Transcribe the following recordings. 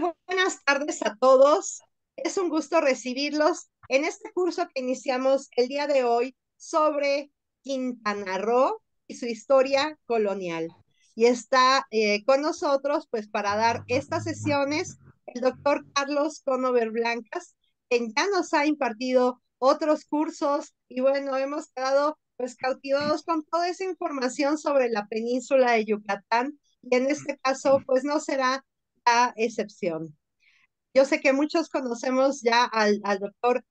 buenas tardes a todos. Es un gusto recibirlos en este curso que iniciamos el día de hoy sobre Quintana Roo y su historia colonial. Y está eh, con nosotros, pues, para dar estas sesiones, el doctor Carlos Conover Blancas, quien ya nos ha impartido otros cursos y bueno, hemos quedado pues cautivados con toda esa información sobre la península de Yucatán y en este caso pues no será excepción. Yo sé que muchos conocemos ya al, doctor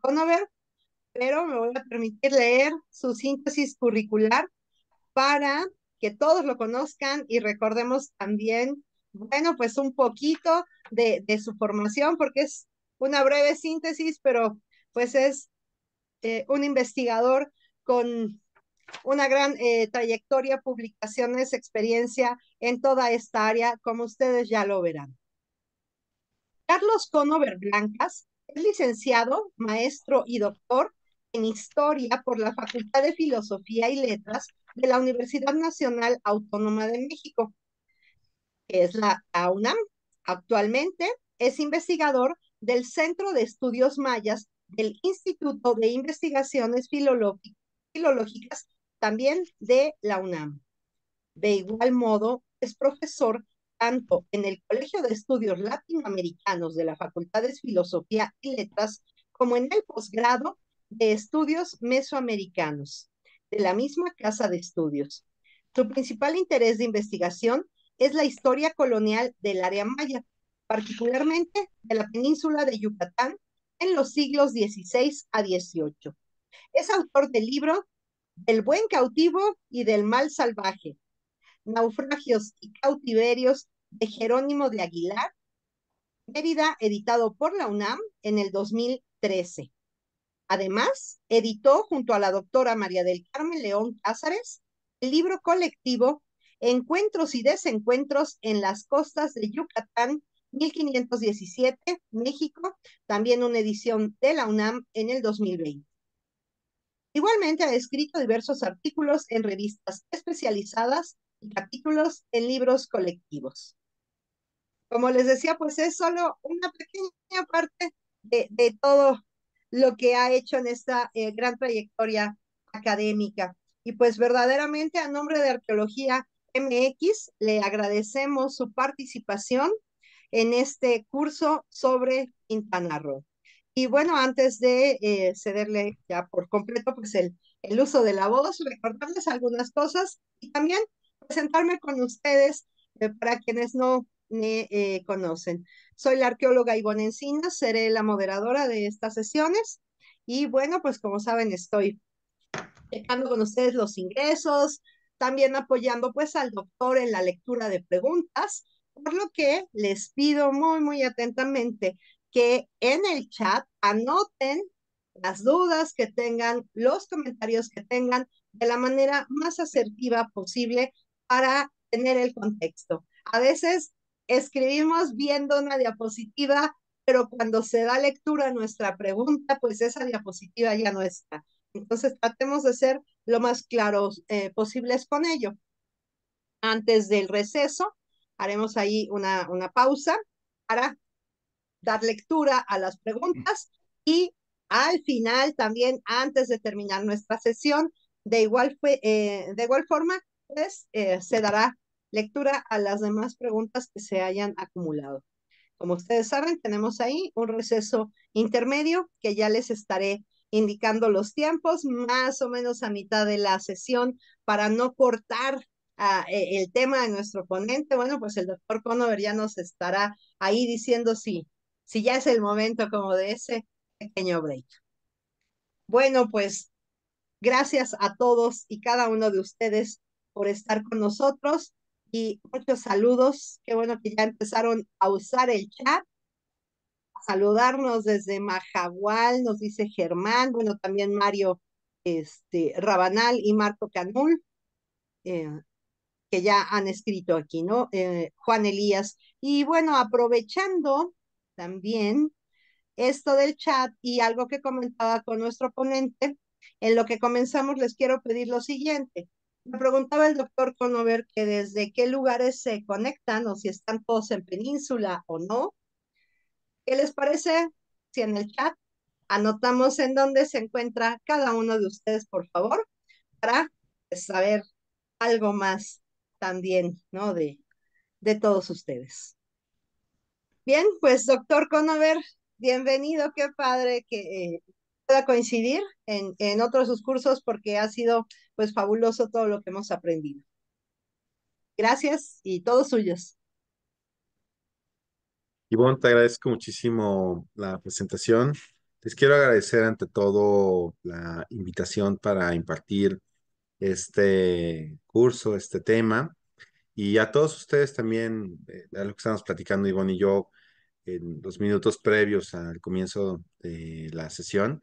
Conover, pero me voy a permitir leer su síntesis curricular para que todos lo conozcan y recordemos también, bueno, pues un poquito de, su formación, porque es una breve síntesis, pero pues es eh, un investigador con una gran eh, trayectoria, publicaciones, experiencia en toda esta área, como ustedes ya lo verán. Carlos Conover Blancas es licenciado, maestro y doctor en Historia por la Facultad de Filosofía y Letras de la Universidad Nacional Autónoma de México, que es la UNAM. Actualmente es investigador del Centro de Estudios Mayas del Instituto de Investigaciones Filológicas también de la UNAM. De igual modo, es profesor tanto en el Colegio de Estudios Latinoamericanos de la Facultad de Filosofía y Letras como en el posgrado de Estudios Mesoamericanos de la misma casa de estudios. Su principal interés de investigación es la historia colonial del área maya, particularmente de la península de Yucatán en los siglos XVI a XVIII. Es autor del libro del buen cautivo y del mal salvaje, Naufragios y cautiverios de Jerónimo de Aguilar, Mérida, editado por la UNAM en el 2013. Además, editó junto a la doctora María del Carmen León Cázares el libro colectivo Encuentros y desencuentros en las costas de Yucatán 1517, México, también una edición de la UNAM en el 2020. Igualmente ha escrito diversos artículos en revistas especializadas y capítulos en libros colectivos. Como les decía, pues es solo una pequeña parte de, todo lo que ha hecho en esta eh, gran trayectoria académica. Y pues verdaderamente a nombre de Arqueología MX le agradecemos su participación en este curso sobre Quintana Roo. Y bueno, antes de eh, cederle ya por completo pues el, uso de la voz, recordarles algunas cosas y también presentarme con ustedes eh, para quienes no me eh, conocen. Soy la arqueóloga Ivonne Encinas, seré la moderadora de estas sesiones y bueno, pues como saben estoy dejando con ustedes los ingresos, también apoyando pues al doctor en la lectura de preguntas, por lo que les pido muy, muy atentamente que en el chat anoten las dudas que tengan, los comentarios que tengan de la manera más asertiva posible para tener el contexto. A veces escribimos viendo una diapositiva, pero cuando se da lectura a nuestra pregunta, pues esa diapositiva ya no está. Entonces tratemos de ser lo más claros eh, posibles con ello. Antes del receso, haremos ahí una, una pausa para dar lectura a las preguntas y al final también, antes de terminar nuestra sesión, de igual, fue, eh, de igual forma, pues, eh, se dará lectura a las demás preguntas que se hayan acumulado. Como ustedes saben, tenemos ahí un receso intermedio que ya les estaré indicando los tiempos, más o menos a mitad de la sesión, para no cortar ah, e, el tema de nuestro ponente. Bueno, pues el doctor Conover ya nos estará ahí diciendo sí si ya es el momento como de ese pequeño break. Bueno, pues gracias a todos y cada uno de ustedes por estar con nosotros y muchos saludos. Qué bueno que ya empezaron a usar el chat. saludarnos desde Majagual, nos dice Germán, bueno, también Mario este, Rabanal y Marco Canul, eh, que ya han escrito aquí, ¿no? Eh, Juan Elías. Y bueno, aprovechando también esto del chat y algo que comentaba con nuestro ponente. En lo que comenzamos les quiero pedir lo siguiente. Me preguntaba el doctor Conover que desde qué lugares se conectan o si están todos en península o no. ¿Qué les parece si en el chat anotamos en dónde se encuentra cada uno de ustedes, por favor, para pues, saber algo más también, ¿no? De, de todos ustedes. Bien, pues doctor Conover, bienvenido, qué padre que eh, pueda coincidir en, en otros de sus cursos porque ha sido pues fabuloso todo lo que hemos aprendido. Gracias y todos suyos. Ivonne, te agradezco muchísimo la presentación. Les quiero agradecer ante todo la invitación para impartir este curso, este tema. Y a todos ustedes también, a eh, lo que estamos platicando Ivonne y yo, en los minutos previos al comienzo de la sesión,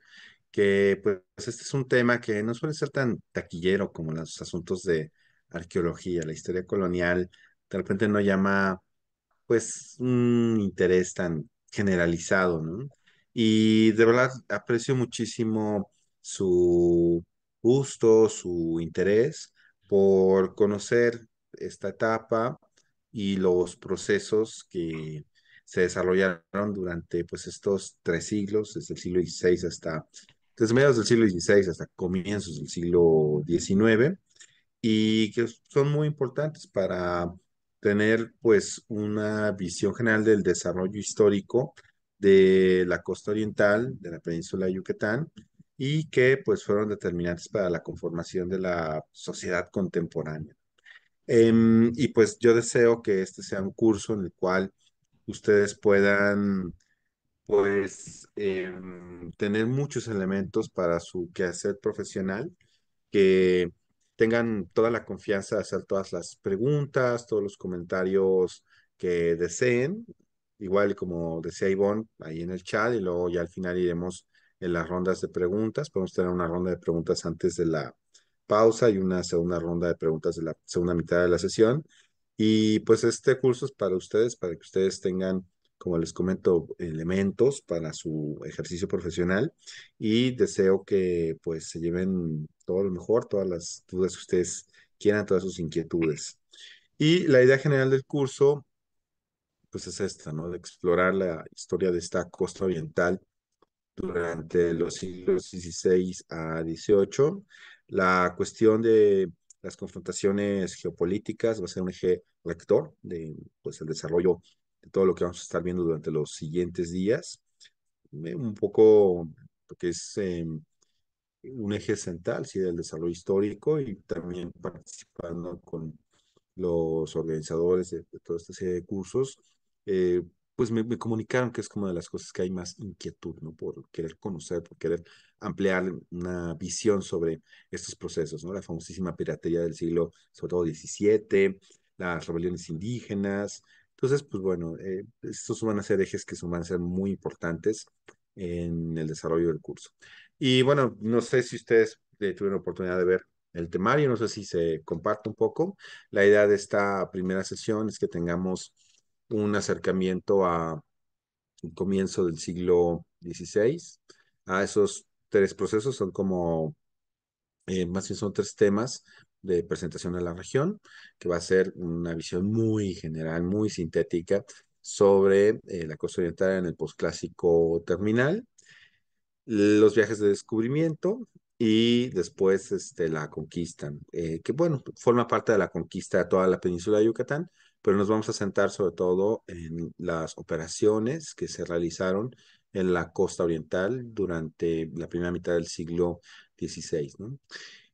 que pues este es un tema que no suele ser tan taquillero como los asuntos de arqueología, la historia colonial, de repente no llama pues un interés tan generalizado, ¿no? Y de verdad aprecio muchísimo su gusto, su interés por conocer esta etapa y los procesos que se desarrollaron durante pues estos tres siglos, desde el siglo XVI hasta, desde mediados del siglo XVI hasta comienzos del siglo XIX, y que son muy importantes para tener pues una visión general del desarrollo histórico de la costa oriental de la península de Yucatán y que pues fueron determinantes para la conformación de la sociedad contemporánea. Em, y pues yo deseo que este sea un curso en el cual ustedes puedan pues em, tener muchos elementos para su quehacer profesional, que tengan toda la confianza de hacer todas las preguntas, todos los comentarios que deseen, igual como decía Ivonne, ahí en el chat y luego ya al final iremos en las rondas de preguntas, podemos tener una ronda de preguntas antes de la pausa y una segunda ronda de preguntas de la segunda mitad de la sesión y pues este curso es para ustedes, para que ustedes tengan, como les comento, elementos para su ejercicio profesional y deseo que pues se lleven todo lo mejor, todas las dudas que ustedes quieran, todas sus inquietudes. Y la idea general del curso pues es esta, ¿no? De explorar la historia de esta costa oriental durante los siglos XVI a XVIII, la cuestión de las confrontaciones geopolíticas, va a ser un eje rector de pues, el desarrollo de todo lo que vamos a estar viendo durante los siguientes días. Eh, un poco porque es eh, un eje central sí, del desarrollo histórico y también participando con los organizadores de, de toda esta serie de cursos, eh, pues me, me, comunicaron que es como de las cosas que hay más inquietud, ¿no? Por querer conocer, por querer ampliar una visión sobre estos procesos, ¿no? La famosísima piratería del siglo, sobre todo XVII, las rebeliones indígenas. Entonces, pues bueno, eh, estos van a ser ejes que van a ser muy importantes en el desarrollo del curso. Y bueno, no sé si ustedes eh, tuvieron tuvieron oportunidad de ver el temario, no sé si se comparte un poco. La idea de esta primera sesión es que tengamos un acercamiento a un comienzo del siglo XVI, a esos tres procesos, son como, eh, más bien son tres temas de presentación a la región, que va a ser una visión muy general, muy sintética sobre eh, la costa oriental en el posclásico terminal, los viajes de descubrimiento y después este, la conquista, eh, que bueno, forma parte de la conquista de toda la península de Yucatán, pero nos vamos a sentar sobre todo en las operaciones que se realizaron en la costa oriental durante la primera mitad del siglo XVI.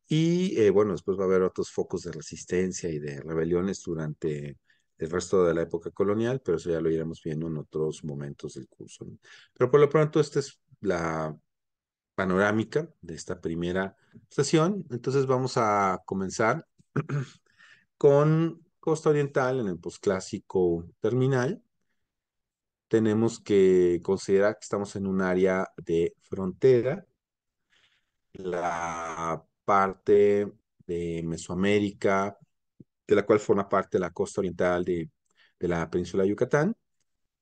Y eh, bueno, después va a haber otros focos de resistencia y de rebeliones durante el resto de la época colonial, pero eso ya lo iremos viendo en otros momentos del curso. Pero por lo pronto, esta es la panorámica de esta primera sesión. Entonces vamos a comenzar con Costa Oriental en el posclásico terminal tenemos que considerar que estamos en un área de frontera. La parte de Mesoamérica, de la cual forma parte la costa oriental de, la península de Yucatán,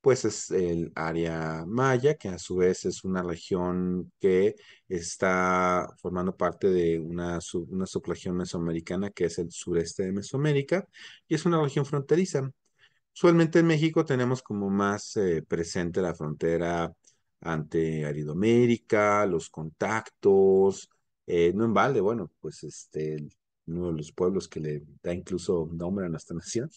pues es el área maya, que a su vez es una región que está formando parte de una, una subregión mesoamericana que es el sureste de Mesoamérica, y es una región fronteriza. Usualmente en México tenemos como más eh, presente la frontera ante Aridomérica, los contactos, eh, no en balde, bueno, pues este, uno de los pueblos que le da incluso nombre a nuestra nación,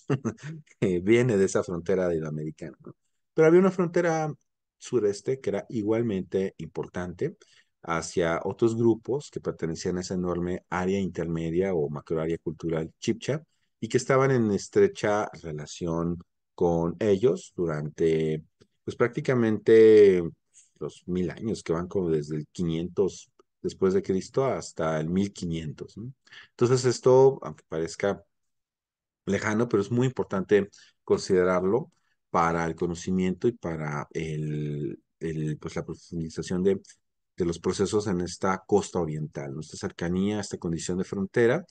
viene de esa frontera la ¿no? Pero había una frontera sureste que era igualmente importante hacia otros grupos que pertenecían a esa enorme área intermedia o macroárea cultural chipcha, y que estaban en estrecha relación con ellos durante, pues prácticamente los mil años que van como desde el 500 después de Cristo hasta el 1500. Entonces esto, aunque parezca lejano, pero es muy importante considerarlo para el conocimiento y para el, pues la profundización de, los procesos en esta costa oriental, nuestra cercanía, esta condición de frontera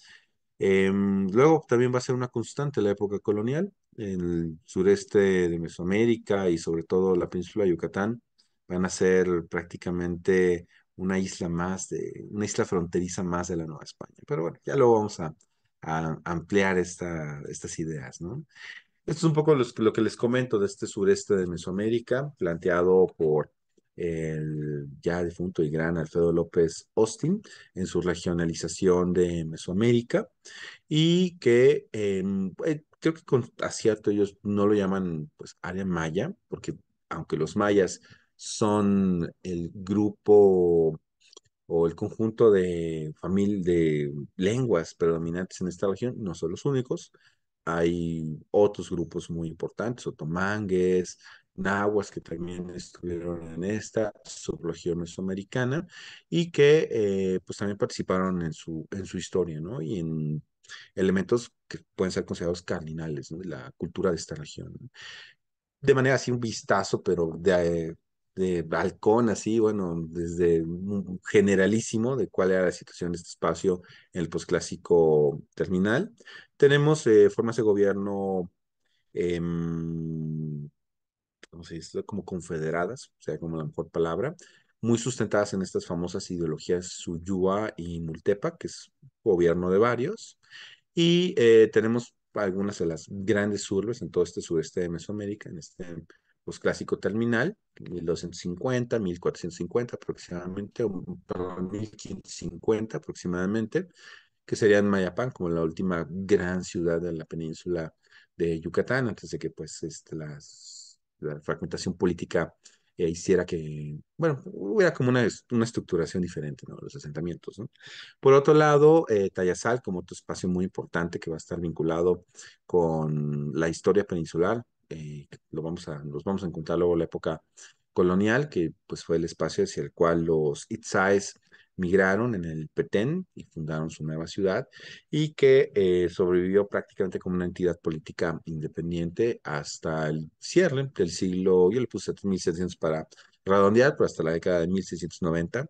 Em, luego también va a ser una constante la época colonial. En el sureste de Mesoamérica y sobre todo la península de Yucatán van a ser prácticamente una isla más, una isla fronteriza más de la Nueva España. Pero bueno, ya luego vamos a, ampliar estas ideas, ¿no? Esto es un poco lo que les comento de este sureste de Mesoamérica, planteado por el ya defunto y gran Alfredo López Austin en su regionalización de Mesoamérica y que em, eh, creo que con acierto ellos no lo llaman pues área maya porque aunque los mayas son el grupo o el conjunto de familia de lenguas predominantes en esta región no son los únicos hay otros grupos muy importantes, otomangues, nahuas que también estuvieron en esta subregión mesoamericana y que eh, pues también participaron en su, en su historia, ¿no? Y en elementos que pueden ser considerados cardinales ¿no? de la cultura de esta región. De manera así un vistazo, pero de, balcón así, bueno, desde generalísimo de cuál era la situación de este espacio en el posclásico terminal. Tenemos eh, formas de gobierno eh, como confederadas, o sea, como la mejor palabra, muy sustentadas en estas famosas ideologías suyua y Multepa, que es gobierno de varios. Y eh, tenemos algunas de las grandes urbes en todo este sureste de Mesoamérica, en este pues, clásico terminal, 1250, 1450 aproximadamente, o, perdón, 1550 aproximadamente, que serían Mayapán como la última gran ciudad de la península de Yucatán, antes de que pues este, las la fragmentación política eh, hiciera que, bueno, hubiera como una, una estructuración diferente, ¿no? Los asentamientos, ¿no? Por otro lado, eh, Tayasal, como otro espacio muy importante que va a estar vinculado con la historia peninsular, eh, lo vamos a, los vamos a encontrar luego en la época colonial, que pues fue el espacio hacia el cual los Itzaes migraron en el Petén y fundaron su nueva ciudad y que eh, sobrevivió prácticamente como una entidad política independiente hasta el cierre del siglo, yo le puse 1700 para redondear, pero hasta la década de 1690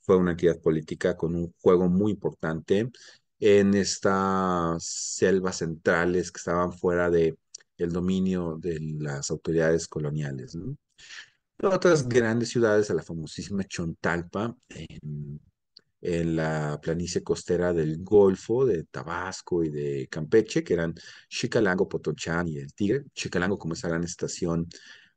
fue una entidad política con un juego muy importante en estas selvas centrales que estaban fuera de el dominio de las autoridades coloniales. ¿no? otras grandes ciudades, a la famosísima Chontalpa, en, la planicie costera del Golfo, de Tabasco y de Campeche, que eran Chicalango, Potochán y el Tigre. Chicalango como esa gran estación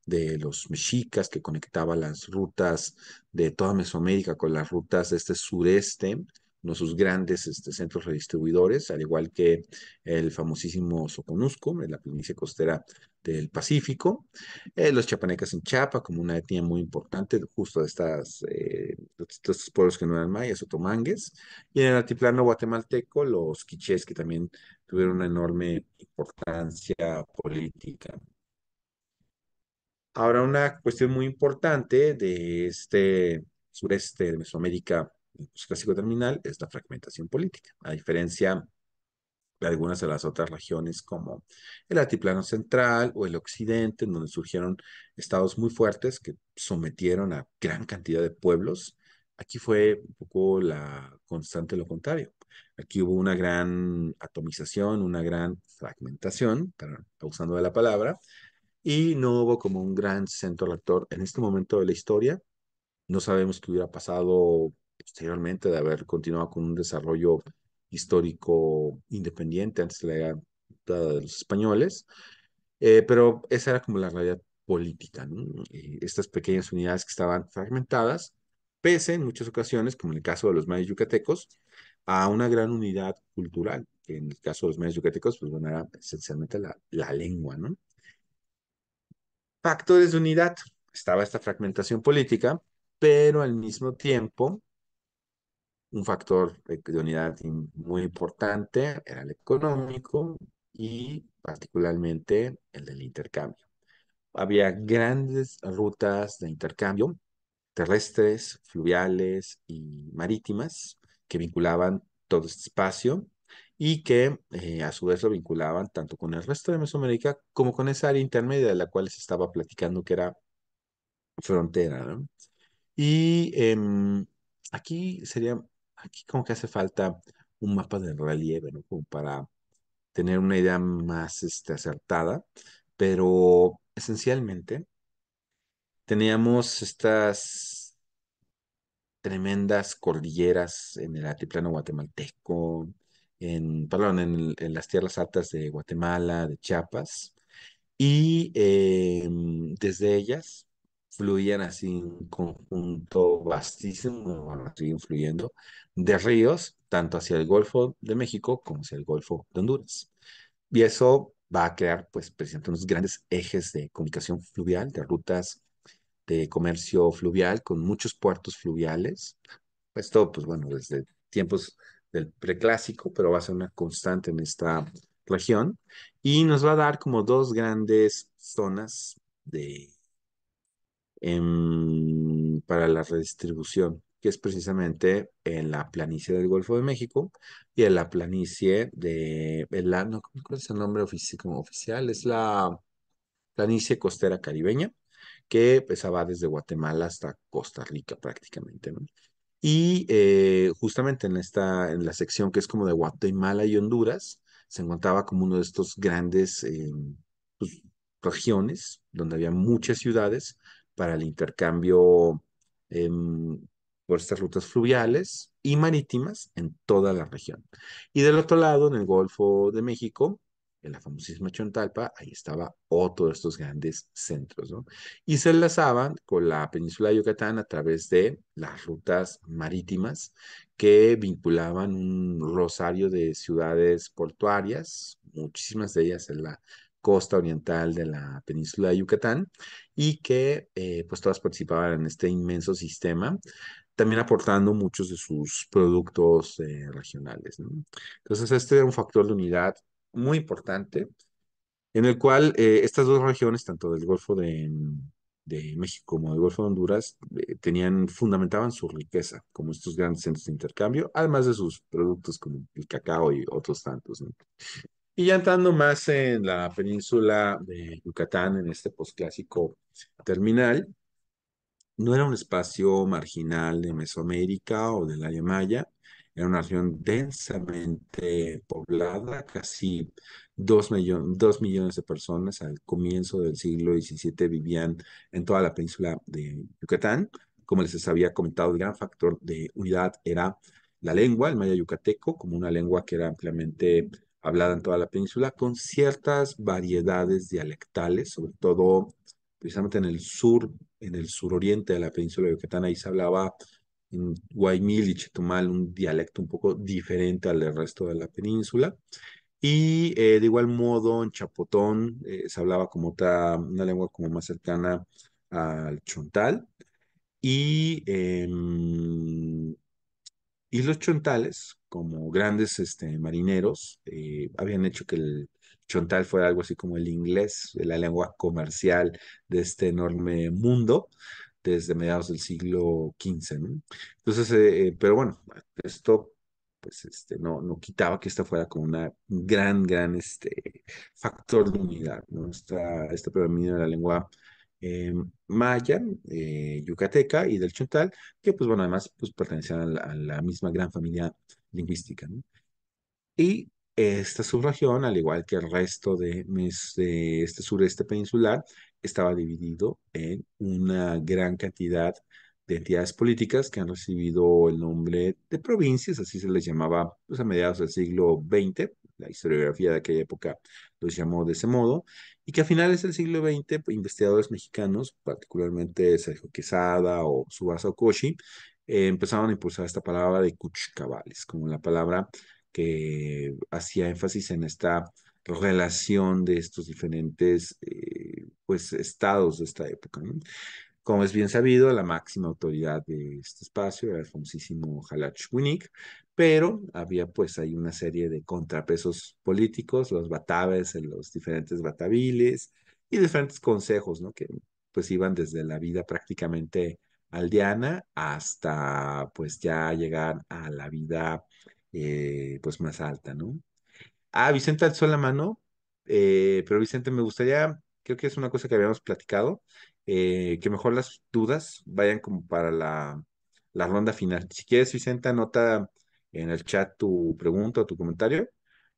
de los mexicas que conectaba las rutas de toda Mesoamérica con las rutas de este sureste, uno de sus grandes este, centros redistribuidores, al igual que el famosísimo Soconusco, en la planicie costera del Pacífico, eh, los chapanecas en Chapa, como una etnia muy importante, justo de, estas, eh, estos pueblos que no eran mayas, otomangues, y en el altiplano guatemalteco los quichés que también tuvieron una enorme importancia política. Ahora una cuestión muy importante de este sureste de Mesoamérica, su pues, clásico terminal, es la fragmentación política, a diferencia algunas de las otras regiones como el Altiplano Central o el Occidente, en donde surgieron estados muy fuertes que sometieron a gran cantidad de pueblos. Aquí fue un poco la constante lo contrario. Aquí hubo una gran atomización, una gran fragmentación, usando la palabra, y no hubo como un gran centro rector en este momento de la historia. No sabemos qué hubiera pasado posteriormente de haber continuado con un desarrollo histórico independiente antes de la llegada de los españoles, eh, pero esa era como la realidad política, ¿no? Eh, estas pequeñas unidades que estaban fragmentadas, pese en muchas ocasiones, como en el caso de los mayas yucatecos, a una gran unidad cultural, que en el caso de los mayas yucatecos, pues bueno, era esencialmente la, la lengua, ¿no? Factores de unidad. Estaba esta fragmentación política, pero al mismo tiempo un factor de unidad muy importante era el económico y particularmente el del intercambio. Había grandes rutas de intercambio terrestres, fluviales y marítimas que vinculaban todo este espacio y que eh, a su vez lo vinculaban tanto con el resto de Mesoamérica como con esa área intermedia de la cual se estaba platicando que era frontera. Y em, aquí sería aquí como que hace falta un mapa de relieve, ¿no? Como para tener una idea más este, acertada, pero esencialmente teníamos estas tremendas cordilleras en el altiplano guatemalteco, en, perdón, en, las tierras altas de Guatemala, de Chiapas, y em, desde ellas fluían así en conjunto vastísimo, bueno, siguen influyendo, de ríos, tanto hacia el Golfo de México como hacia el Golfo de Honduras. Y eso va a crear, pues, precisamente unos grandes ejes de comunicación fluvial, de rutas de comercio fluvial, con muchos puertos fluviales. Esto, pues, bueno, desde tiempos del preclásico, pero va a ser una constante en esta región. Y nos va a dar como dos grandes zonas de Em, para la redistribución, que es precisamente en la planicie del Golfo de México y en la planicie de, la, no, ¿cuál es el nombre oficial? Es la planicie costera caribeña, que pesaba desde Guatemala hasta Costa Rica prácticamente, Y eh, justamente en, esta, en la sección que es como de Guatemala y Honduras, se encontraba como uno de estos grandes em, pues, regiones donde había muchas ciudades para el intercambio em, por estas rutas fluviales y marítimas en toda la región. Y del otro lado, en el Golfo de México, en la famosísima Chontalpa, ahí estaba otro de estos grandes centros, ¿no? Y se enlazaban con la península de Yucatán a través de las rutas marítimas que vinculaban un rosario de ciudades portuarias, muchísimas de ellas en la costa oriental de la península de Yucatán y que eh, pues todas participaban en este inmenso sistema, también aportando muchos de sus productos eh, regionales. Entonces este era un factor de unidad muy importante en el cual eh, estas dos regiones, tanto del Golfo de, México como del Golfo de Honduras, tenían, fundamentaban su riqueza como estos grandes centros de intercambio, además de sus productos como el cacao y otros tantos. ¿no? Y ya entrando más en la península de Yucatán, en este posclásico terminal, no era un espacio marginal de Mesoamérica o del área maya, era una región densamente poblada, casi dos, millones de personas al comienzo del siglo XVII vivían en toda la península de Yucatán. Como les había comentado, el gran factor de unidad era la lengua, el maya yucateco, como una lengua que era ampliamente hablada en toda la península, con ciertas variedades dialectales, sobre todo precisamente en el sur, en el suroriente de la península de Yucatán, ahí se hablaba en Guaymil y Chetumal un dialecto un poco diferente al del resto de la península. Y eh, de igual modo en Chapotón eh, se hablaba como otra, una lengua como más cercana al chontal. Y, em, y los chontales, como grandes este, marineros, eh, habían hecho que el chontal fuera algo así como el inglés, la lengua comercial de este enorme mundo desde mediados del siglo XV. Entonces, eh, eh, pero bueno, esto pues este, no, no quitaba que esta fuera como un gran, gran este, factor de unidad. Esta, esta de la lengua eh, maya, eh, yucateca y del chontal, que pues bueno, además pues pertenecían a la, misma gran familia lingüística. Y esta subregión, al igual que el resto de, este sureste peninsular, estaba dividido en una gran cantidad de entidades políticas que han recibido el nombre de provincias, así se les llamaba pues, a mediados del siglo XX, la historiografía de aquella época los llamó de ese modo, y que a finales del siglo XX, pues, investigadores mexicanos, particularmente Sergio Quesada o Subasa Okoshi, eh, empezaron a impulsar esta palabra de cuchicabales, como la palabra que hacía énfasis en esta relación de estos diferentes eh, pues, estados de esta época. Como es bien sabido, la máxima autoridad de este espacio era el famosísimo Halach Winnick, pero había pues ahí una serie de contrapesos políticos, los bataves, los diferentes batabiles y diferentes consejos, ¿no? Que pues iban desde la vida prácticamente aldeana hasta pues ya llegar a la vida eh, pues más alta, ¿no? Ah, Vicente alzó la mano, eh, pero Vicente me gustaría, creo que es una cosa que habíamos platicado, eh, que mejor las dudas vayan como para la, la ronda final. Si quieres, Vicente, anota en el chat tu pregunta o tu comentario.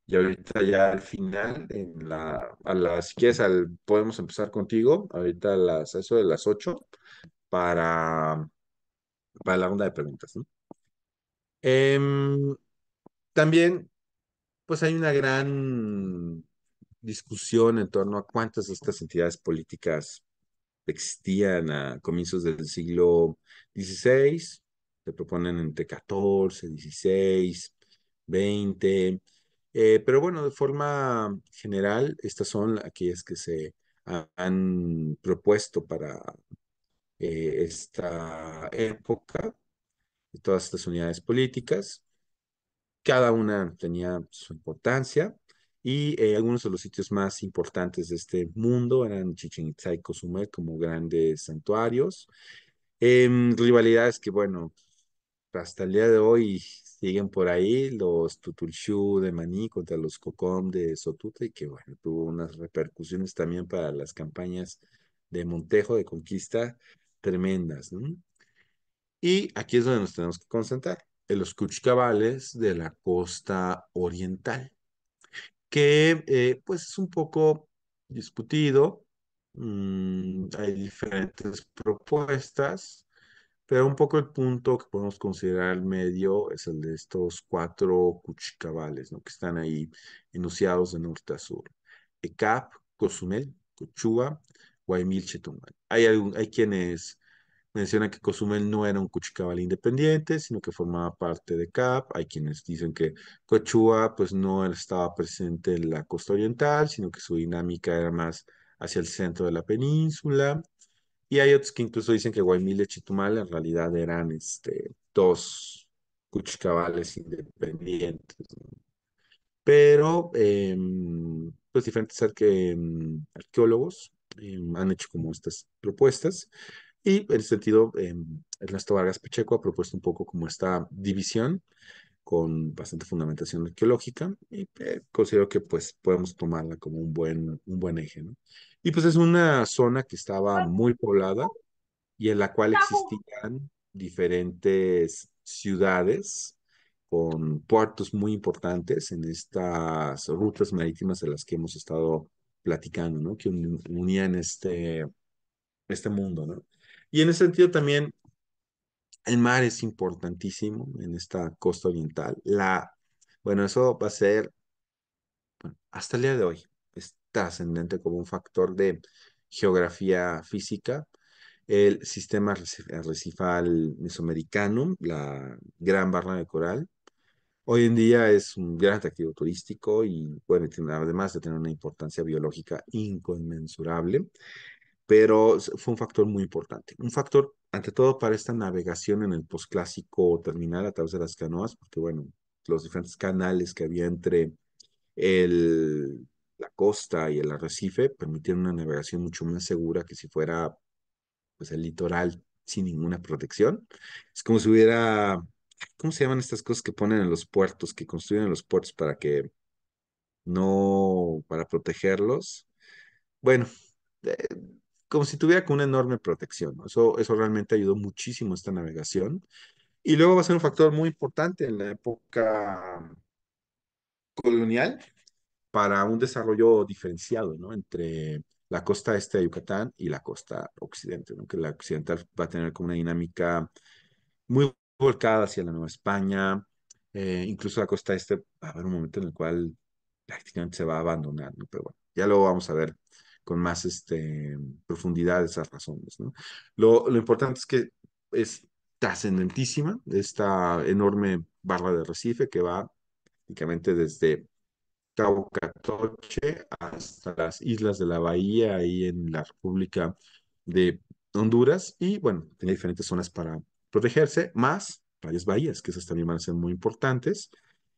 Y ahorita ya al final, en la, a las, si quieres, podemos empezar contigo, ahorita a las, eso de las 8, para, para la onda de preguntas. Em, también, pues hay una gran discusión en torno a cuántas de estas entidades políticas existían a comienzos del siglo XVI, te proponen entre 14, 16, 20. pero bueno, de forma general, estas son aquellas que se han propuesto para eh, esta época, de todas estas unidades políticas. Cada una tenía su importancia y eh, algunos de los sitios más importantes de este mundo eran Chichen Itza y Cozumel como grandes santuarios. Em, rivalidades que, bueno, hasta el día de hoy siguen por ahí los Tutulchú de Maní contra los Cocom de Sotuta y que bueno, tuvo unas repercusiones también para las campañas de Montejo de conquista tremendas. ¿no? Y aquí es donde nos tenemos que concentrar, en los Cuchicabales de la costa oriental, que eh, pues es un poco discutido, mm, hay diferentes propuestas, pero un poco el punto que podemos considerar medio es el de estos cuatro cuchicabales, ¿no? Que están ahí enunciados de norte a sur. ECAP, Cozumel, Cochua, Guaymil, Chetumal. Hay, hay quienes mencionan que Cozumel no era un cuchicabal independiente, sino que formaba parte de Ecap. Hay quienes dicen que Cochua pues no estaba presente en la costa oriental, sino que su dinámica era más hacia el centro de la península. Y hay otros que incluso dicen que Guaymile y Chitumal en realidad eran este, dos cuchicabales independientes. Pero, em, pues, diferentes que em, arqueólogos em, han hecho como estas propuestas. Y en ese sentido, Ernesto Vargas Pacheco ha propuesto un poco como esta división con bastante fundamentación arqueológica y eh, considero que pues podemos tomarla como un buen, un buen eje. ¿no? Y pues es una zona que estaba muy poblada y en la cual existían diferentes ciudades con puertos muy importantes en estas rutas marítimas de las que hemos estado platicando, ¿no? Que unían este, este mundo, ¿no? Y en ese sentido también el mar es importantísimo en esta costa oriental. La, bueno, eso va a ser, hasta el día de hoy, es trascendente como un factor de geografía física. El sistema recifal mesoamericano, la gran barra de coral, hoy en día es un gran atractivo turístico y, puede tener además de tener una importancia biológica inconmensurable, pero fue un factor muy importante. Un factor ante todo para esta navegación en el posclásico terminal a través de las canoas, porque bueno, los diferentes canales que había entre el, la costa y el arrecife permitieron una navegación mucho más segura que si fuera pues el litoral sin ninguna protección. Es como si hubiera, ¿cómo se llaman estas cosas que ponen en los puertos, que construyen en los puertos para que no, para protegerlos? Bueno, eh, como si tuviera con una enorme protección. Eso, eso realmente ayudó muchísimo a esta navegación. Y luego va a ser un factor muy importante en la época colonial para un desarrollo diferenciado ¿no? entre la costa este de Yucatán y la costa occidente, ¿no? que la occidental va a tener como una dinámica muy volcada hacia la Nueva España, eh, incluso la costa este va a haber un momento en el cual prácticamente se va a abandonar, ¿no? pero bueno, ya luego vamos a ver con más este, profundidad esas razones. Lo, importante es que es trascendentísima esta enorme barra de recife que va prácticamente desde Cabo Catoche hasta las islas de la Bahía, ahí en la República de Honduras, y bueno, tiene diferentes zonas para protegerse, más varias bahías, que esas también van a ser muy importantes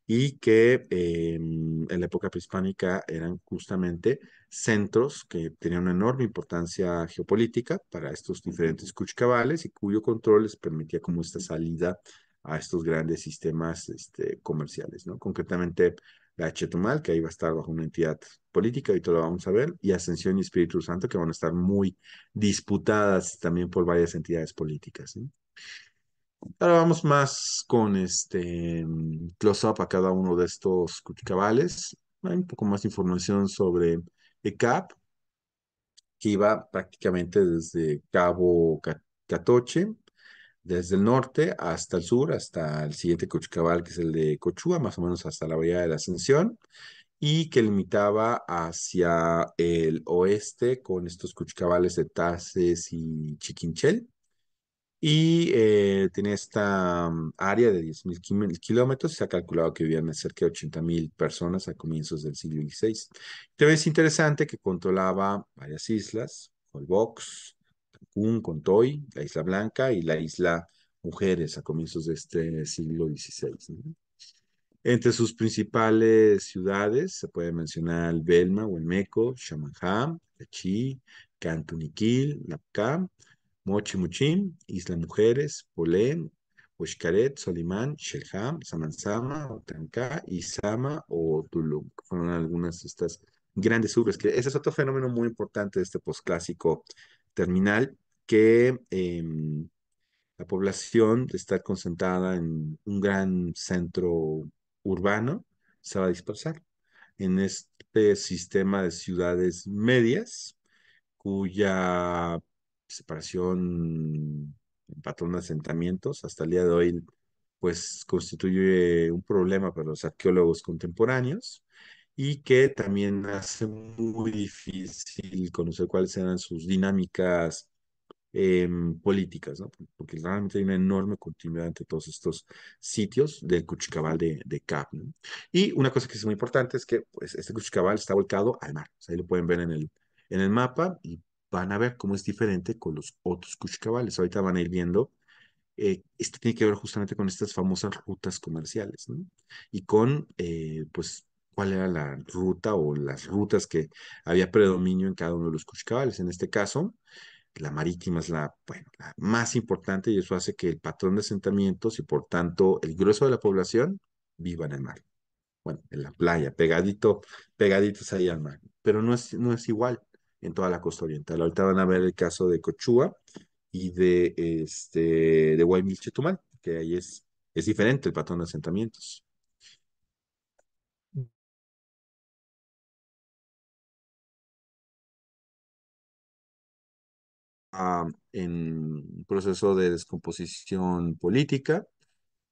y que em, en la época prehispánica eran justamente centros que tenían una enorme importancia geopolítica para estos diferentes cuchcabales y cuyo control les permitía como esta salida a estos grandes sistemas este, comerciales, ¿no? Concretamente la Chetumal, que ahí va a estar bajo una entidad política, ahorita lo vamos a ver, y Ascensión y Espíritu Santo, que van a estar muy disputadas también por varias entidades políticas. Ahora vamos más con este close-up a cada uno de estos Cuchicabales. Hay un poco más de información sobre ECAP, que iba prácticamente desde Cabo Catoche, desde el norte hasta el sur, hasta el siguiente Cuchicabal, que es el de Cochua, más o menos hasta la bahía de la Ascensión, y que limitaba hacia el oeste con estos Cuchicabales de Tases y Chiquinchel y eh, tiene esta mm, área de 10.000 kilómetros. Se ha calculado que vivían cerca de 80.000 personas a comienzos del siglo XVI. También es interesante que controlaba varias islas, Holbox, Cancún, Contoy, la Isla Blanca y la Isla Mujeres a comienzos de este siglo XVI. Entre sus principales ciudades se puede mencionar el Belma, Huelmeco, Shamanjá, Cachí, Cantuniquil, Napcá, Mochi Muchim, Isla Mujeres, Polén, Oshkaret, Solimán, Shelham, Samansama, Otanka Isama o Tulum. Fueron algunas de estas grandes urbes, que ese es otro fenómeno muy importante de este posclásico terminal, que em, la población de estar concentrada en un gran centro urbano se va a dispersar en este sistema de ciudades medias cuya separación en patrón de asentamientos, hasta el día de hoy, pues constituye un problema para los arqueólogos contemporáneos y que también hace muy difícil conocer cuáles eran sus dinámicas em, políticas, ¿no? porque realmente hay una enorme continuidad entre todos estos sitios del Cuchicabal de, de Cap. Y una cosa que es muy importante es que pues, este Cuchicabal está volcado al mar, o ahí lo pueden ver en el, en el mapa y van a ver cómo es diferente con los otros cuchicabales. Ahorita van a ir viendo. Eh, esto tiene que ver justamente con estas famosas rutas comerciales, ¿no? Y con, eh, pues, cuál era la ruta o las rutas que había predominio en cada uno de los cuchicabales. En este caso, la marítima es la, bueno, la más importante y eso hace que el patrón de asentamientos y por tanto el grueso de la población viva en el mar. Bueno, en la playa, pegadito, pegaditos ahí al mar. Pero no es, no es igual en toda la costa oriental. Ahorita van a ver el caso de Cochua y de, este, de que ahí es, es diferente el patrón de asentamientos. Ah, en un proceso de descomposición política,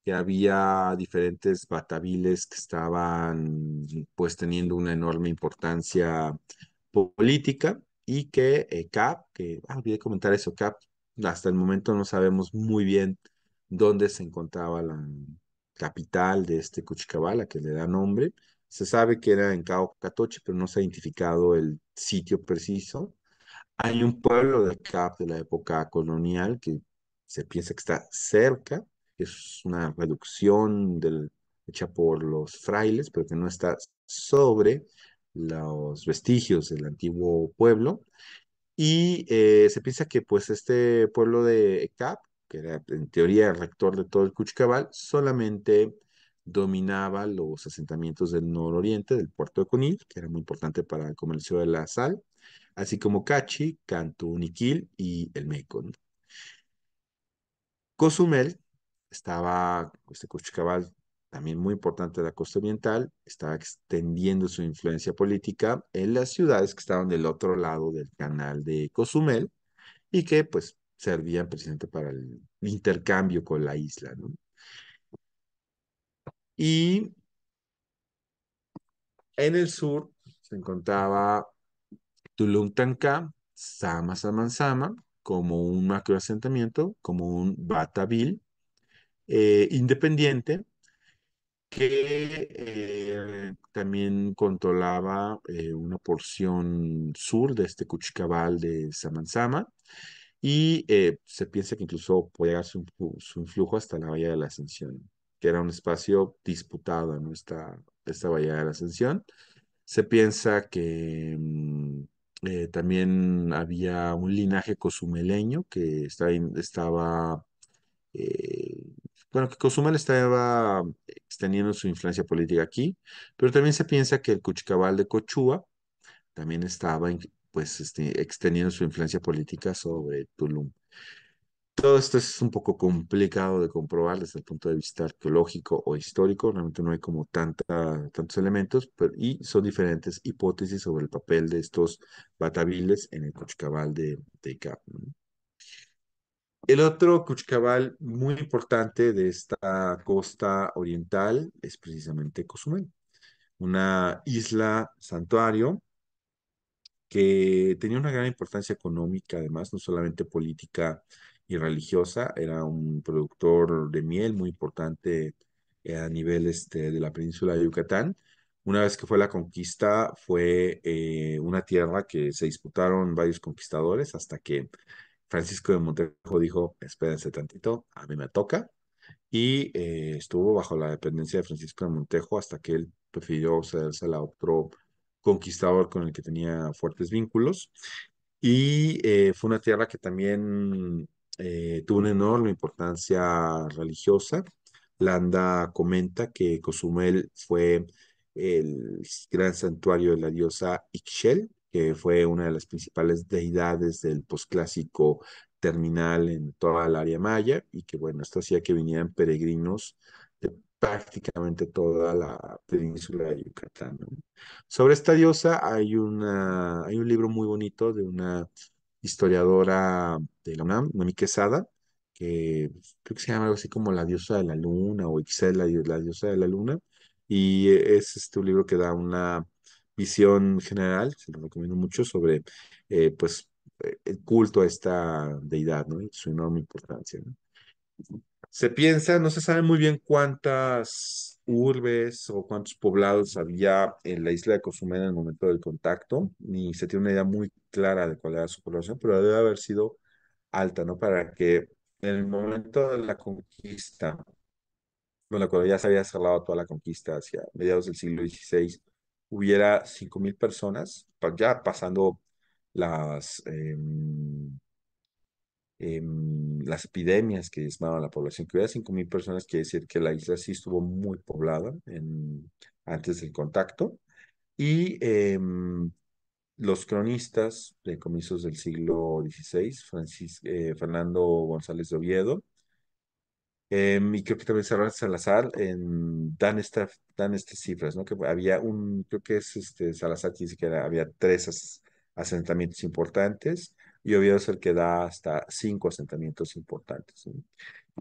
que había diferentes bataviles que estaban pues teniendo una enorme importancia política y que eh, CAP, que ah, olvidé comentar eso, CAP, hasta el momento no sabemos muy bien dónde se encontraba la capital de este Cuchicabala, que le da nombre. Se sabe que era en Cao Catoche, pero no se ha identificado el sitio preciso. Hay un pueblo de CAP de la época colonial que se piensa que está cerca, es una reducción hecha por los frailes, pero que no está sobre los vestigios del antiguo pueblo y eh, se piensa que pues este pueblo de cap que era en teoría el rector de todo el Cuchicabal solamente dominaba los asentamientos del nororiente del puerto de Conil, que era muy importante para el comercio de la sal, así como Cachi, Cantuniquil y el Mécon Cozumel estaba, este Cuchicabal también muy importante de la costa oriental, estaba extendiendo su influencia política en las ciudades que estaban del otro lado del canal de Cozumel y que pues servían precisamente para el intercambio con la isla. Y en el sur se encontraba Tulum Tanca, Sama Samansama, como un macroasentamiento, como un Batavil eh, independiente, que eh, también controlaba eh, una porción sur de este Cuchicabal de Samanzama y eh, se piensa que incluso podía dar su, influjo hasta la Bahía de la Ascensión, que era un espacio disputado en esta, Bahía de la Ascensión. Se piensa que mm, también había un linaje cosumeleño que estaba, estaba bueno, que Cozumel estaba extendiendo su influencia política aquí, pero también se piensa que el Cuchicabal de Cochúa también estaba pues, este, extendiendo su influencia política sobre Tulum. Todo esto es un poco complicado de comprobar desde el punto de vista arqueológico o histórico, realmente no hay como tanta, tantos elementos, y son diferentes hipótesis sobre el papel de estos batabiles en el Cuchicabal de, de el otro Cuchcabal muy importante de esta costa oriental es precisamente Cozumel, una isla santuario que tenía una gran importancia económica, además, no solamente política y religiosa, era un productor de miel muy importante eh, a nivel este, de la península de Yucatán. Una vez que fue la conquista, fue eh, una tierra que se disputaron varios conquistadores hasta que Francisco de Montejo dijo, espérense tantito, a mí me toca, y eh, estuvo bajo la dependencia de Francisco de Montejo hasta que él prefirió cederse a otro conquistador con el que tenía fuertes vínculos. Y eh, fue una tierra que también eh, tuvo una enorme importancia religiosa. Landa comenta que Cozumel fue el gran santuario de la diosa Ixchel, que fue una de las principales deidades del posclásico terminal en toda el área maya, y que bueno, esto hacía que vinieran peregrinos de prácticamente toda la península de Yucatán. Sobre esta diosa hay, una, hay un libro muy bonito de una historiadora de la UNAM, Mami Quesada, que creo que se llama algo así como La diosa de la luna o Ixel, la, la diosa de la luna, y es este un libro que da una visión general, se lo recomiendo mucho, sobre eh, pues, eh, el culto a esta deidad ¿no? y su enorme importancia. ¿no? Se piensa, no se sabe muy bien cuántas urbes o cuántos poblados había en la isla de Cozumel en el momento del contacto, ni se tiene una idea muy clara de cuál era su población, pero debe haber sido alta, ¿no? Para que en el momento de la conquista, bueno, cuando ya se había cerrado toda la conquista hacia mediados del siglo XVI, hubiera 5.000 personas, ya pasando las, em, em, las epidemias que llamaban la población, que hubiera 5.000 personas, quiere decir que la isla sí estuvo muy poblada antes del contacto. Y em, los cronistas de comienzos del siglo XVI, eh, Fernando González de Oviedo, Em, y creo que también Salazar en, dan, estas cifras, ¿no? Que había un, creo que es este, Salazar que dice que había tres asentamientos importantes y Oviedo es el que da hasta cinco asentamientos importantes.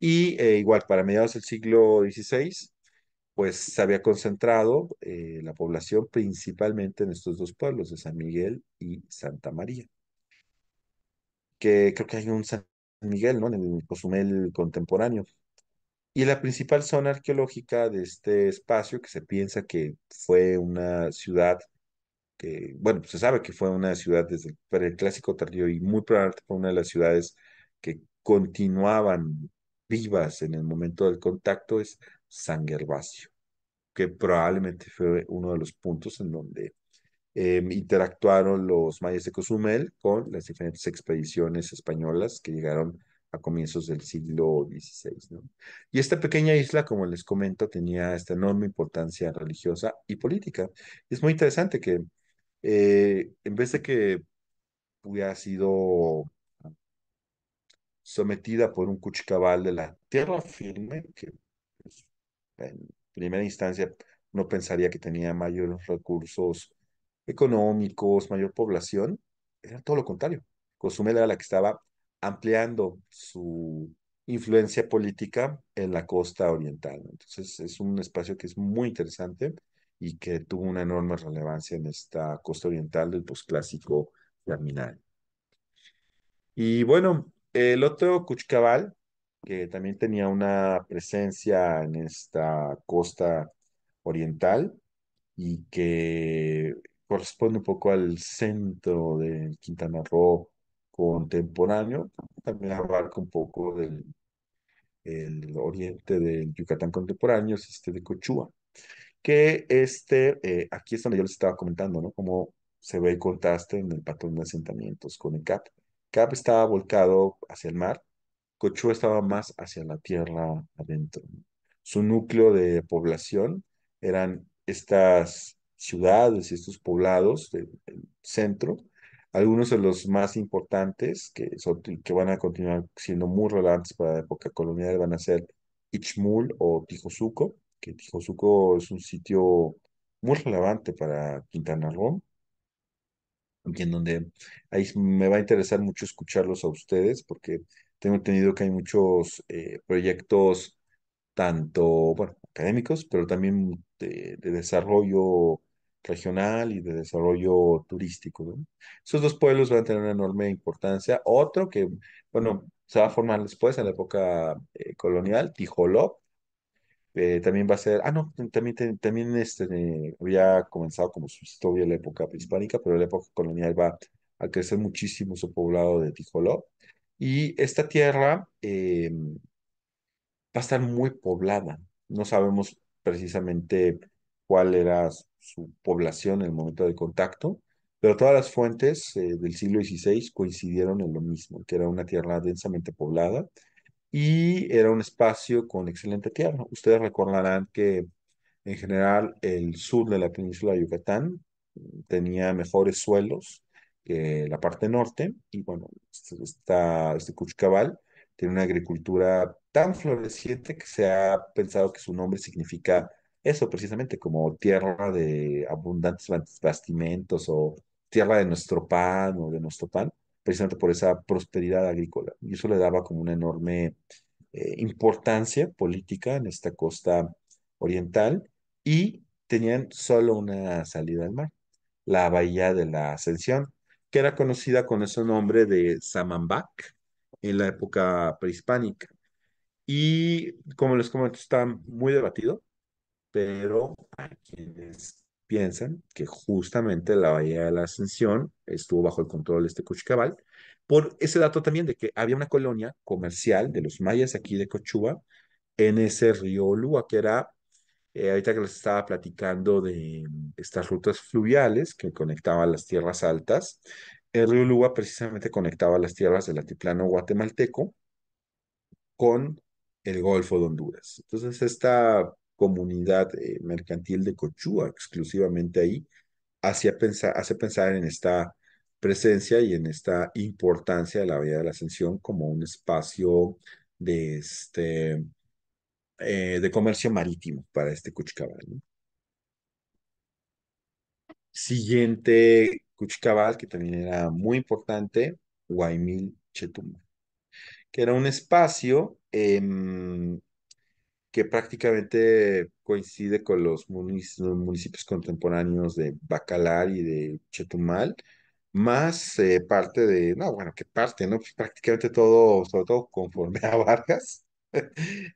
Y eh, igual, para mediados del siglo XVI, pues se había concentrado eh, la población principalmente en estos dos pueblos, de San Miguel y Santa María. Que creo que hay un San Miguel, ¿no? En el Cozumel contemporáneo. Y la principal zona arqueológica de este espacio, que se piensa que fue una ciudad, que, bueno, pues se sabe que fue una ciudad desde el clásico tardío y muy probablemente fue una de las ciudades que continuaban vivas en el momento del contacto, es San Gervasio, que probablemente fue uno de los puntos en donde em, interactuaron los mayas de Cozumel con las diferentes expediciones españolas que llegaron a comienzos del siglo XVI. ¿no? Y esta pequeña isla, como les comento, tenía esta enorme importancia religiosa y política. Es muy interesante que eh, en vez de que hubiera sido sometida por un cuchicabal de la tierra firme, que pues, en primera instancia no pensaría que tenía mayores recursos económicos, mayor población, era todo lo contrario. Cozumel era la que estaba ampliando su influencia política en la costa oriental. Entonces es un espacio que es muy interesante y que tuvo una enorme relevancia en esta costa oriental del posclásico terminal. Y bueno, el otro Cuchcabal, que también tenía una presencia en esta costa oriental y que corresponde un poco al centro de Quintana Roo contemporáneo, también abarca un poco del oriente del Yucatán contemporáneo, es este de Cochúa, que este, eh, aquí es donde yo les estaba comentando, ¿no? Cómo se ve el contraste en el patrón de asentamientos con el CAP. CAP estaba volcado hacia el mar, Cochúa estaba más hacia la tierra adentro. Su núcleo de población eran estas ciudades y estos poblados del centro, algunos de los más importantes que, son, que van a continuar siendo muy relevantes para la época colonial van a ser Ichmul o Tijosuco, que Tijosuco es un sitio muy relevante para Quintana Roo, y en donde ahí me va a interesar mucho escucharlos a ustedes, porque tengo entendido que hay muchos eh, proyectos, tanto, bueno, académicos, pero también de, de desarrollo regional y de desarrollo turístico. ¿no? Esos dos pueblos van a tener una enorme importancia. Otro que, bueno, se va a formar después en la época eh, colonial, Tijoló, eh, también va a ser, ah, no, también, también este, eh, había comenzado como su historia en la época prehispánica, pero en la época colonial va a crecer muchísimo su poblado de Tijoló. Y esta tierra va a estar muy poblada. No sabemos precisamente cuál era su población en el momento del contacto, pero todas las fuentes eh, del siglo XVI coincidieron en lo mismo, que era una tierra densamente poblada y era un espacio con excelente tierra. Ustedes recordarán que en general el sur de la península de Yucatán mm, tenía mejores suelos que la parte norte y bueno, está este, este Cuchcabal tiene una agricultura tan floreciente que se ha pensado que su nombre significa eso precisamente, como tierra de abundantes bastimentos o tierra de nuestro pan o de nuestro pan, precisamente por esa prosperidad agrícola. Y eso le daba como una enorme eh, importancia política en esta costa oriental y tenían solo una salida al mar, la bahía de la Ascensión, que era conocida con ese nombre de Samambac en la época prehispánica. Y como les comento, está muy debatido pero hay quienes piensan que justamente la Bahía de la Ascensión estuvo bajo el control de este Cochicabal, por ese dato también de que había una colonia comercial de los mayas aquí de Cochuba, en ese río Lua, que era, eh, ahorita que les estaba platicando de mm, estas rutas fluviales que conectaban las tierras altas, el río Lua precisamente conectaba las tierras del altiplano guatemalteco con el Golfo de Honduras. Entonces, esta comunidad eh, mercantil de Cochúa, exclusivamente ahí, hace pensar en esta presencia y en esta importancia de la Vía de la Ascensión como un espacio de, este, eh, de comercio marítimo para este Cuchcabal. Siguiente Cuchicabal, que también era muy importante, Guaymil Chetumal, que era un espacio eh, que prácticamente coincide con los municipios contemporáneos de Bacalar y de Chetumal, más eh, parte de, no, bueno, ¿qué parte, ¿no? Pues, prácticamente todo, sobre todo conforme a Vargas,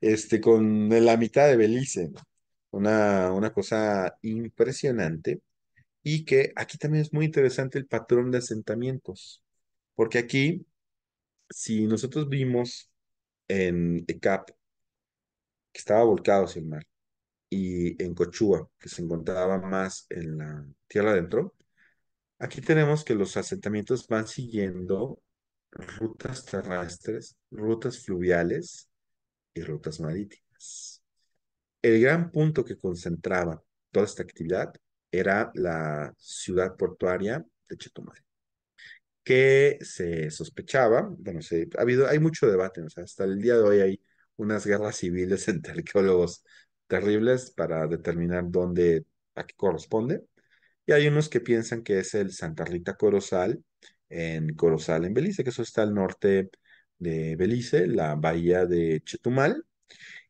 este, con la mitad de Belice, Una, una cosa impresionante y que aquí también es muy interesante el patrón de asentamientos, porque aquí, si nosotros vimos en ECAP que estaba volcado hacia el mar, y en Cochúa, que se encontraba más en la tierra adentro, aquí tenemos que los asentamientos van siguiendo rutas terrestres, rutas fluviales y rutas marítimas. El gran punto que concentraba toda esta actividad era la ciudad portuaria de Chetumal, que se sospechaba, bueno, ha habido, hay mucho debate, hasta el día de hoy hay unas guerras civiles entre arqueólogos terribles para determinar dónde, a qué corresponde. Y hay unos que piensan que es el Santa Rita Corozal en Corozal, en Belice, que eso está al norte de Belice, la bahía de Chetumal,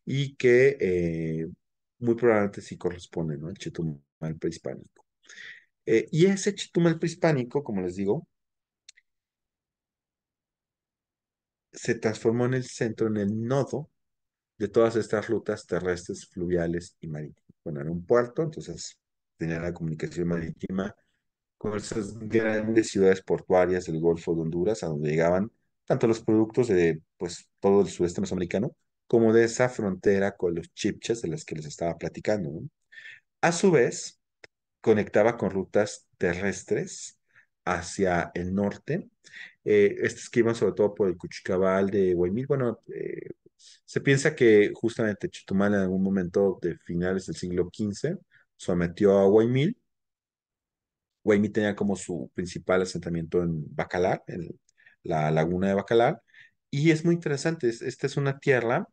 y que eh, muy probablemente sí corresponde, ¿no? Chetumal prehispánico. Eh, y ese Chetumal prehispánico, como les digo, se transformó en el centro, en el nodo de todas estas rutas terrestres, fluviales y marítimas. Bueno, era un puerto, entonces tenía la comunicación marítima con esas grandes ciudades portuarias del Golfo de Honduras, a donde llegaban tanto los productos de pues, todo el sudeste mesoamericano como de esa frontera con los chipchas de las que les estaba platicando. A su vez, conectaba con rutas terrestres hacia el norte, eh, estas que iban sobre todo por el Cuchicabal de Huaymil, bueno, eh, se piensa que justamente Chitumal en algún momento de finales del siglo XV sometió a Guaymil. Guaymí tenía como su principal asentamiento en Bacalar, en la laguna de Bacalar. Y es muy interesante, esta es una tierra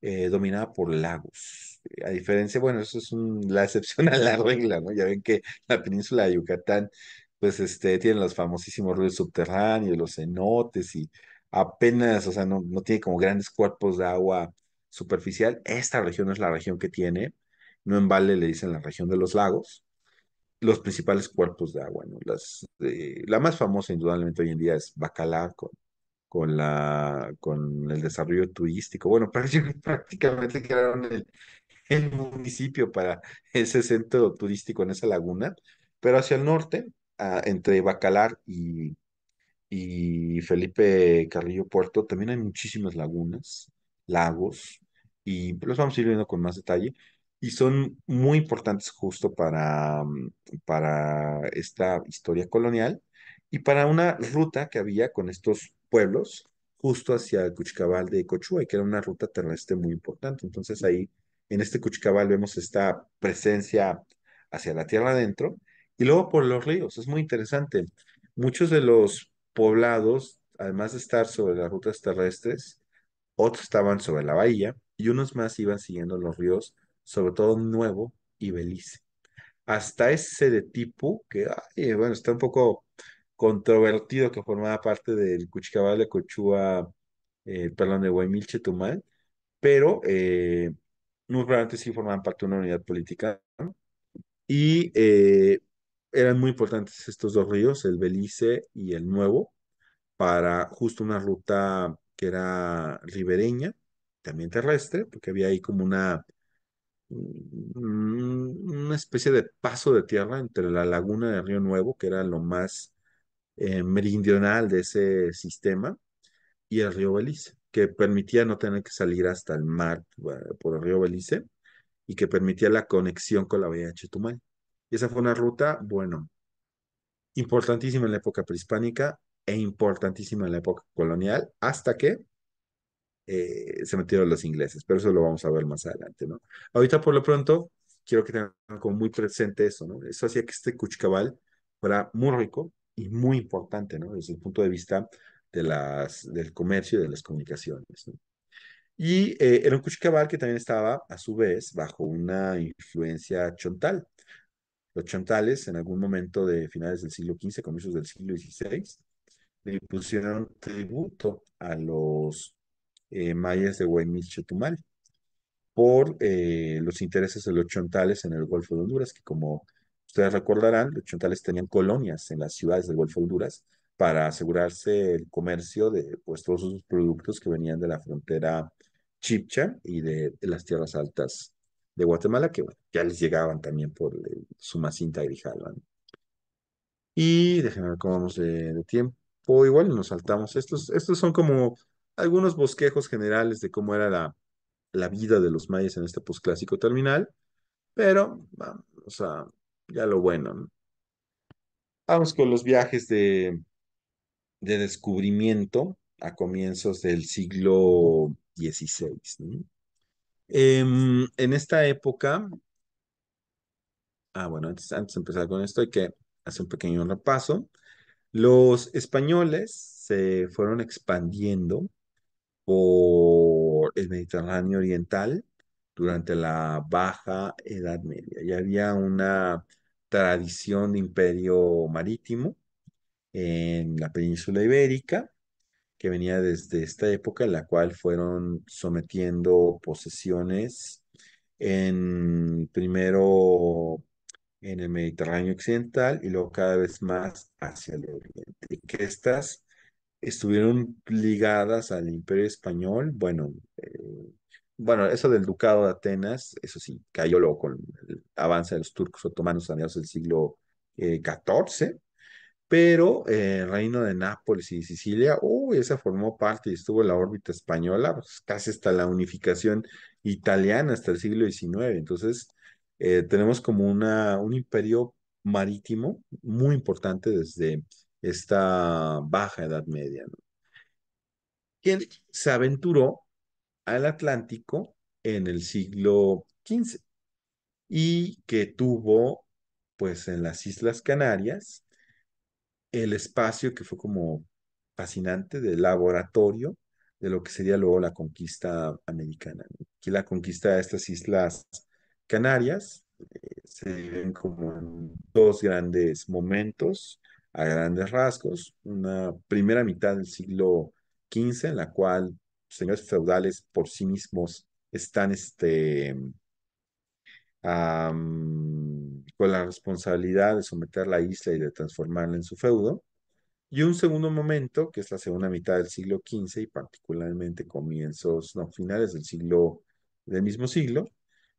eh, dominada por lagos. A diferencia, bueno, eso es la excepción a la regla, ¿no? Ya ven que la península de Yucatán, pues este, tiene los famosísimos ríos subterráneos, los cenotes y apenas, o sea, no, no tiene como grandes cuerpos de agua superficial. Esta región es la región que tiene, no en vale le dicen la región de los lagos, los principales cuerpos de agua. ¿no? Las, eh, la más famosa, indudablemente, hoy en día es Bacalar con, la, con el desarrollo turístico. Bueno, prácticamente crearon el, municipio para ese centro turístico en esa laguna, pero hacia el norte, ah, entre Bacalar y y Felipe Carrillo Puerto, también hay muchísimas lagunas, lagos, y los vamos a ir viendo con más detalle. Y son muy importantes justo para, mm, para esta historia colonial y para una ruta que había con estos pueblos justo hacia el cuchicabal de Cochua, y que era una ruta terrestre muy importante. Entonces ahí, en este Cuchicabal vemos esta presencia hacia la tierra adentro y luego por los ríos. Es muy interesante. Muchos de los poblados, además de estar sobre las rutas terrestres, otros estaban sobre la bahía y unos más iban siguiendo los ríos, sobre todo Nuevo y Belice. Hasta ese de tipo que bueno, está un poco controvertido, que formaba parte del Cuchicabal de Cochúa, eh, perdón, de Guaymil Chetumal, pero eh, muy probablemente sí formaban parte de una unidad política. Y eh, eran muy importantes estos dos ríos, el Belice y el Nuevo, para justo una ruta que era ribereña, también terrestre, porque había ahí como una, una especie de paso de tierra entre la laguna del Río Nuevo, que era lo más eh, meridional de ese sistema, y el río Belice, que permitía no tener que salir hasta el mar eh, por el río Belice y que permitía la conexión con la bahía de Chetumal. Y esa fue una ruta, bueno, importantísima en la época prehispánica e importantísima en la época colonial, hasta que eh, se metieron los ingleses, pero eso lo vamos a ver más adelante, ¿no? Ahorita por lo pronto, quiero que tengan como muy presente eso, ¿no? Eso hacía que este Cuchcabal fuera muy rico y muy importante, ¿no? Desde el punto de vista de las, del comercio y de las comunicaciones, Y eh, era un Cuchicabal que también estaba, a su vez, bajo una influencia chontal los chontales, en algún momento de finales del siglo XV, comienzos del siglo XVI, le pusieron tributo a los eh, mayas de Guaymil Chetumal por eh, los intereses de los chontales en el Golfo de Honduras, que como ustedes recordarán, los chontales tenían colonias en las ciudades del Golfo de Honduras para asegurarse el comercio de pues, todos sus productos que venían de la frontera chipcha y de, de las tierras altas de Guatemala, que bueno, ya les llegaban también por Suma Sumacinta Grijalva. ¿no? Y déjenme ver cómo vamos de, tiempo. Igual nos saltamos. Estos, estos son como algunos bosquejos generales de cómo era la, vida de los mayas en este posclásico terminal. Pero vamos a ya lo bueno. Vamos con los viajes de, de descubrimiento a comienzos del siglo XVI. ¿no? Em, en esta época, ah, bueno, antes, antes de empezar con esto hay que hacer un pequeño repaso. Los españoles se fueron expandiendo por el Mediterráneo Oriental durante la Baja Edad Media. Ya había una tradición de imperio marítimo en la península ibérica que venía desde esta época, en la cual fueron sometiendo posesiones en primero en el Mediterráneo occidental y luego cada vez más hacia el oriente. que estas estuvieron ligadas al imperio español, bueno, eh, bueno, eso del ducado de Atenas, eso sí, cayó luego con el avance de los turcos otomanos a mediados del siglo XIV, eh, pero eh, el reino de Nápoles y Sicilia, uy, esa formó parte y estuvo en la órbita española, pues, casi hasta la unificación italiana, hasta el siglo XIX. Entonces, eh, tenemos como una, un imperio marítimo muy importante desde esta baja Edad Media. ¿no? Quien se aventuró al Atlántico en el siglo XV y que tuvo, pues, en las Islas Canarias, el espacio que fue como fascinante de laboratorio de lo que sería luego la conquista americana. Aquí la conquista de estas islas Canarias eh, se viven como en dos grandes momentos a grandes rasgos. Una primera mitad del siglo XV en la cual señores feudales por sí mismos están este, con la responsabilidad de someter la isla y de transformarla en su feudo, y un segundo momento, que es la segunda mitad del siglo XV y particularmente comienzos, no, finales del siglo, del mismo siglo,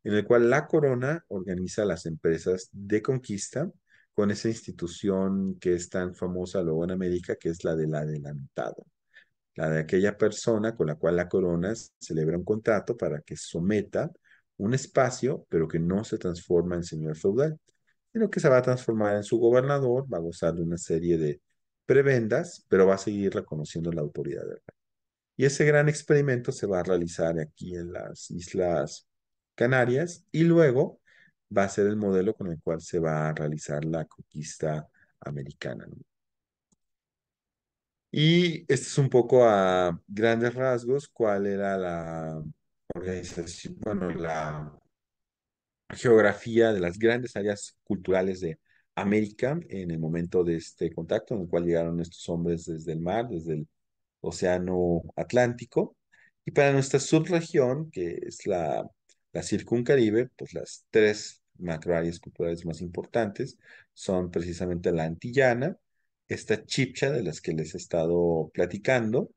en el cual la corona organiza las empresas de conquista con esa institución que es tan famosa luego en América, que es la del adelantado, la de aquella persona con la cual la corona celebra un contrato para que someta un espacio, pero que no se transforma en señor feudal sino que se va a transformar en su gobernador, va a gozar de una serie de prebendas, pero va a seguir reconociendo la autoridad del rey. Y ese gran experimento se va a realizar aquí en las Islas Canarias y luego va a ser el modelo con el cual se va a realizar la conquista americana. Y esto es un poco a grandes rasgos cuál era la organización, bueno, la geografía de las grandes áreas culturales de América en el momento de este contacto en el cual llegaron estos hombres desde el mar, desde el océano Atlántico. Y para nuestra subregión, que es la, la circuncaribe, pues las tres macro áreas culturales más importantes son precisamente la antillana, esta chipcha de las que les he estado platicando,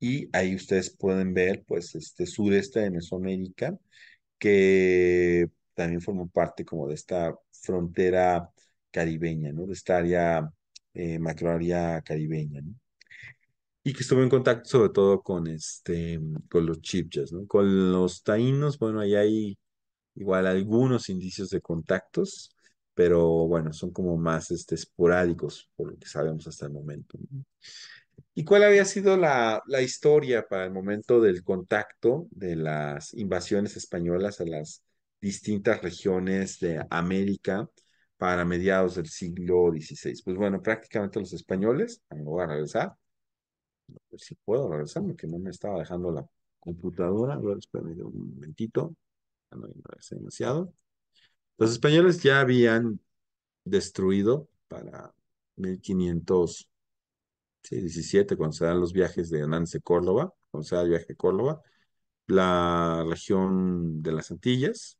y ahí ustedes pueden ver pues este sureste de Mesoamérica, que también formó parte como de esta frontera caribeña, ¿no? De esta área, eh, macroárea caribeña, ¿no? Y que estuvo en contacto sobre todo con, este, con los chipchas, ¿no? Con los taínos, bueno, ahí hay igual algunos indicios de contactos, pero bueno, son como más este, esporádicos por lo que sabemos hasta el momento. ¿Y cuál había sido la, la, historia para el momento del contacto de las invasiones españolas a las distintas regiones de América para mediados del siglo XVI. Pues bueno, prácticamente los españoles, ver, voy a regresar, a ver si puedo regresar, porque no me estaba dejando la computadora, a ver, un momentito, no regresar demasiado. Los españoles ya habían destruido para 1517, cuando se dan los viajes de Hernández de Córdoba, cuando se da el viaje de Córdoba, la región de las Antillas,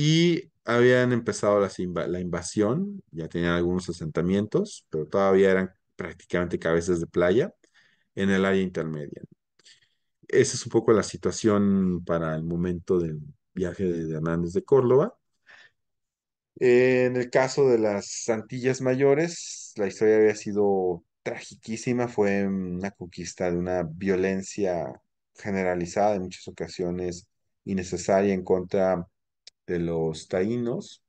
y habían empezado la invasión, ya tenían algunos asentamientos, pero todavía eran prácticamente cabezas de playa en el área intermedia. Esa es un poco la situación para el momento del viaje de Hernández de Córdoba. En el caso de las Antillas Mayores, la historia había sido tragiquísima, fue una conquista de una violencia generalizada, en muchas ocasiones innecesaria en contra de los taínos,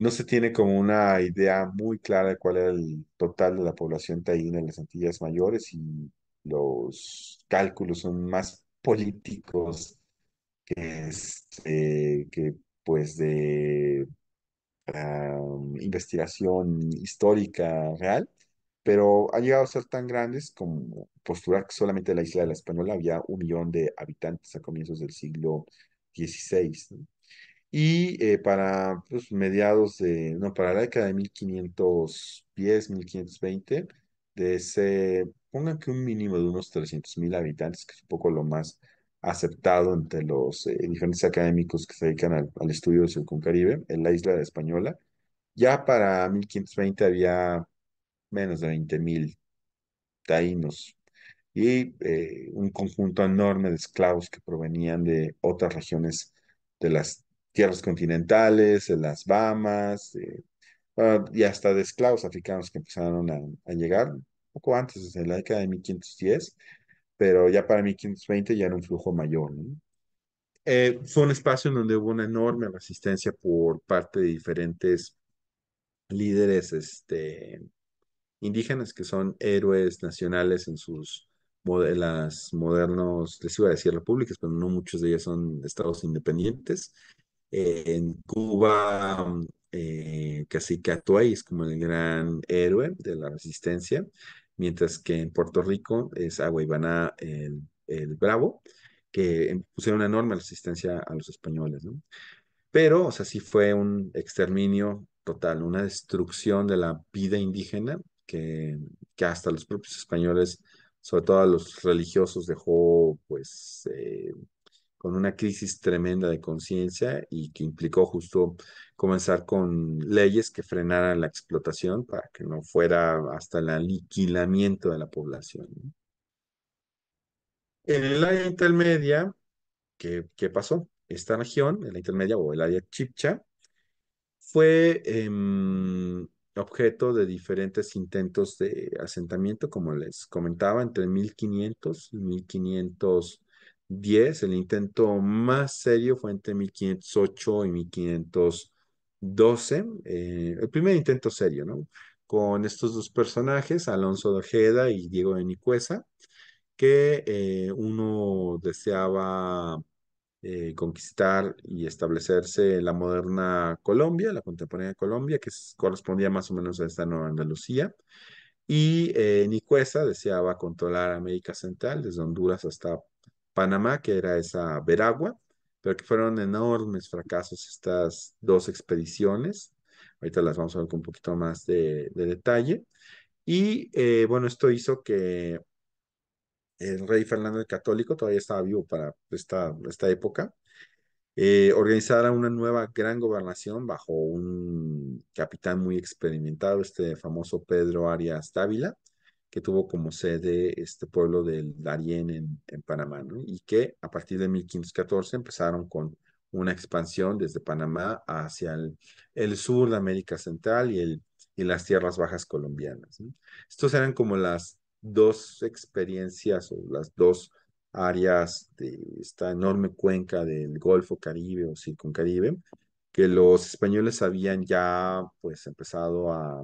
no se tiene como una idea muy clara de cuál era el total de la población taína en las Antillas Mayores y los cálculos son más políticos que, este, pues de ah, investigación histórica real, pero han llegado a ser tan grandes como postular que solamente la isla de la Española había un millón de habitantes a comienzos del siglo XVI. Y eh, para pues, mediados de, no, para la década de 1510, 1520, de ese, pongan que un mínimo de unos 300.000 mil habitantes, que es un poco lo más aceptado entre los eh, diferentes académicos que se dedican al, estudio del Caribe, en la isla de española. Ya para 1520 había menos de 20.000 taínos y eh, un conjunto enorme de esclavos que provenían de otras regiones de las tierras continentales, en las Bahamas, eh, y hasta de esclavos africanos que empezaron a, llegar un poco antes, de la década de 1510, pero ya para 1520 ya era un flujo mayor. Eh, fue un espacio en donde hubo una enorme resistencia por parte de diferentes líderes este, indígenas que son héroes nacionales en sus las modernos, les iba a decir repúblicas, pero no muchos de ellos son estados independientes. Eh, en Cuba, eh, Tuay es como el gran héroe de la resistencia, mientras que en Puerto Rico es Agua el, el Bravo, que pusieron una enorme resistencia a los españoles, ¿no? Pero, o sea, sí fue un exterminio total, una destrucción de la vida indígena que, hasta los propios españoles, sobre todo a los religiosos, dejó pues eh, con una crisis tremenda de conciencia y que implicó justo comenzar con leyes que frenaran la explotación para que no fuera hasta el aniquilamiento de la población. En el área intermedia, ¿qué, pasó? Esta región, en la intermedia o el área chipcha, fue em, objeto de diferentes intentos de asentamiento, como les comentaba, entre 1500 y 1500. El intento más serio fue entre 1508 y 1512. Eh, el primer intento serio, ¿no? Con estos dos personajes, Alonso de Ojeda y Diego de Nicuesa, que eh, uno deseaba eh, conquistar y establecerse la moderna Colombia, la contemporánea Colombia, que correspondía más o menos a esta nueva Andalucía. Y Nicuesa deseaba controlar América Central, desde Honduras hasta Panamá, que era esa Veragua, pero que fueron enormes fracasos estas dos expediciones. Ahorita las vamos a ver con un poquito más de, detalle. Y eh, bueno, esto hizo que el rey Fernando el Católico, todavía estaba vivo para esta, esta época, eh, organizara una nueva gran gobernación bajo un capitán muy experimentado, este famoso Pedro Arias Dávila, que tuvo como sede este pueblo del Darién en, Panamá, ¿no? y que a partir de 1514 empezaron con una expansión desde Panamá hacia el, sur de América Central y, el, y las tierras bajas colombianas. ¿no? Estos eran como las dos experiencias o las dos áreas de esta enorme cuenca del Golfo Caribe o Circuncaribe que los españoles habían ya pues empezado a,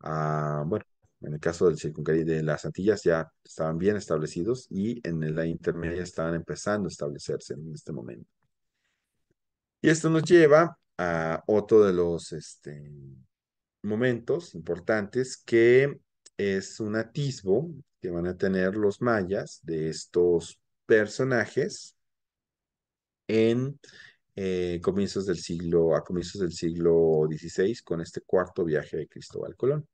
a bueno, en el caso del circuncari de las Antillas ya estaban bien establecidos y en la intermedia estaban empezando a establecerse en este momento. Y esto nos lleva a otro de los este, momentos importantes que es un atisbo que van a tener los mayas de estos personajes en eh, comienzos del siglo, a comienzos del siglo XVI con este cuarto viaje de Cristóbal Colón.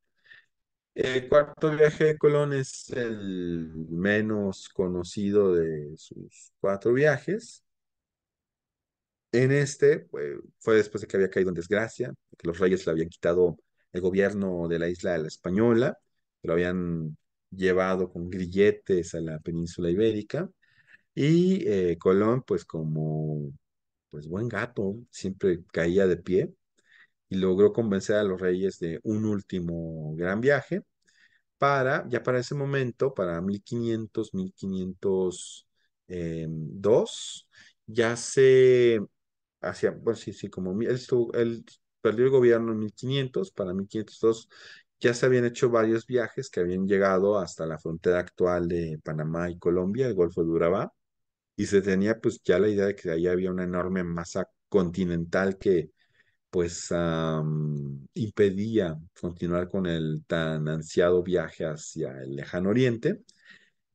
El eh, cuarto viaje de Colón es el menos conocido de sus cuatro viajes. En este pues, fue después de que había caído en desgracia, que los reyes le habían quitado el gobierno de la isla de la Española, lo habían llevado con grilletes a la península ibérica. Y eh, Colón, pues como pues buen gato, siempre caía de pie, y logró convencer a los reyes de un último gran viaje para, ya para ese momento, para 1500, 1502, eh, ya se hacía, bueno, sí, sí, como él, perdió el gobierno en 1500, para 1502 ya se habían hecho varios viajes que habían llegado hasta la frontera actual de Panamá y Colombia, el Golfo de Urabá, y se tenía pues ya la idea de que ahí había una enorme masa continental que pues impedía continuar con el tan ansiado viaje hacia el lejano oriente.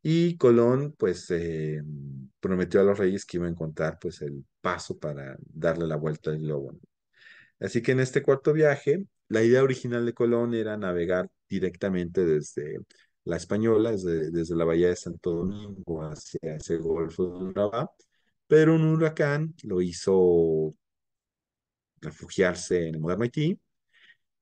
Y Colón, pues, eh, prometió a los reyes que iba a encontrar, pues, el paso para darle la vuelta al globo. Así que en este cuarto viaje, la idea original de Colón era navegar directamente desde la Española, desde, desde la bahía de Santo Domingo hacia ese golfo de Urabá, pero un huracán lo hizo refugiarse en el moderno Haití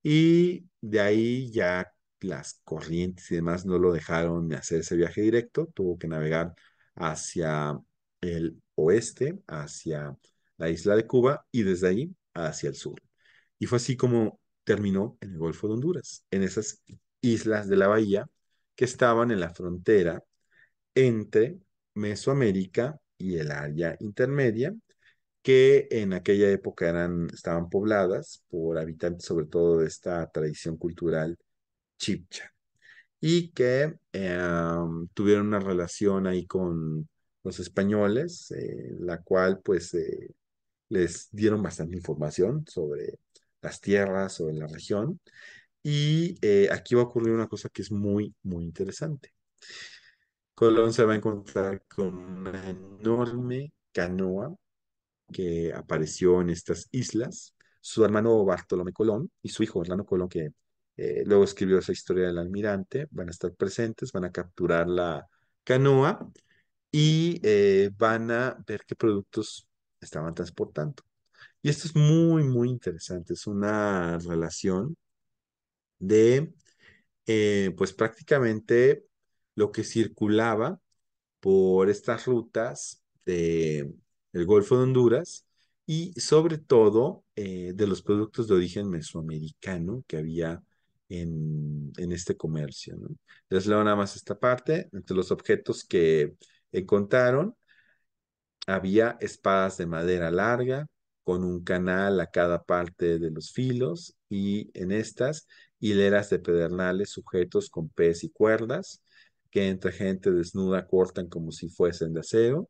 y de ahí ya las corrientes y demás no lo dejaron hacer ese viaje directo, tuvo que navegar hacia el oeste, hacia la isla de Cuba y desde ahí hacia el sur. Y fue así como terminó en el Golfo de Honduras, en esas islas de la bahía que estaban en la frontera entre Mesoamérica y el área intermedia, que en aquella época eran, estaban pobladas por habitantes sobre todo de esta tradición cultural chipcha y que em, tuvieron una relación ahí con los españoles, eh, la cual pues eh, les dieron bastante información sobre las tierras, sobre la región. Y eh, aquí va a ocurrir una cosa que es muy, muy interesante. Colón se va a encontrar con una enorme canoa que apareció en estas islas, su hermano Bartolomé Colón y su hijo Orlando Colón, que eh, luego escribió esa historia del almirante, van a estar presentes, van a capturar la canoa y eh, van a ver qué productos estaban transportando. Y esto es muy, muy interesante, es una relación de, eh, pues prácticamente lo que circulaba por estas rutas de el Golfo de Honduras y sobre todo eh, de los productos de origen mesoamericano que había en, este comercio. Les leo nada más esta parte. Entre los objetos que encontraron había espadas de madera larga con un canal a cada parte de los filos y en estas hileras de pedernales sujetos con pez y cuerdas que entre gente desnuda cortan como si fuesen de acero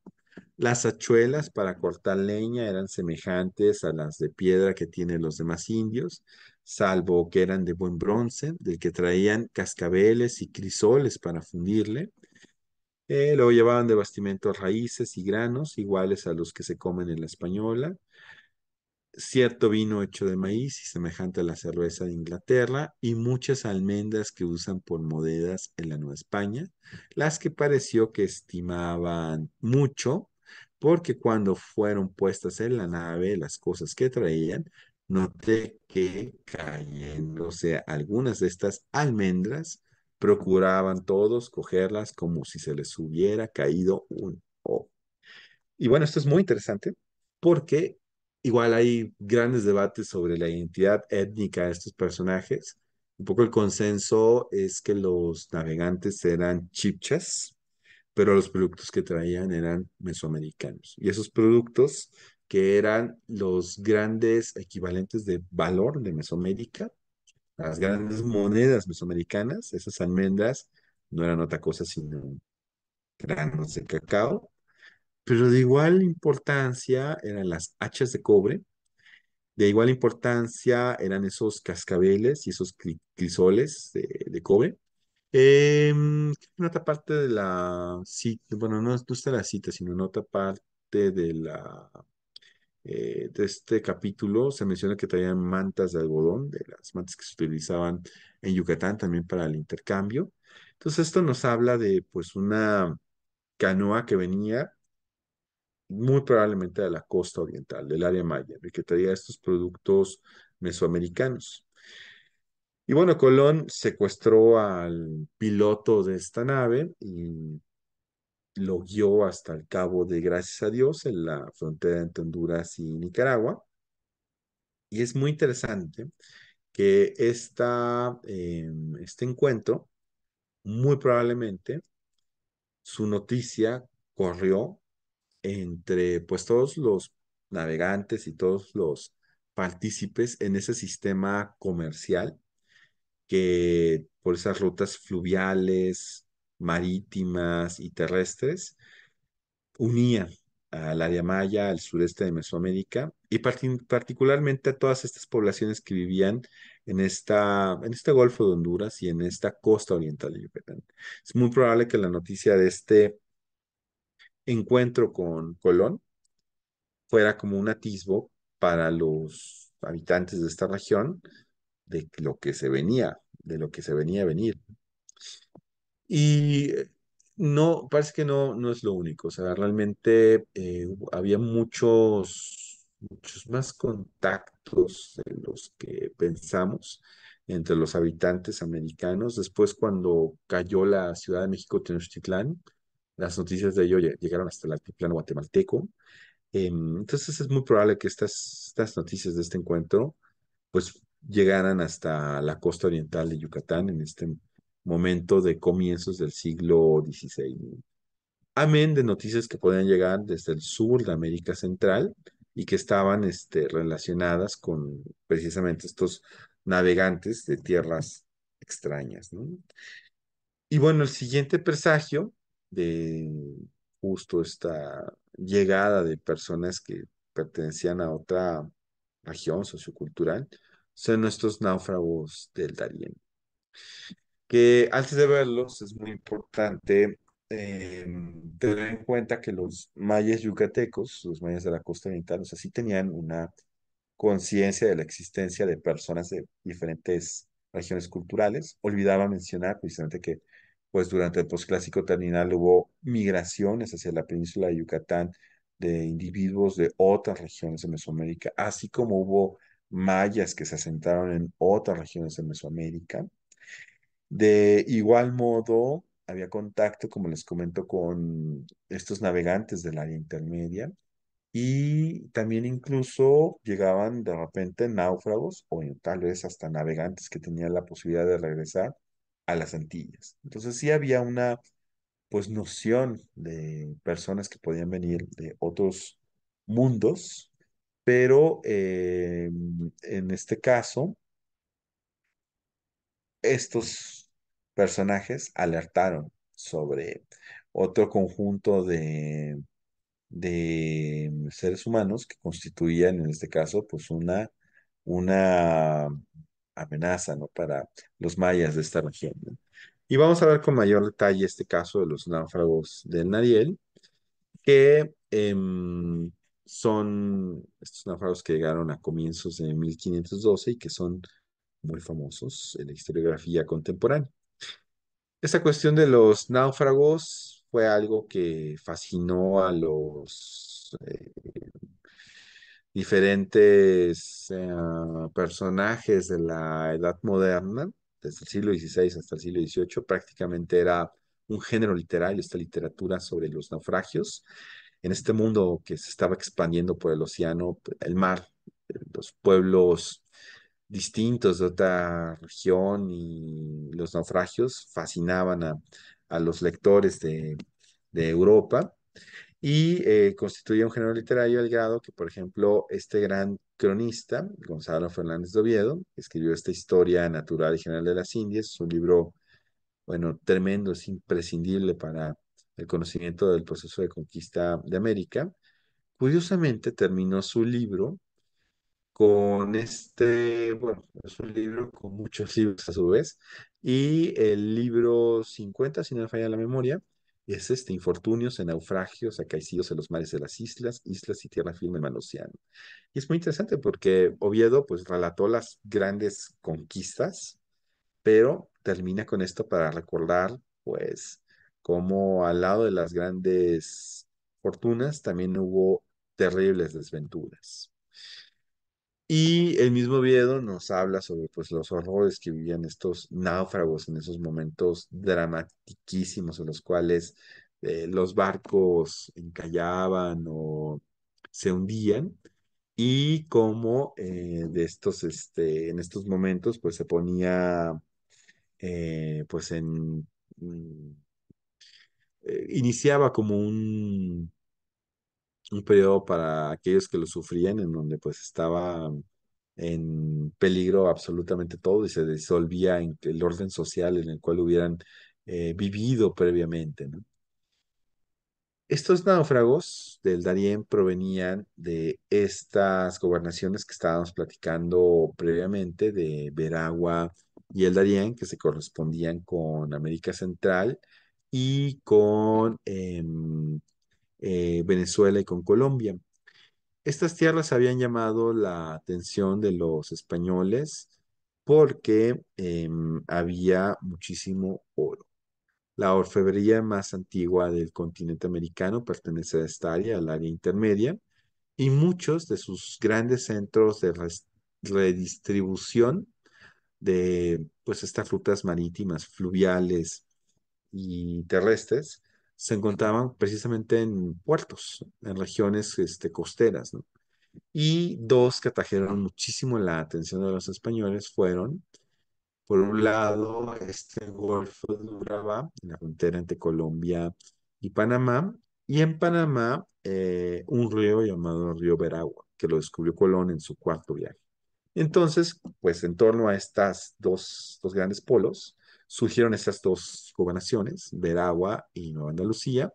las hachuelas para cortar leña eran semejantes a las de piedra que tienen los demás indios, salvo que eran de buen bronce, del que traían cascabeles y crisoles para fundirle. lo eh, luego llevaban de bastimentos raíces y granos iguales a los que se comen en la española, cierto vino hecho de maíz y semejante a la cerveza de Inglaterra, y muchas almendras que usan por monedas en la Nueva España, las que pareció que estimaban mucho, porque cuando fueron puestas en la nave las cosas que traían, noté que cayéndose algunas de estas almendras, procuraban todos cogerlas como si se les hubiera caído un o. Y bueno, esto es muy interesante porque Igual hay grandes debates sobre la identidad étnica de estos personajes. Un poco el consenso es que los navegantes eran chipchas, pero los productos que traían eran mesoamericanos. Y esos productos que eran los grandes equivalentes de valor de Mesoamérica, las grandes monedas mesoamericanas, esas almendras no eran otra cosa sino granos de cacao, pero de igual importancia eran las hachas de cobre, de igual importancia eran esos cascabeles y esos crisoles de, cobre. Em, en otra parte de la cita, bueno, no, no está la cita, sino en otra parte de la eh, de este capítulo se menciona que traían mantas de algodón, de las mantas que se utilizaban en Yucatán también para el intercambio. Entonces esto nos habla de pues una canoa que venía muy probablemente de la costa oriental, del área maya, que traía estos productos mesoamericanos. Y bueno, Colón secuestró al piloto de esta nave y lo guió hasta el cabo de Gracias a Dios, en la frontera entre Honduras y Nicaragua. Y es muy interesante que esta, eh, este encuentro, muy probablemente, su noticia corrió entre pues todos los navegantes y todos los partícipes en ese sistema comercial que por esas rutas fluviales, marítimas y terrestres unía al área maya, al sureste de Mesoamérica y particularmente a todas estas poblaciones que vivían en, esta, en este Golfo de Honduras y en esta costa oriental de Yucatán. Es muy probable que la noticia de este encuentro con Colón fuera como un atisbo para los habitantes de esta región de lo que se venía, de lo que se venía a venir. Y eh, no, parece que no, no es lo único, o sea, realmente eh, había muchos, muchos más contactos de los que pensamos entre los habitantes americanos. Después, cuando cayó la Ciudad de México, Tenochtitlán, las noticias de ello llegaron hasta el altiplano guatemalteco. Em, entonces es muy probable que estas, estas noticias de este encuentro pues llegaran hasta la costa oriental de Yucatán en este momento de comienzos del siglo XVI. Amén de noticias que podían llegar desde el sur de América Central y que estaban este, relacionadas con precisamente estos navegantes de tierras extrañas. Y bueno, el siguiente presagio de justo esta llegada de personas que pertenecían a otra región sociocultural, son estos náufragos del Darién. Que antes de verlos es muy importante em, tener en cuenta que los mayas yucatecos, los mayas de la costa oriental, así tenían una conciencia de la existencia de personas de diferentes regiones culturales. Olvidaba mencionar precisamente que pues durante el posclásico terminal hubo migraciones hacia la península de Yucatán de individuos de otras regiones de Mesoamérica, así como hubo mayas que se asentaron en otras regiones de Mesoamérica. De igual modo, había contacto, como les comento, con estos navegantes del área intermedia y también incluso llegaban de repente náufragos o tal vez hasta navegantes que tenían la posibilidad de regresar a las Antillas. Entonces sí había una pues noción de personas que podían venir de otros mundos, pero eh, en este caso, estos personajes alertaron sobre otro conjunto de, de seres humanos que constituían en este caso pues una, una amenaza ¿no? para los mayas de esta región. Y vamos a ver con mayor detalle este caso de los náufragos del Nadiel, que em, son estos náufragos que llegaron a comienzos de 1512 y que son muy famosos en la historiografía contemporánea. Esta cuestión de los náufragos fue algo que fascinó a los eh, diferentes eh, personajes de la Edad Moderna, desde el siglo XVI hasta el siglo XVIII, prácticamente era un género literario, esta literatura sobre los naufragios. En este mundo que se estaba expandiendo por el océano, el mar, eh, los pueblos distintos de otra región y los naufragios fascinaban a, los lectores de, de Europa y eh, constituye un género literario al grado que, por ejemplo, este gran cronista, Gonzalo Fernández de Oviedo, escribió esta historia natural y general de las Indias, un libro, bueno, tremendo, es imprescindible para el conocimiento del proceso de conquista de América. Curiosamente, terminó su libro con este, bueno, es un libro con muchos libros a su vez, y el libro 50, si no me falla la memoria, es este, infortunios en naufragios acaecidos en los mares de las islas, islas y tierra firme en el océano. Y es muy interesante porque Oviedo pues relató las grandes conquistas, pero termina con esto para recordar pues cómo al lado de las grandes fortunas también hubo terribles desventuras. Y el mismo Viedo nos habla sobre pues, los horrores que vivían estos náufragos en esos momentos dramatiquísimos en los cuales eh, los barcos encallaban o se hundían y cómo eh, de estos, este, en estos momentos pues se ponía eh, pues en... Mm, iniciaba como un un periodo para aquellos que lo sufrían, en donde pues estaba en peligro absolutamente todo y se disolvía en el orden social en el cual hubieran eh, vivido previamente. Estos náufragos del Darién provenían de estas gobernaciones que estábamos platicando previamente, de Veragua y el Darién, que se correspondían con América Central y con... Em, eh, Venezuela y con Colombia. Estas tierras habían llamado la atención de los españoles porque em, había muchísimo oro. La orfebrería más antigua del continente americano pertenece a esta área, al área intermedia, y muchos de sus grandes centros de redistribución de pues estas frutas marítimas, fluviales y terrestres se encontraban precisamente en puertos, en regiones este, costeras, Y dos que atrajeron muchísimo la atención de los españoles fueron, por un lado, este Golfo de Urabá, en la frontera entre Colombia y Panamá, y en Panamá eh, un río llamado Río Veragua, que lo descubrió Colón en su cuarto viaje. Entonces, pues en torno a estas dos, dos grandes polos, surgieron estas dos gobernaciones, Veragua y Nueva Andalucía.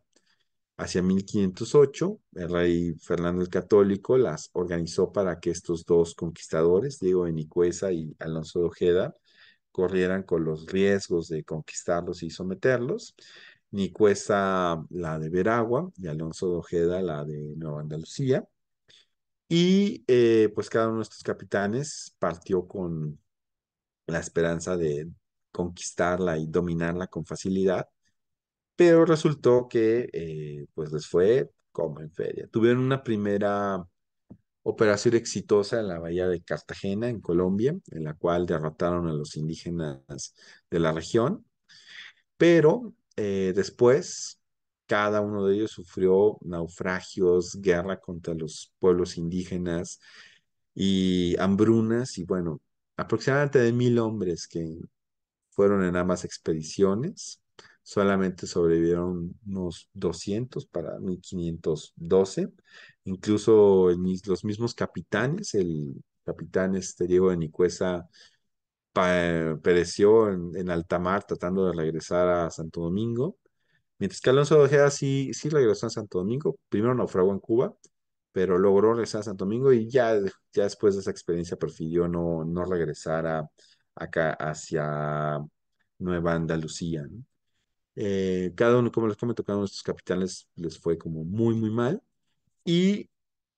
Hacia 1508, el rey Fernando el Católico las organizó para que estos dos conquistadores, Diego de Nicuesa y Alonso de Ojeda, corrieran con los riesgos de conquistarlos y someterlos. Nicuesa la de Veragua y Alonso de Ojeda la de Nueva Andalucía. Y eh, pues cada uno de estos capitanes partió con la esperanza de conquistarla y dominarla con facilidad, pero resultó que eh, pues les fue como en feria. Tuvieron una primera operación exitosa en la bahía de Cartagena, en Colombia, en la cual derrotaron a los indígenas de la región, pero eh, después cada uno de ellos sufrió naufragios, guerra contra los pueblos indígenas y hambrunas, y bueno, aproximadamente de mil hombres que fueron en ambas expediciones. Solamente sobrevivieron unos 200 para 1512. Incluso los mismos capitanes, el capitán este, Diego de Nicuesa pereció en, alta mar tratando de regresar a Santo Domingo. Mientras que Alonso de Ojeda sí, sí regresó a Santo Domingo. Primero naufragó en Cuba, pero logró regresar a Santo Domingo y ya, ya después de esa experiencia prefirió no, no regresar a, acá hacia Nueva Andalucía. Eh, cada uno, como les comento, cada uno de estos capitanes les fue como muy, muy mal. Y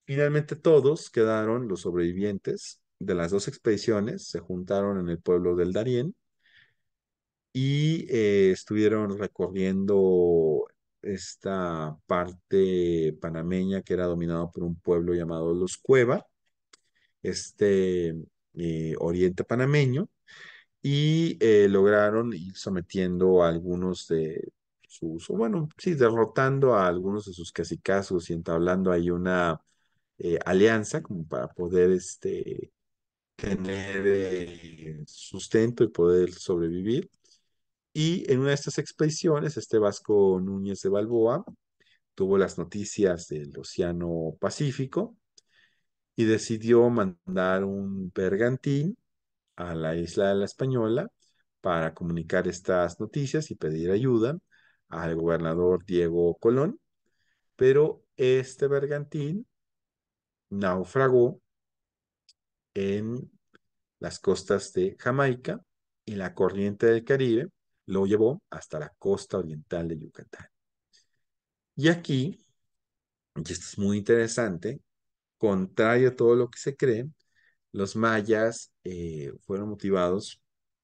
finalmente todos quedaron, los sobrevivientes de las dos expediciones, se juntaron en el pueblo del Darién y eh, estuvieron recorriendo esta parte panameña que era dominada por un pueblo llamado Los Cueva, este eh, oriente panameño, y eh, lograron ir sometiendo a algunos de sus, bueno, sí, derrotando a algunos de sus casicazos y entablando ahí una eh, alianza como para poder este, tener eh, sustento y poder sobrevivir. Y en una de estas expediciones, este Vasco Núñez de Balboa tuvo las noticias del Océano Pacífico y decidió mandar un bergantín a la isla de la Española para comunicar estas noticias y pedir ayuda al gobernador Diego Colón, pero este bergantín naufragó en las costas de Jamaica y la corriente del Caribe lo llevó hasta la costa oriental de Yucatán. Y aquí, y esto es muy interesante, contrario a todo lo que se cree, los mayas eh, fueron motivados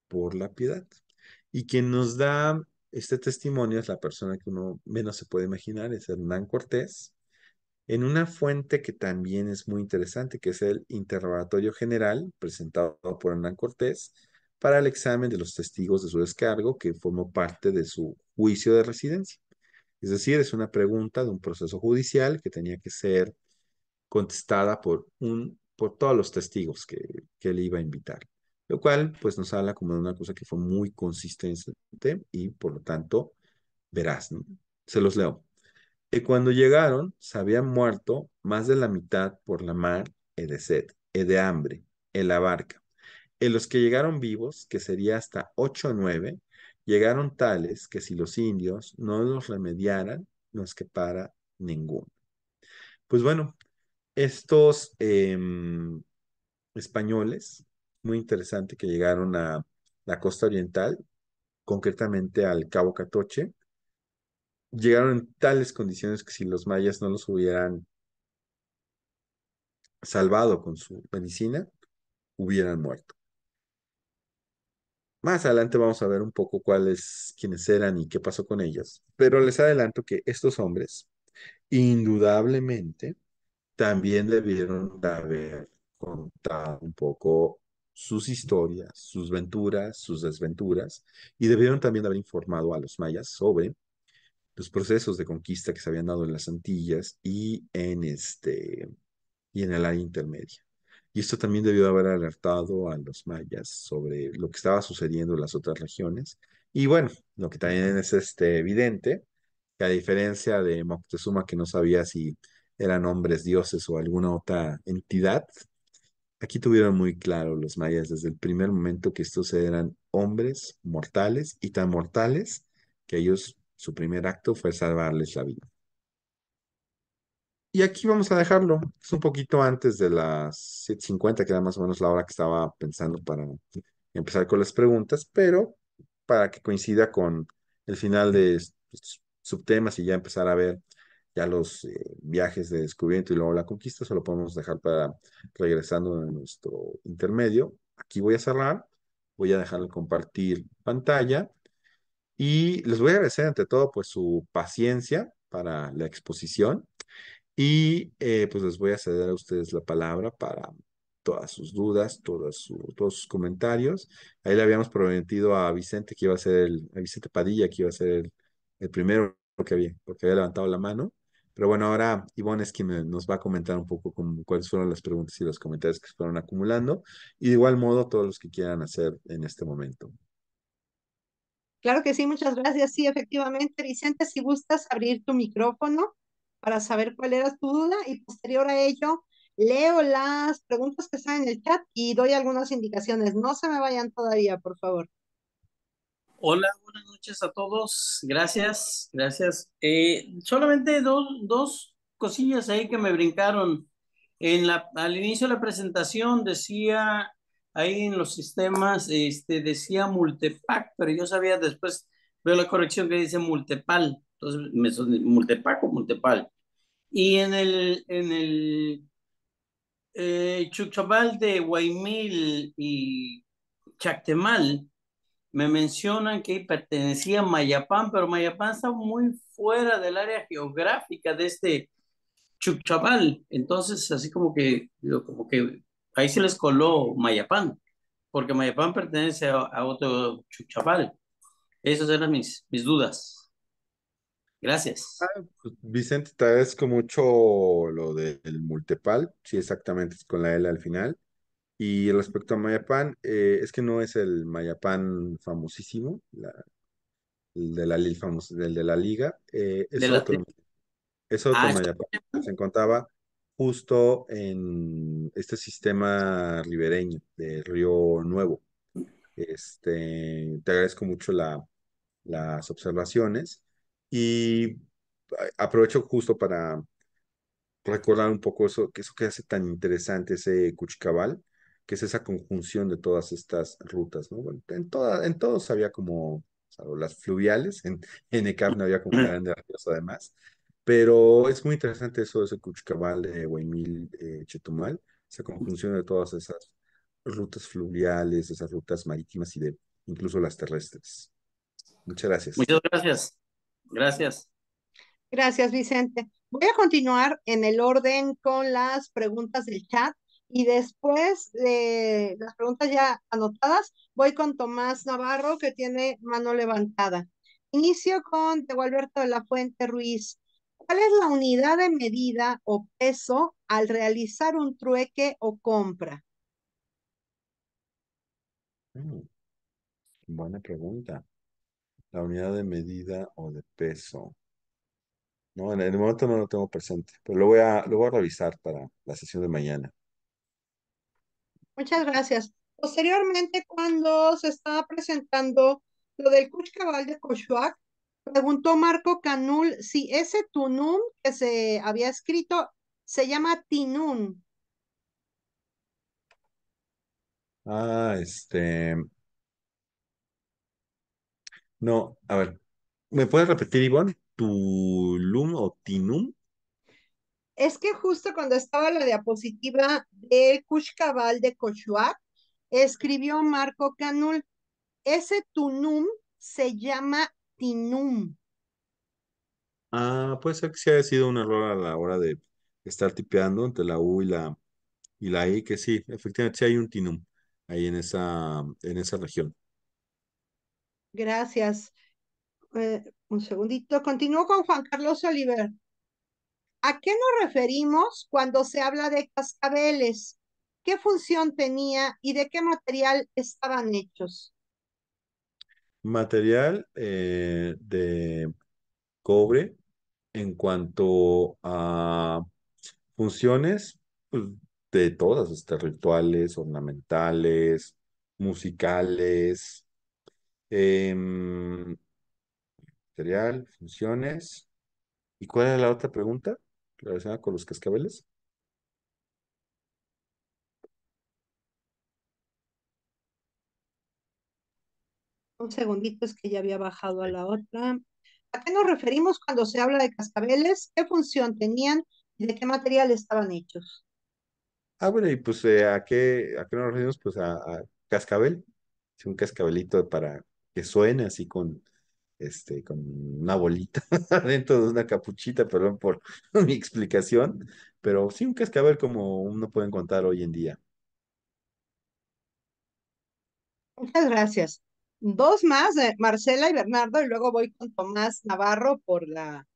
por la piedad. Y quien nos da este testimonio es la persona que uno menos se puede imaginar, es Hernán Cortés, en una fuente que también es muy interesante, que es el interrogatorio general presentado por Hernán Cortés para el examen de los testigos de su descargo, que formó parte de su juicio de residencia. Es decir, es una pregunta de un proceso judicial que tenía que ser contestada por un por todos los testigos que, le él iba a invitar. Lo cual, pues, nos habla como de una cosa que fue muy consistente y, por lo tanto, verás, ¿no? Se los leo. Y cuando llegaron, se habían muerto más de la mitad por la mar, y de sed, y de hambre, en la barca. En los que llegaron vivos, que sería hasta ocho o nueve, llegaron tales que si los indios no los remediaran, no es que para ninguno. Pues bueno, estos em, españoles, muy interesante, que llegaron a la costa oriental, concretamente al Cabo Catoche, llegaron en tales condiciones que si los mayas no los hubieran salvado con su medicina, hubieran muerto. Más adelante vamos a ver un poco cuáles, quiénes eran y qué pasó con ellos, pero les adelanto que estos hombres indudablemente también debieron de haber contado un poco sus historias, sus venturas, sus desventuras, y debieron también haber informado a los mayas sobre los procesos de conquista que se habían dado en las Antillas y en, este, y en el área intermedia. Y esto también debió haber alertado a los mayas sobre lo que estaba sucediendo en las otras regiones. Y bueno, lo que también es este, evidente, que a diferencia de Moctezuma, que no sabía si eran hombres, dioses o alguna otra entidad. Aquí tuvieron muy claro los mayas desde el primer momento que estos eran hombres mortales y tan mortales que ellos, su primer acto fue salvarles la vida. Y aquí vamos a dejarlo. Es un poquito antes de las 7.50, que era más o menos la hora que estaba pensando para empezar con las preguntas, pero para que coincida con el final de subtemas y ya empezar a ver ya los eh, viajes de descubrimiento y luego la conquista solo podemos dejar para regresando a nuestro intermedio. Aquí voy a cerrar, voy a dejar compartir pantalla y les voy a agradecer ante todo pues su paciencia para la exposición y eh, pues les voy a ceder a ustedes la palabra para todas sus dudas, todas todos sus comentarios. Ahí le habíamos prometido a Vicente que iba a ser el, Vicente Padilla que iba a ser el, primero porque había, porque había levantado la mano. Pero bueno, ahora Ivonne es quien nos va a comentar un poco cuáles fueron las preguntas y los comentarios que se fueron acumulando. Y de igual modo, todos los que quieran hacer en este momento. Claro que sí, muchas gracias. Sí, efectivamente, Vicente, si gustas abrir tu micrófono para saber cuál era tu duda y posterior a ello leo las preguntas que están en el chat y doy algunas indicaciones. No se me vayan todavía, por favor. Hola, buenas noches a todos. Gracias, gracias. Eh, solamente dos, dos cosillas ahí que me brincaron. En la, al inicio de la presentación decía, ahí en los sistemas, este, decía multipack, pero yo sabía después, veo la corrección que dice multipal. Entonces, me multipack o multipal. Y en el, en el eh, Chuchabal de Guaymil y Chactemal, me mencionan que pertenecía a Mayapán, pero Mayapán está muy fuera del área geográfica de este Chuchapal. Entonces, así como que, como que ahí se les coló Mayapán, porque Mayapán pertenece a, otro Chuchapal. Esas eran mis, mis dudas. Gracias. Ah, pues, Vicente, te agradezco mucho lo del multepal, sí, exactamente, con la L al final. Y respecto a Mayapán, eh, es que no es el Mayapán famosísimo, el, de la, de la liga, eh, es, otro, ah, es, otro, Mayapán se encontraba justo en este sistema ribereño de Río Nuevo. Este, te agradezco mucho las observaciones y eh, aprovecho justo para recordar un poco eso, eso que hace tan interesante ese Cuchicabal que es esa conjunción de todas estas rutas, ¿no? en, toda, en todos había como, las fluviales, en, en Ecap no había como grandes además, pero es muy interesante eso de Cuchcabal, de Huaymil, eh, Chetumal, esa conjunción de todas esas rutas fluviales, esas rutas marítimas y de incluso las terrestres. Muchas gracias. Muchas gracias. Gracias. Gracias, Vicente. Voy a continuar en el orden con las preguntas del chat. Y después de las preguntas ya anotadas, voy con Tomás Navarro, que tiene mano levantada. Inicio con Diego Alberto de la Fuente Ruiz. ¿Cuál es la unidad de medida o peso al realizar un trueque o compra? Mm, buena pregunta. La unidad de medida o de peso. No, en el momento no lo tengo presente, pero lo voy a, lo voy a revisar para la sesión de mañana. Muchas gracias. Posteriormente, cuando se estaba presentando lo del Cuchcabal de Cochuac, preguntó Marco Canul si ese Tunum que se había escrito se llama Tinum. Ah, este. No, a ver, ¿me puedes repetir, Ivonne? ¿Tulum o Tinum? es que justo cuando estaba la diapositiva de Kushkabal de Cochuac, escribió Marco Canul, ese tunum se llama tinum. Ah, puede ser que sí haya sido un error a la hora de estar tipeando entre la U y la, y la I, e, que sí, efectivamente sí hay un tinum ahí en esa, en esa región. Gracias. Eh, un segundito. Continúo con Juan Carlos Oliver. ¿A qué nos referimos cuando se habla de cascabeles? ¿Qué función tenía y de qué material estaban hechos? Material eh, de cobre en cuanto a funciones pues, de todas, este, rituales, ornamentales, musicales, em, material, funciones. ¿Y cuál es la otra pregunta? relacionada con los cascabeles? Un segundito, es que ya había bajado a la otra. ¿A qué nos referimos cuando se habla de cascabeles? ¿Qué función tenían y de qué material estaban hechos? Ah, bueno, y pues eh, ¿a, qué, ¿a qué nos referimos? Pues a, a cascabel, es un cascabelito para que suene así con, este, con una bolita dentro de una capuchita, perdón por mi explicación, pero sí un cascabel como uno puede encontrar hoy en día. Muchas gracias. Dos más, Marcela y Bernardo, y luego voy con Tomás Navarro por la,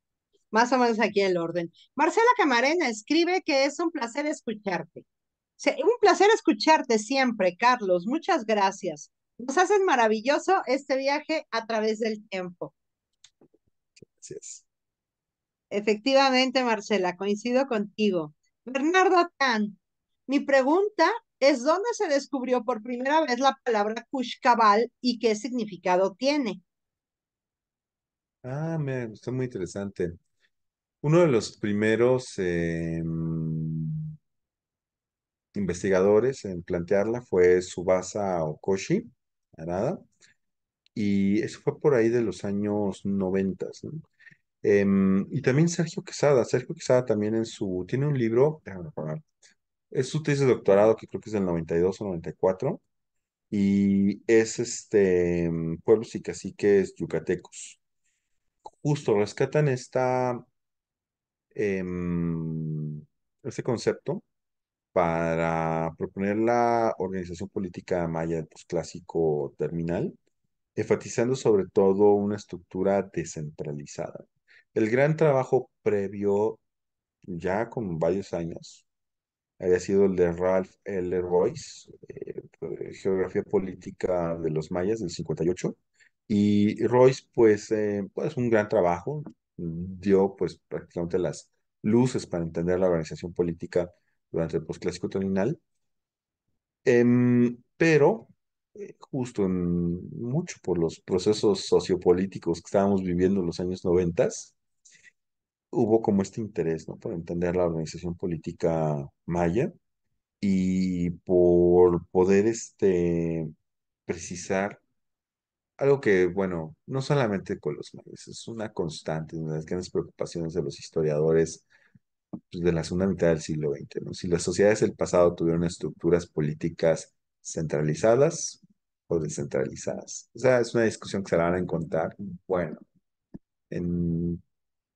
más o menos aquí el orden. Marcela Camarena escribe que es un placer escucharte. un placer escucharte siempre, Carlos. Muchas gracias nos hacen maravilloso este viaje a través del tiempo. Gracias. Efectivamente, Marcela, coincido contigo. Bernardo Tan, mi pregunta es dónde se descubrió por primera vez la palabra Cushcabal y qué significado tiene. Ah, me gusta, muy interesante. Uno de los primeros em, investigadores en plantearla fue Subasa Okoshi, nada Y eso fue por ahí de los años 90. Em, y también Sergio Quesada. Sergio Quesada también en su, tiene un libro, déjame recordar, es su tesis de doctorado que creo que es del 92 o 94, y es este, em, Pueblos y Caciques Yucatecos. Justo rescatan esta, em, este concepto para proponer la organización política maya clásico terminal, enfatizando sobre todo una estructura descentralizada. El gran trabajo previo, ya con varios años, había sido el de Ralph L. Royce, eh, Geografía Política de los Mayas del 58. Y Royce, pues, eh, pues, un gran trabajo, dio pues prácticamente las luces para entender la organización política durante el posclásico terminal. Em, pero eh, justo en, mucho por los procesos sociopolíticos que estábamos viviendo en los años noventas, hubo como este interés, ¿no? Por entender la organización política maya y por poder, este, precisar algo que, bueno, no solamente con los mayas, es una constante, una de las grandes preocupaciones de los historiadores pues, de la segunda mitad del siglo XX. ¿no? Si las sociedades del pasado tuvieron estructuras políticas centralizadas o descentralizadas. O sea, es una discusión que se la van a encontrar. Bueno, en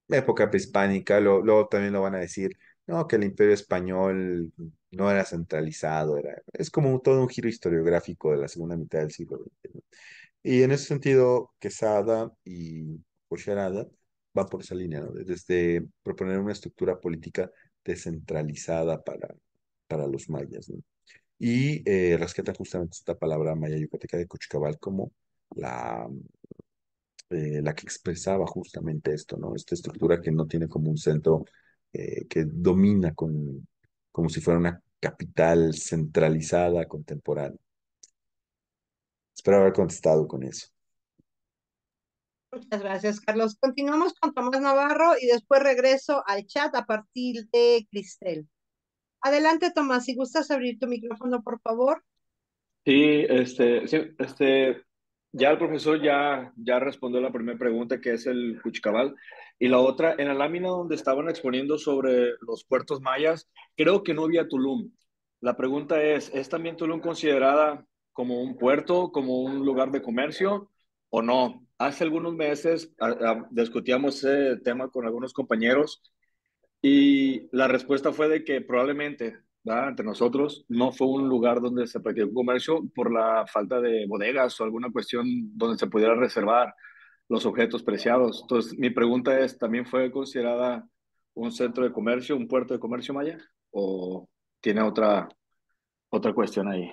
la época prehispánica, luego también lo van a decir, no, que el imperio español no era centralizado, era, es como todo un giro historiográfico de la segunda mitad del siglo XX. Y en ese sentido, Quesada y Cocharada va por esa línea, desde proponer una estructura política descentralizada para, para los mayas. Y eh, justamente esta palabra maya yucateca de Cochicabal como la, eh, la que expresaba justamente esto, ¿no? Esta estructura que no tiene como un centro eh, que domina como si fuera una capital centralizada contemporánea. Espero haber contestado con eso. Muchas gracias, Carlos. Continuamos con Tomás Navarro y después regreso al chat a partir de Cristel. Adelante, Tomás, si gustas abrir tu micrófono, por favor. Sí, este, este, ya el profesor ya, ya respondió la primera pregunta, que es el Cuchicabal. Y la otra, en la lámina donde estaban exponiendo sobre los puertos mayas, creo que no había Tulum. La pregunta es, ¿es también Tulum considerada como un puerto, como un lugar de comercio o no? hace algunos meses discutíamos ese tema con algunos compañeros y la respuesta fue de que probablemente, entre nosotros, no fue un lugar donde se practicó comercio por la falta de bodegas o alguna cuestión donde se pudiera reservar los objetos preciados. Entonces, mi pregunta es, ¿también fue considerada un centro de comercio, un puerto de comercio maya? ¿O tiene otra, otra cuestión ahí?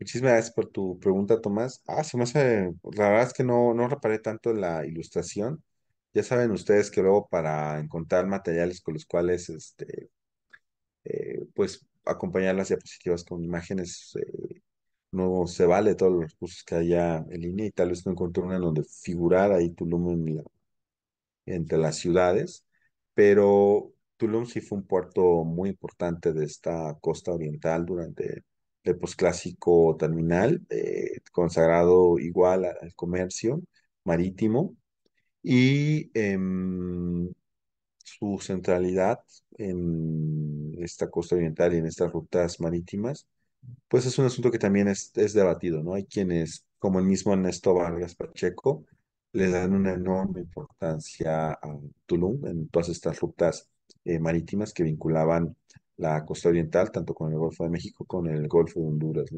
Muchísimas gracias por tu pregunta, Tomás. Ah, se me hace, la verdad es que no, no reparé tanto en la ilustración. Ya saben ustedes que luego para encontrar materiales con los cuales, este, eh, pues, acompañar las diapositivas con imágenes, eh, no se vale todos los recursos que haya en línea y tal vez no encontré una en donde figurar ahí Tulum entre las ciudades, pero Tulum sí fue un puerto muy importante de esta costa oriental durante de este, posclásico pues, terminal, eh, consagrado igual al comercio marítimo, y em, su centralidad en esta costa oriental y en estas rutas marítimas, pues es un asunto que también es, debatido, ¿no? Hay quienes, como el mismo Ernesto Vargas Pacheco, le dan una enorme importancia a Tulum en todas estas rutas eh, marítimas que vinculaban la costa oriental, tanto con el Golfo de México como con el Golfo de Honduras,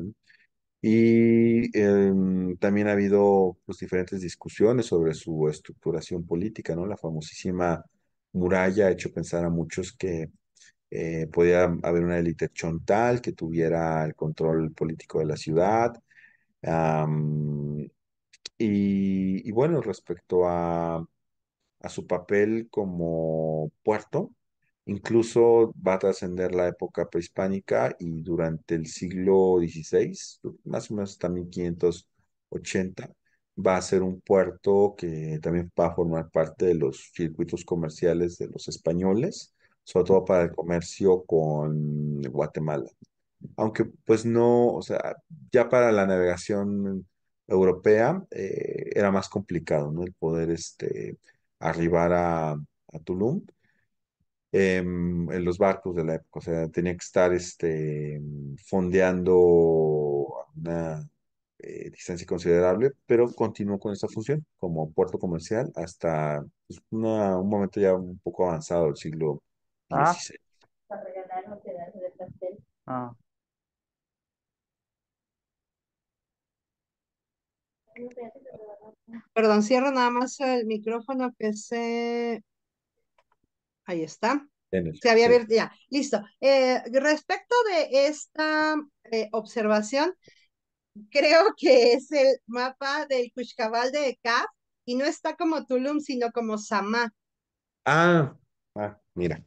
Y em, también ha habido pues, diferentes discusiones sobre su estructuración política, ¿no? La famosísima muralla ha hecho pensar a muchos que eh, podía haber una élite chontal que tuviera el control político de la ciudad. y, y, bueno, respecto a, a su papel como puerto, Incluso va a trascender la época prehispánica y durante el siglo XVI, más o menos hasta 1580, va a ser un puerto que también va a formar parte de los circuitos comerciales de los españoles, sobre todo para el comercio con Guatemala. Aunque pues no, o sea, ya para la navegación europea eh, era más complicado, ¿no? El poder este, arribar a Tulum Em, en los barcos de la época, o sea, tenía que estar este, em, fondeando una eh, distancia considerable, pero continuó con esta función como puerto comercial hasta pues, un momento ya un poco avanzado del siglo XVI. Ah. ah. Perdón, cierro nada más el micrófono que se Ahí está. Se había abierto, ya, listo. Eh, respecto de esta eh, observación, creo que es el mapa del Cuchcabal de Caf y no está como Tulum, sino como Samá. Ah, ah mira.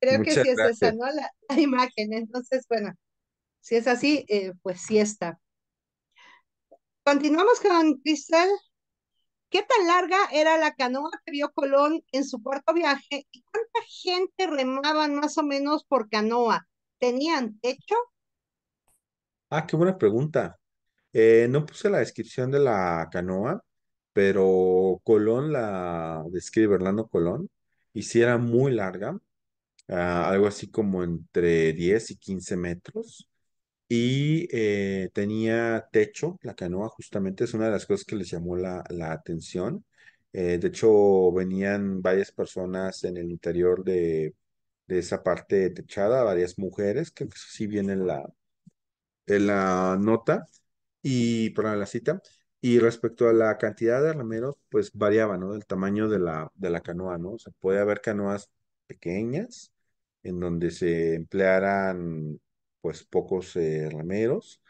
Creo que sí es esa, ¿no? La, imagen. Entonces, bueno, si es así, eh, pues sí está. Continuamos con Cristal. ¿Qué tan larga era la canoa que vio Colón en su cuarto viaje? ¿Y cuánta gente remaban más o menos por canoa? ¿Tenían techo? Ah, qué buena pregunta. Eh, no puse la descripción de la canoa, pero Colón la describe, Hernando Colón, y si era muy larga, ah, algo así como entre 10 y 15 metros y eh, tenía techo, la canoa justamente es una de las cosas que les llamó la, la atención. Eh, de hecho, venían varias personas en el interior de, de esa parte techada, varias mujeres, que eso pues, sí viene en la, en la nota, y, para la cita. Y respecto a la cantidad de remeros, pues variaba, ¿no? Del tamaño de la, de la canoa, ¿no? O sea, puede haber canoas pequeñas en donde se emplearan pues pocos eh, rameros,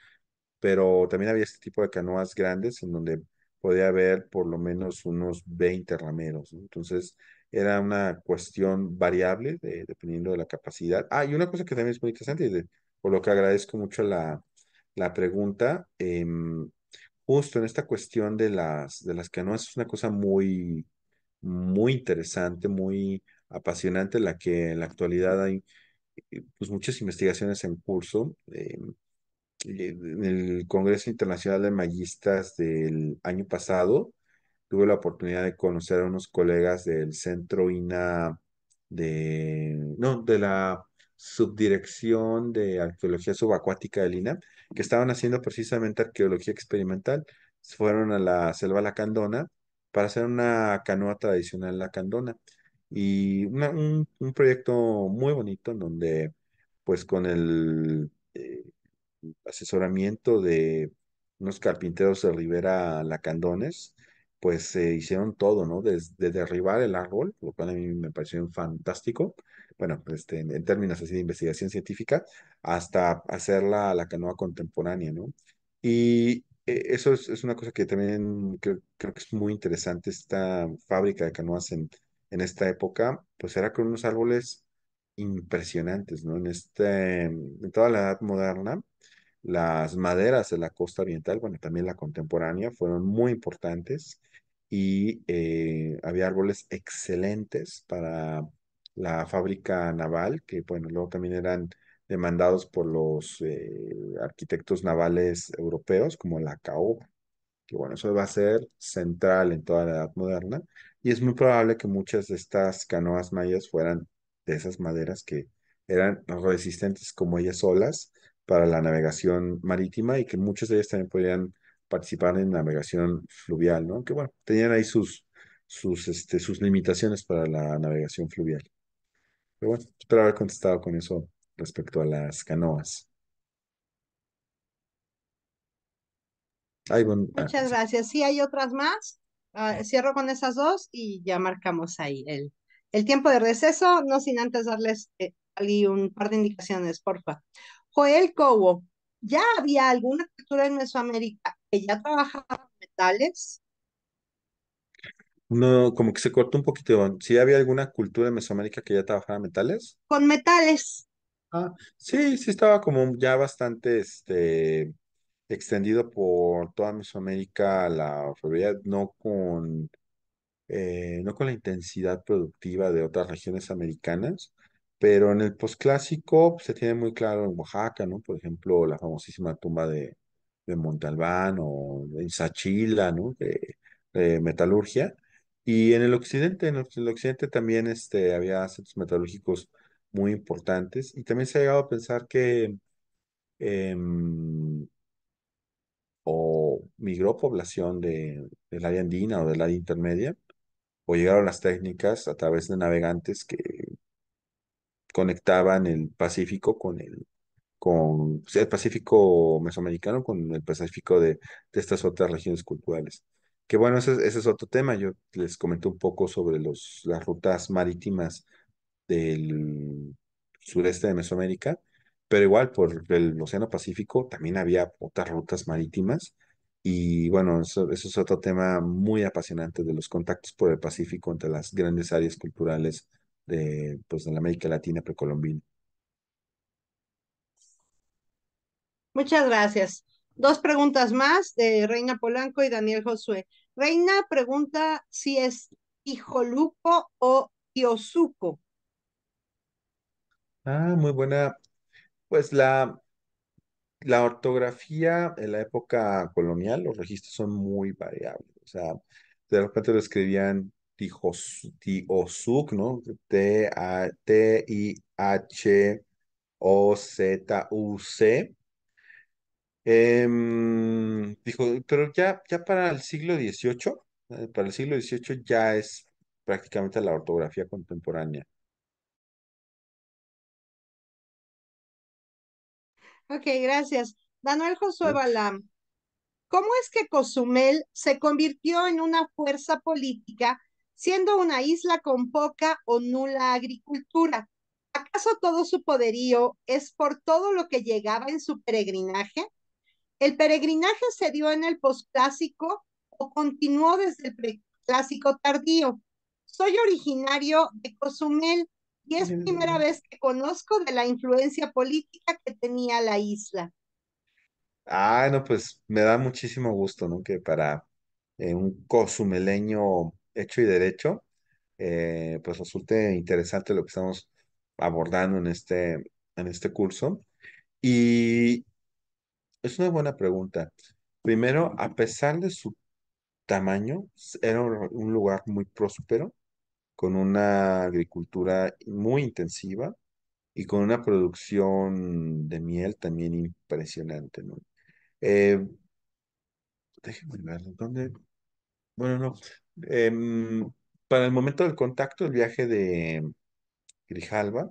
pero también había este tipo de canoas grandes en donde podía haber por lo menos unos 20 rameros. Entonces, era una cuestión variable dependiendo de la capacidad. Ah, y una cosa que también es muy interesante, y por lo que agradezco mucho la, la pregunta, em, justo en esta cuestión de las, de las canoas es una cosa muy, muy interesante, muy apasionante, la que en la actualidad hay eh, pues, muchas investigaciones en curso. Eh, eh, en el Congreso Internacional de Mayistas del año pasado, tuve la oportunidad de conocer a unos colegas del Centro INA de, no, de la Subdirección de Arqueología Subacuática del INA, que estaban haciendo precisamente arqueología experimental. Fueron a la Selva Lacandona para hacer una canoa tradicional lacandona. Y un, proyecto muy bonito en donde, pues con el eh, asesoramiento de unos carpinteros de Rivera Lacandones, pues se hicieron todo, ¿no? Desde derribar el árbol, lo cual a mí me pareció fantástico, bueno, este, en, términos así de investigación científica, hasta hacer la, canoa contemporánea, ¿no? Y eh, eso es, una cosa que también creo, que es muy interesante, esta fábrica de canoas en en esta época, pues era con unos árboles impresionantes, ¿no? En, este, en toda la edad moderna, las maderas de la costa oriental, bueno, también la contemporánea, fueron muy importantes y eh, había árboles excelentes para la fábrica naval, que bueno, luego también eran demandados por los eh, arquitectos navales europeos, como la caoba que bueno, eso va a ser central en toda la Edad Moderna y es muy probable que muchas de estas canoas mayas fueran de esas maderas que eran resistentes como ellas solas para la navegación marítima y que muchas de ellas también podían participar en navegación fluvial, ¿no? Que bueno, tenían ahí sus, sus, este, sus limitaciones para la navegación fluvial. Pero bueno, espero haber contestado con eso respecto a las canoas. Muchas gracias. Sí, hay otras más. Ah, cierro con esas dos y ya marcamos ahí el, el tiempo de receso, no sin antes darles eh, un par de indicaciones, porfa. Joel Cobo, ¿ya había alguna cultura en Mesoamérica que ya trabajaba con metales? No, como que se cortó un poquito, si había alguna cultura en Mesoamérica que ya trabajaba metales? Con metales. Ah, sí, sí estaba como ya bastante, este, extendido por toda Mesoamérica la ferroviaria, no con, eh, no con la intensidad productiva de otras regiones americanas, pero en el posclásico se tiene muy claro en Oaxaca, ¿no? Por ejemplo, la famosísima tumba de, Montalbán o en Sachila, ¿no? De, metalurgia. Y en el occidente, en el occidente también este, había centros metalúrgicos muy importantes. Y también se ha llegado a pensar que em, o migró población de, del área andina o del área intermedia, o llegaron las técnicas a través de navegantes que conectaban el Pacífico con el, con, el Pacífico mesoamericano con el Pacífico de, estas otras regiones culturales. Que bueno, ese, ese, es otro tema. Yo les comenté un poco sobre los, las rutas marítimas del sureste de Mesoamérica pero igual por el Océano Pacífico también había otras rutas marítimas y bueno, eso, es otro tema muy apasionante de los contactos por el Pacífico entre las grandes áreas culturales de, pues, de la América Latina precolombina. Muchas gracias. Dos preguntas más de Reina Polanco y Daniel Josué. Reina pregunta si es Tijoluco o Tiosuco. Ah, muy buena pues la, la ortografía en la época colonial, los registros son muy variables. O sea, de repente lo escribían suc ¿no? T-I-H-O-Z-U-C. Em, dijo, pero ya, ya para el siglo XVIII, eh, para el siglo XVIII ya es prácticamente la ortografía contemporánea. Ok, gracias. Manuel Josué Balam, ¿cómo es que Cozumel se convirtió en una fuerza política siendo una isla con poca o nula agricultura? ¿Acaso todo su poderío es por todo lo que llegaba en su peregrinaje? ¿El peregrinaje se dio en el posclásico o continuó desde el preclásico tardío? Soy originario de Cozumel y es primera vez que conozco de la influencia política que tenía la isla. Ah, no, pues me da muchísimo gusto, ¿no? Que para eh, un cozumeleño hecho y derecho, eh, pues resulte interesante lo que estamos abordando en este, en este curso. Y es una buena pregunta. Primero, a pesar de su tamaño, era un lugar muy próspero con una agricultura muy intensiva y con una producción de miel también impresionante, ¿no? Eh, déjenme ver, ¿dónde? Bueno, no. Em, para el momento del contacto, el viaje de Grijalva,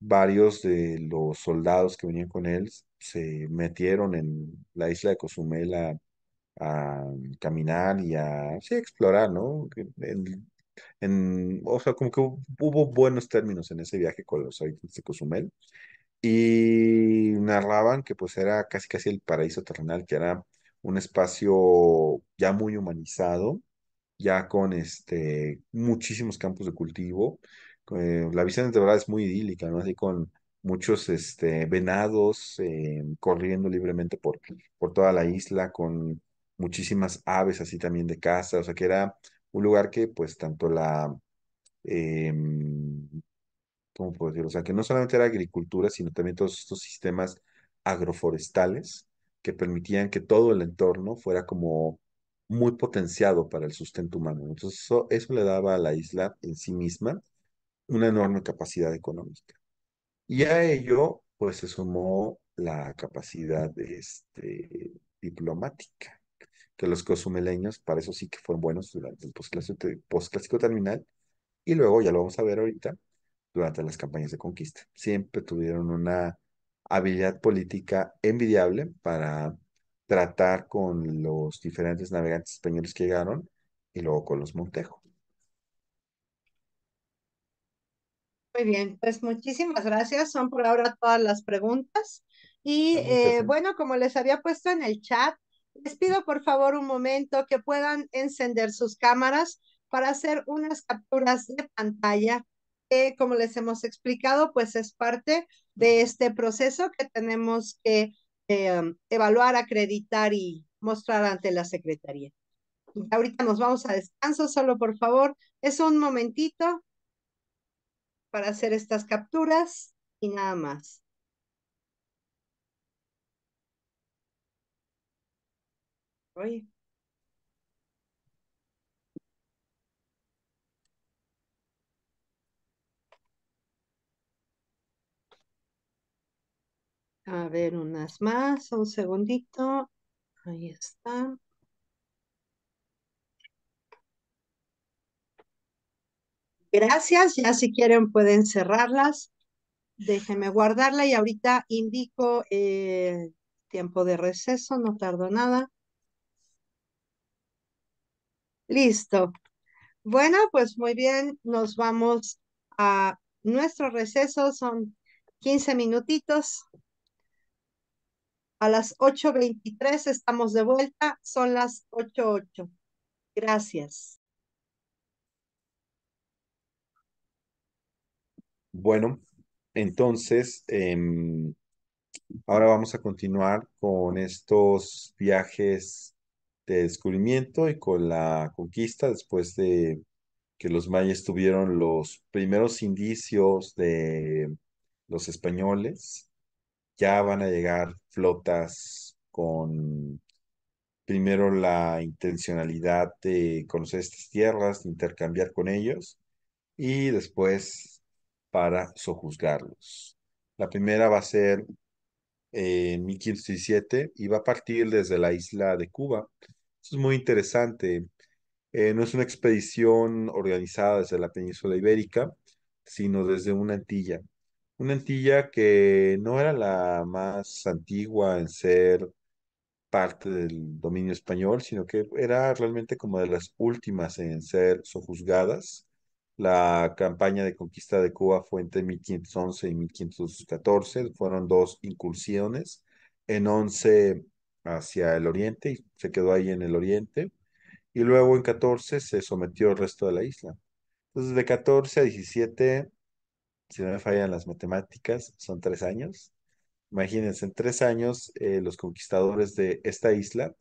varios de los soldados que venían con él se metieron en la isla de Cozumel a, caminar y a explorar, ¿no? En, o sea, como que hubo, buenos términos en ese viaje con los habitantes de Cozumel y narraban que pues era casi casi el paraíso terrenal, que era un espacio ya muy humanizado, ya con este, muchísimos campos de cultivo. Eh, la visión de verdad es muy idílica, ¿no? Así con muchos este, venados eh, corriendo libremente por, por toda la isla, con muchísimas aves así también de casa, o sea que era un lugar que pues tanto la, em, ¿cómo puedo decirlo? O sea, que no solamente era agricultura, sino también todos estos sistemas agroforestales que permitían que todo el entorno fuera como muy potenciado para el sustento humano. Entonces eso, le daba a la isla en sí misma una enorme capacidad económica. Y a ello pues se sumó la capacidad este, diplomática que los cozumeleños, para eso sí que fueron buenos durante el postclásico, terminal, y luego, ya lo vamos a ver ahorita, durante las campañas de conquista. Siempre tuvieron una habilidad política envidiable para tratar con los diferentes navegantes españoles que llegaron y luego con los Montejo. Muy bien, pues muchísimas gracias. Son por ahora todas las preguntas. Y eh, bueno, como les había puesto en el chat, les pido por favor un momento que puedan encender sus cámaras para hacer unas capturas de pantalla que, como les hemos explicado, pues es parte de este proceso que tenemos que eh, evaluar, acreditar y mostrar ante la Secretaría. Ahorita nos vamos a descanso, solo por favor, es un momentito para hacer estas capturas y nada más. A ver, unas más, un segundito. Ahí está. Gracias, ya si quieren pueden cerrarlas. Déjenme guardarla y ahorita indico eh, tiempo de receso, no tardo nada. Listo. Bueno, pues muy bien, nos vamos a nuestro receso, son 15 minutitos. A las 8.23 estamos de vuelta, son las 8.08. Gracias. Bueno, entonces, em, ahora vamos a continuar con estos viajes de descubrimiento y con la conquista, después de que los mayas tuvieron los primeros indicios de los españoles, ya van a llegar flotas con primero la intencionalidad de conocer estas tierras, intercambiar con ellos y después para sojuzgarlos. La primera va a ser en 1517 y va a partir desde la isla de Cuba. es muy interesante. Eh, no es una expedición organizada desde la península ibérica, sino desde una antilla. Una antilla que no era la más antigua en ser parte del dominio español, sino que era realmente como de las últimas en ser sojuzgadas la campaña de conquista de Cuba fue entre 1511 y 1514. Fueron dos incursiones. En 11 hacia el oriente y se quedó ahí en el oriente. Y luego en 14 se sometió al resto de la isla. Entonces de 14 a 17, si no me fallan las matemáticas, son tres años. Imagínense, en tres años eh, los conquistadores de esta isla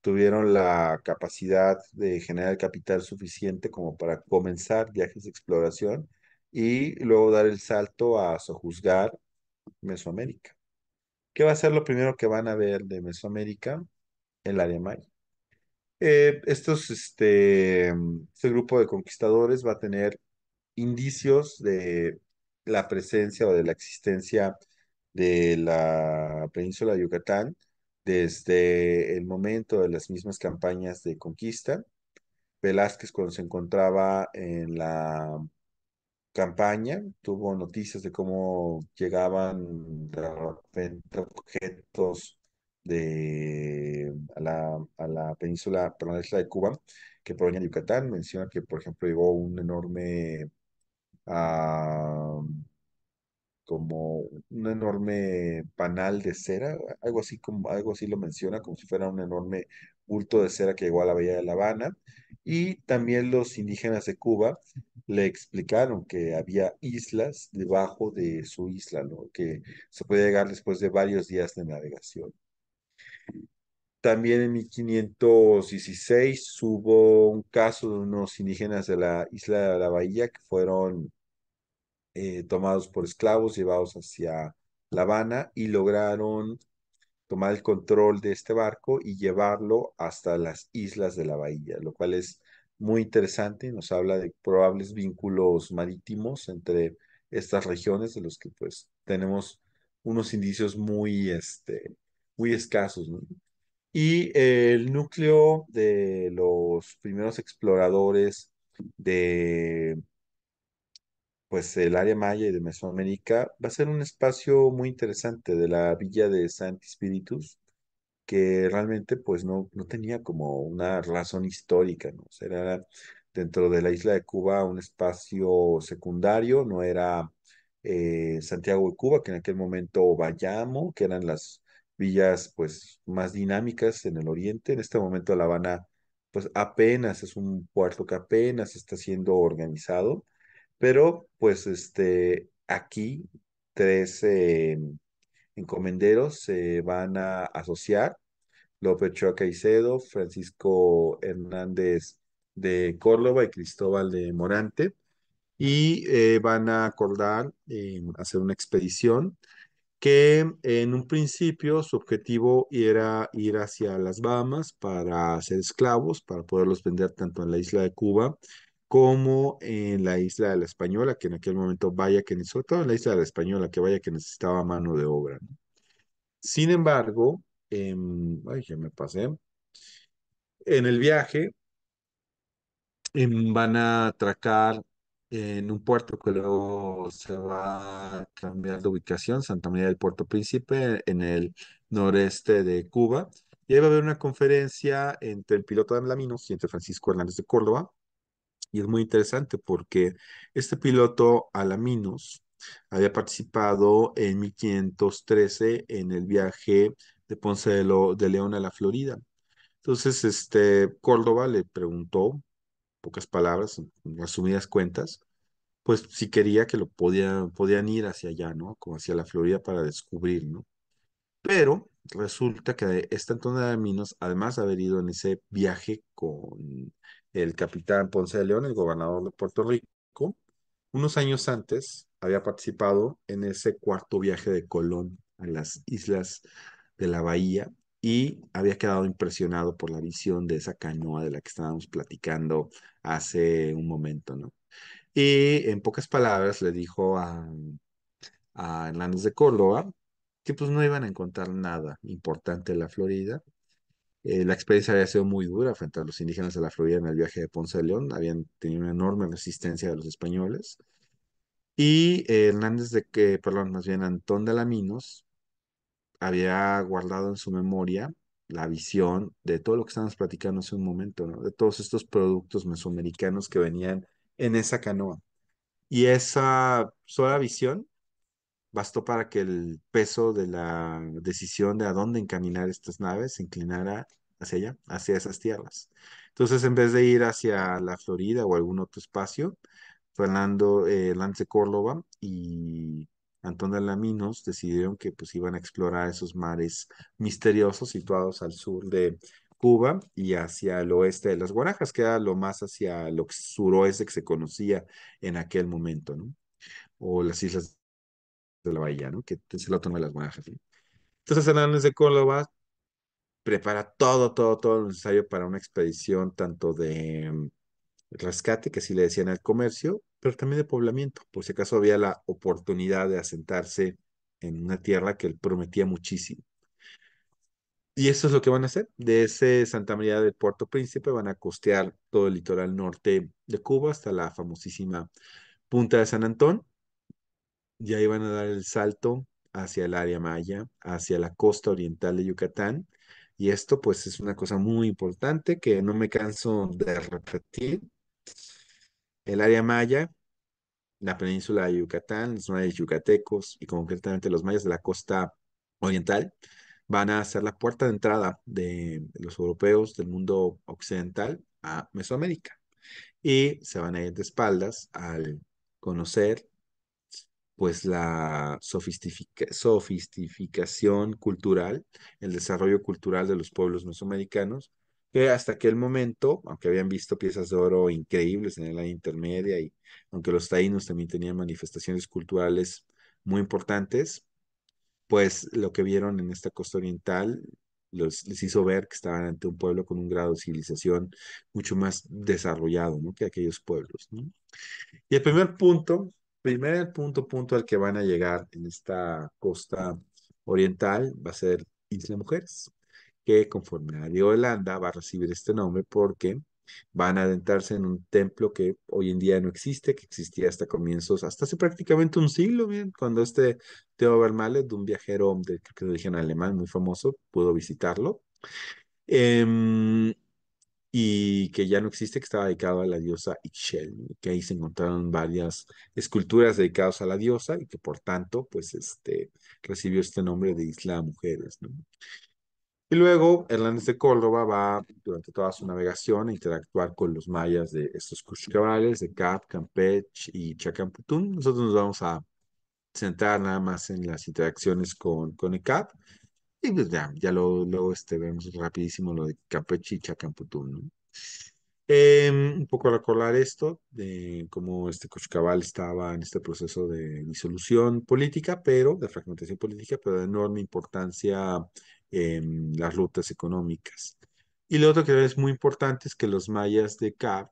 tuvieron la capacidad de generar capital suficiente como para comenzar viajes de exploración y luego dar el salto a sojuzgar Mesoamérica. ¿Qué va a ser lo primero que van a ver de Mesoamérica? El área maya. Eh, este, este grupo de conquistadores va a tener indicios de la presencia o de la existencia de la península de Yucatán desde el momento de las mismas campañas de conquista. Velázquez cuando se encontraba en la campaña tuvo noticias de cómo llegaban de repente objetos de a la, a la península, perdón, de Cuba, que provenía de Yucatán. Menciona que, por ejemplo, llegó un enorme ah, como un enorme panal de cera, algo así como algo así lo menciona, como si fuera un enorme bulto de cera que llegó a la Bahía de La Habana. Y también los indígenas de Cuba le explicaron que había islas debajo de su isla, que se podía llegar después de varios días de navegación. También en 1516 hubo un caso de unos indígenas de la isla de la Bahía que fueron eh, tomados por esclavos, llevados hacia La Habana y lograron tomar el control de este barco y llevarlo hasta las islas de la bahía, lo cual es muy interesante, nos habla de probables vínculos marítimos entre estas regiones de los que pues tenemos unos indicios muy, este, muy escasos. Y el núcleo de los primeros exploradores de pues el área maya y de Mesoamérica va a ser un espacio muy interesante de la villa de Santi Spiritus, que realmente pues no, no tenía como una razón histórica, ¿no? O sea, era dentro de la isla de Cuba un espacio secundario, no era eh, Santiago de Cuba, que en aquel momento Bayamo, que eran las villas pues más dinámicas en el oriente, en este momento La Habana pues apenas es un puerto que apenas está siendo organizado, pero pues este, aquí tres eh, encomenderos se van a asociar. López Choa Caicedo, Francisco Hernández de Córdoba y Cristóbal de Morante. Y eh, van a acordar eh, hacer una expedición que en un principio su objetivo era ir hacia las Bahamas para hacer esclavos, para poderlos vender tanto en la isla de Cuba como en la isla de la Española, que en aquel momento vaya que sobre todo en la isla de la Española, que vaya que necesitaba mano de obra. Sin embargo, em, ay, me pasé. En el viaje em, van a atracar en un puerto que luego se va a cambiar de ubicación, Santa María del Puerto Príncipe, en el noreste de Cuba. Y ahí va a haber una conferencia entre el piloto de Laminos y entre Francisco Hernández de Córdoba, y es muy interesante porque este piloto Alaminos había participado en 1513 en el viaje de Ponce de, León a la Florida. Entonces, este, Córdoba le preguntó, pocas palabras, en asumidas cuentas, pues si quería que lo podían ir hacia allá, ¿no? Como hacia la Florida para descubrir, ¿no? Pero resulta que esta entonces de Minos, además de haber ido en ese viaje con el capitán Ponce de León, el gobernador de Puerto Rico, unos años antes había participado en ese cuarto viaje de Colón a las islas de la Bahía y había quedado impresionado por la visión de esa canoa de la que estábamos platicando hace un momento, ¿no? Y en pocas palabras le dijo a, a Hernández de Córdoba que pues no iban a encontrar nada importante en la Florida. Eh, la experiencia había sido muy dura frente a los indígenas de la Florida en el viaje de Ponce de León, habían tenido una enorme resistencia de los españoles. Y eh, Hernández de que, perdón, más bien Antón de Laminos había guardado en su memoria la visión de todo lo que estábamos platicando hace un momento, De todos estos productos mesoamericanos que venían en esa canoa. Y esa sola visión bastó para que el peso de la decisión de a dónde encaminar estas naves se inclinara hacia allá, hacia esas tierras. Entonces, en vez de ir hacia la Florida o algún otro espacio, Fernando eh, Lance Córdoba y Antonio de decidieron que pues iban a explorar esos mares misteriosos situados al sur de Cuba y hacia el oeste de las Guarajas, que era lo más hacia lo suroeste que se conocía en aquel momento, ¿no? O las islas de la bahía, ¿no? Que se lo otro de las guanajas. Entonces Hernández de Córdoba prepara todo, todo, todo lo necesario para una expedición tanto de mm, rescate, que así le decían al comercio, pero también de poblamiento, por si acaso había la oportunidad de asentarse en una tierra que él prometía muchísimo. Y eso es lo que van a hacer. De ese Santa María del Puerto Príncipe van a costear todo el litoral norte de Cuba hasta la famosísima Punta de San Antón ya iban a dar el salto hacia el área maya, hacia la costa oriental de Yucatán. Y esto pues es una cosa muy importante que no me canso de repetir. El área maya, la península de Yucatán, los mayas yucatecos y concretamente los mayas de la costa oriental van a ser la puerta de entrada de los europeos del mundo occidental a Mesoamérica. Y se van a ir de espaldas al conocer pues la sofisticación cultural, el desarrollo cultural de los pueblos mesoamericanos, que hasta aquel momento, aunque habían visto piezas de oro increíbles en el año intermedia y aunque los taínos también tenían manifestaciones culturales muy importantes, pues lo que vieron en esta costa oriental les hizo ver que estaban ante un pueblo con un grado de civilización mucho más desarrollado que aquellos pueblos. Y el primer punto primer punto, punto al que van a llegar en esta costa oriental va a ser Isla Mujeres, que conforme a la Holanda va a recibir este nombre porque van a adentrarse en un templo que hoy en día no existe, que existía hasta comienzos, hasta hace prácticamente un siglo, bien, cuando este Theo Malet, un viajero de, creo origen alemán muy famoso, pudo visitarlo. Em, y que ya no existe, que estaba dedicado a la diosa Ixchel, que ahí se encontraron varias esculturas dedicadas a la diosa y que por tanto, pues este, recibió este nombre de Isla Mujeres. Y luego Hernández de Córdoba va durante toda su navegación a interactuar con los mayas de estos cuchicabales, de Cap, Campech y Chacamputún. Nosotros nos vamos a centrar nada más en las interacciones con, con Cap y pues ya, ya lo, este, vemos rapidísimo lo de Campeche y em, un poco recordar esto, de cómo este Cochcabal estaba en este proceso de disolución política, pero de fragmentación política, pero de enorme importancia en las rutas económicas. Y lo otro que es muy importante es que los mayas de Cap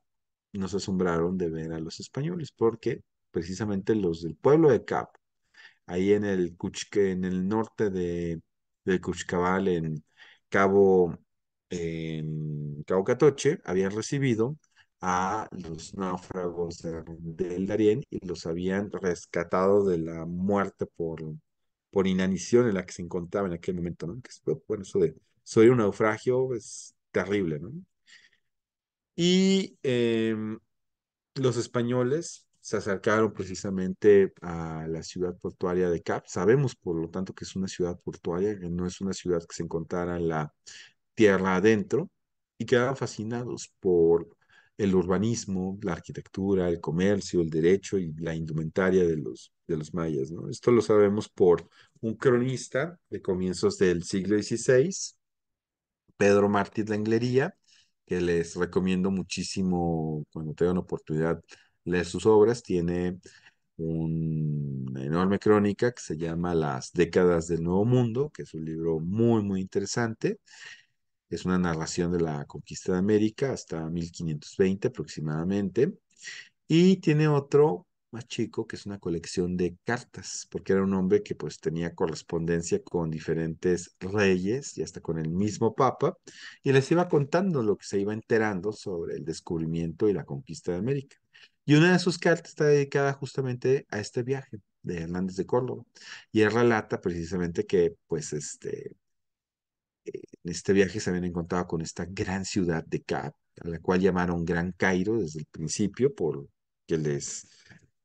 nos asombraron de ver a los españoles, porque precisamente los del pueblo de Cap, ahí en el, en el norte de de Cuchcabal en Cabo, en Cabo Catoche, habían recibido a los náufragos del Darién y los habían rescatado de la muerte por, por inanición en la que se encontraba en aquel momento, ¿no? bueno, eso de un naufragio es terrible, ¿no? Y em, los españoles se acercaron precisamente a la ciudad portuaria de Cap. Sabemos, por lo tanto, que es una ciudad portuaria, que no es una ciudad que se encontrara la tierra adentro, y quedaron fascinados por el urbanismo, la arquitectura, el comercio, el derecho y la indumentaria de los, de los mayas. Esto lo sabemos por un cronista de comienzos del siglo XVI, Pedro Martí de Anglería, que les recomiendo muchísimo cuando tengan oportunidad Lee sus obras. Tiene una enorme crónica que se llama Las décadas del Nuevo Mundo, que es un libro muy, muy interesante. Es una narración de la conquista de América hasta 1520 aproximadamente. Y tiene otro más chico, que es una colección de cartas, porque era un hombre que pues tenía correspondencia con diferentes reyes y hasta con el mismo papa, y les iba contando lo que se iba enterando sobre el descubrimiento y la conquista de América. Y una de sus cartas está dedicada justamente a este viaje de Hernández de Córdoba. Y él relata precisamente que, pues, este, eh, en este viaje se habían encontrado con esta gran ciudad de Cap, a la cual llamaron Gran Cairo desde el principio, por que les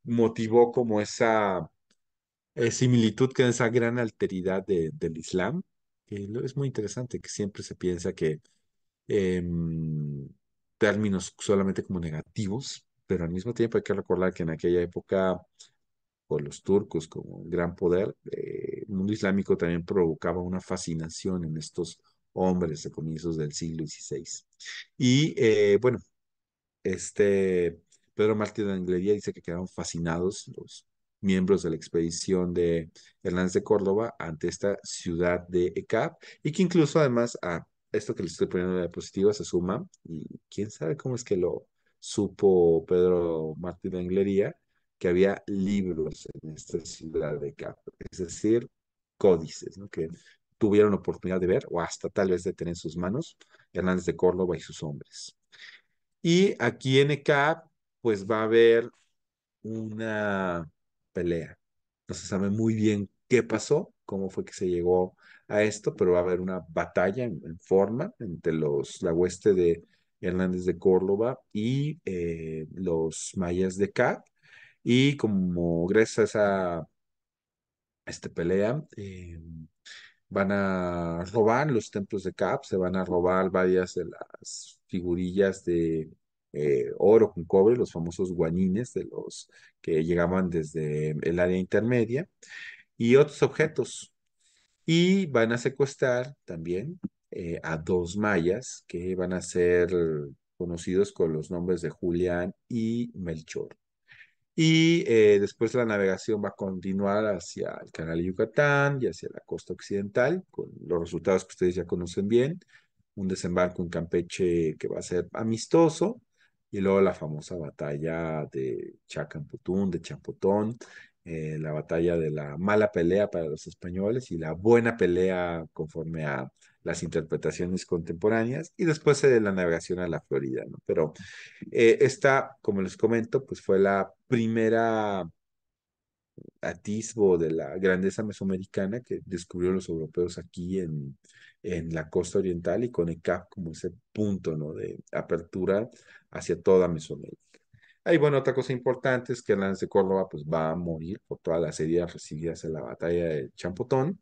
motivó como esa eh, similitud con esa gran alteridad del Islam. es muy interesante que siempre se piensa que em, términos solamente como negativos pero al mismo tiempo hay que recordar que en aquella época, con pues, los turcos como un gran poder, eh, el mundo islámico también provocaba una fascinación en estos hombres de comienzos del siglo XVI. Y eh, bueno, este Pedro Martí de Anglería dice que quedaron fascinados los miembros de la expedición de Hernández de Córdoba ante esta ciudad de ECAP y que incluso además a esto que les estoy poniendo en la diapositiva se suma y quién sabe cómo es que lo supo Pedro Martín de Anglería que había libros en esta ciudad de Cap, es decir, códices, ¿no? que tuvieron oportunidad de ver o hasta tal vez de tener en sus manos Hernández de Córdoba y sus hombres. Y aquí en ECAP, pues va a haber una pelea. No se sabe muy bien qué pasó, cómo fue que se llegó a esto, pero va a haber una batalla en, en forma entre los, la hueste de Hernández de Córdoba y eh, los mayas de Cap. Y como gracias a esta pelea, eh, van a robar los templos de Cap, se van a robar varias de las figurillas de eh, oro con cobre, los famosos guanines de los que llegaban desde el área intermedia, y otros objetos. Y van a secuestrar también eh, a dos mayas que van a ser conocidos con los nombres de Julián y Melchor. Y eh, después la navegación va a continuar hacia el canal de Yucatán y hacia la costa occidental, con los resultados que ustedes ya conocen bien. Un desembarco en Campeche que va a ser amistoso, y luego la famosa batalla de Chacamputún, de Champotón, eh, la batalla de la mala pelea para los españoles y la buena pelea conforme a las interpretaciones contemporáneas y después de la navegación a la Florida, ¿no? Pero eh, esta, como les comento, pues fue la primera atisbo de la grandeza mesoamericana que descubrió los europeos aquí en, en la costa oriental y con el CAP como ese punto ¿no? de apertura hacia toda Mesoamérica. Ahí, bueno, otra cosa importante es que Lance de Córdoba pues, va a morir por todas las heridas recibidas en la batalla de Champotón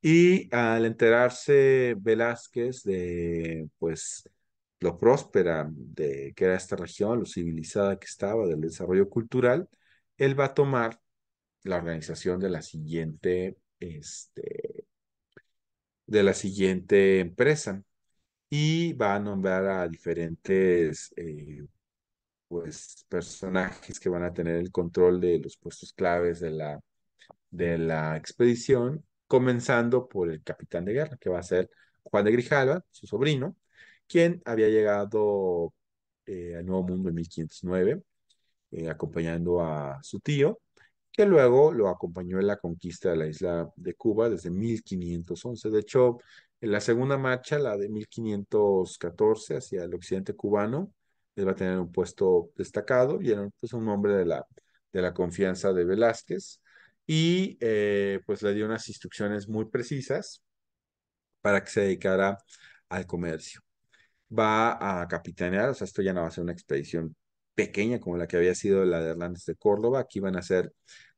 y al enterarse Velázquez de, pues, lo próspera de que era esta región, lo civilizada que estaba, del desarrollo cultural, él va a tomar la organización de la siguiente, este, de la siguiente empresa y va a nombrar a diferentes eh, pues, personajes que van a tener el control de los puestos claves de la, de la expedición comenzando por el capitán de guerra, que va a ser Juan de Grijalva, su sobrino, quien había llegado eh, al Nuevo Mundo en 1509, eh, acompañando a su tío, que luego lo acompañó en la conquista de la isla de Cuba desde 1511. De hecho, en la segunda marcha, la de 1514 hacia el occidente cubano, él va a tener un puesto destacado y era pues, un hombre de la, de la confianza de Velázquez y eh, pues le dio unas instrucciones muy precisas para que se dedicara al comercio. Va a capitanear, o sea, esto ya no va a ser una expedición pequeña como la que había sido la de Hernández de Córdoba, aquí van a ser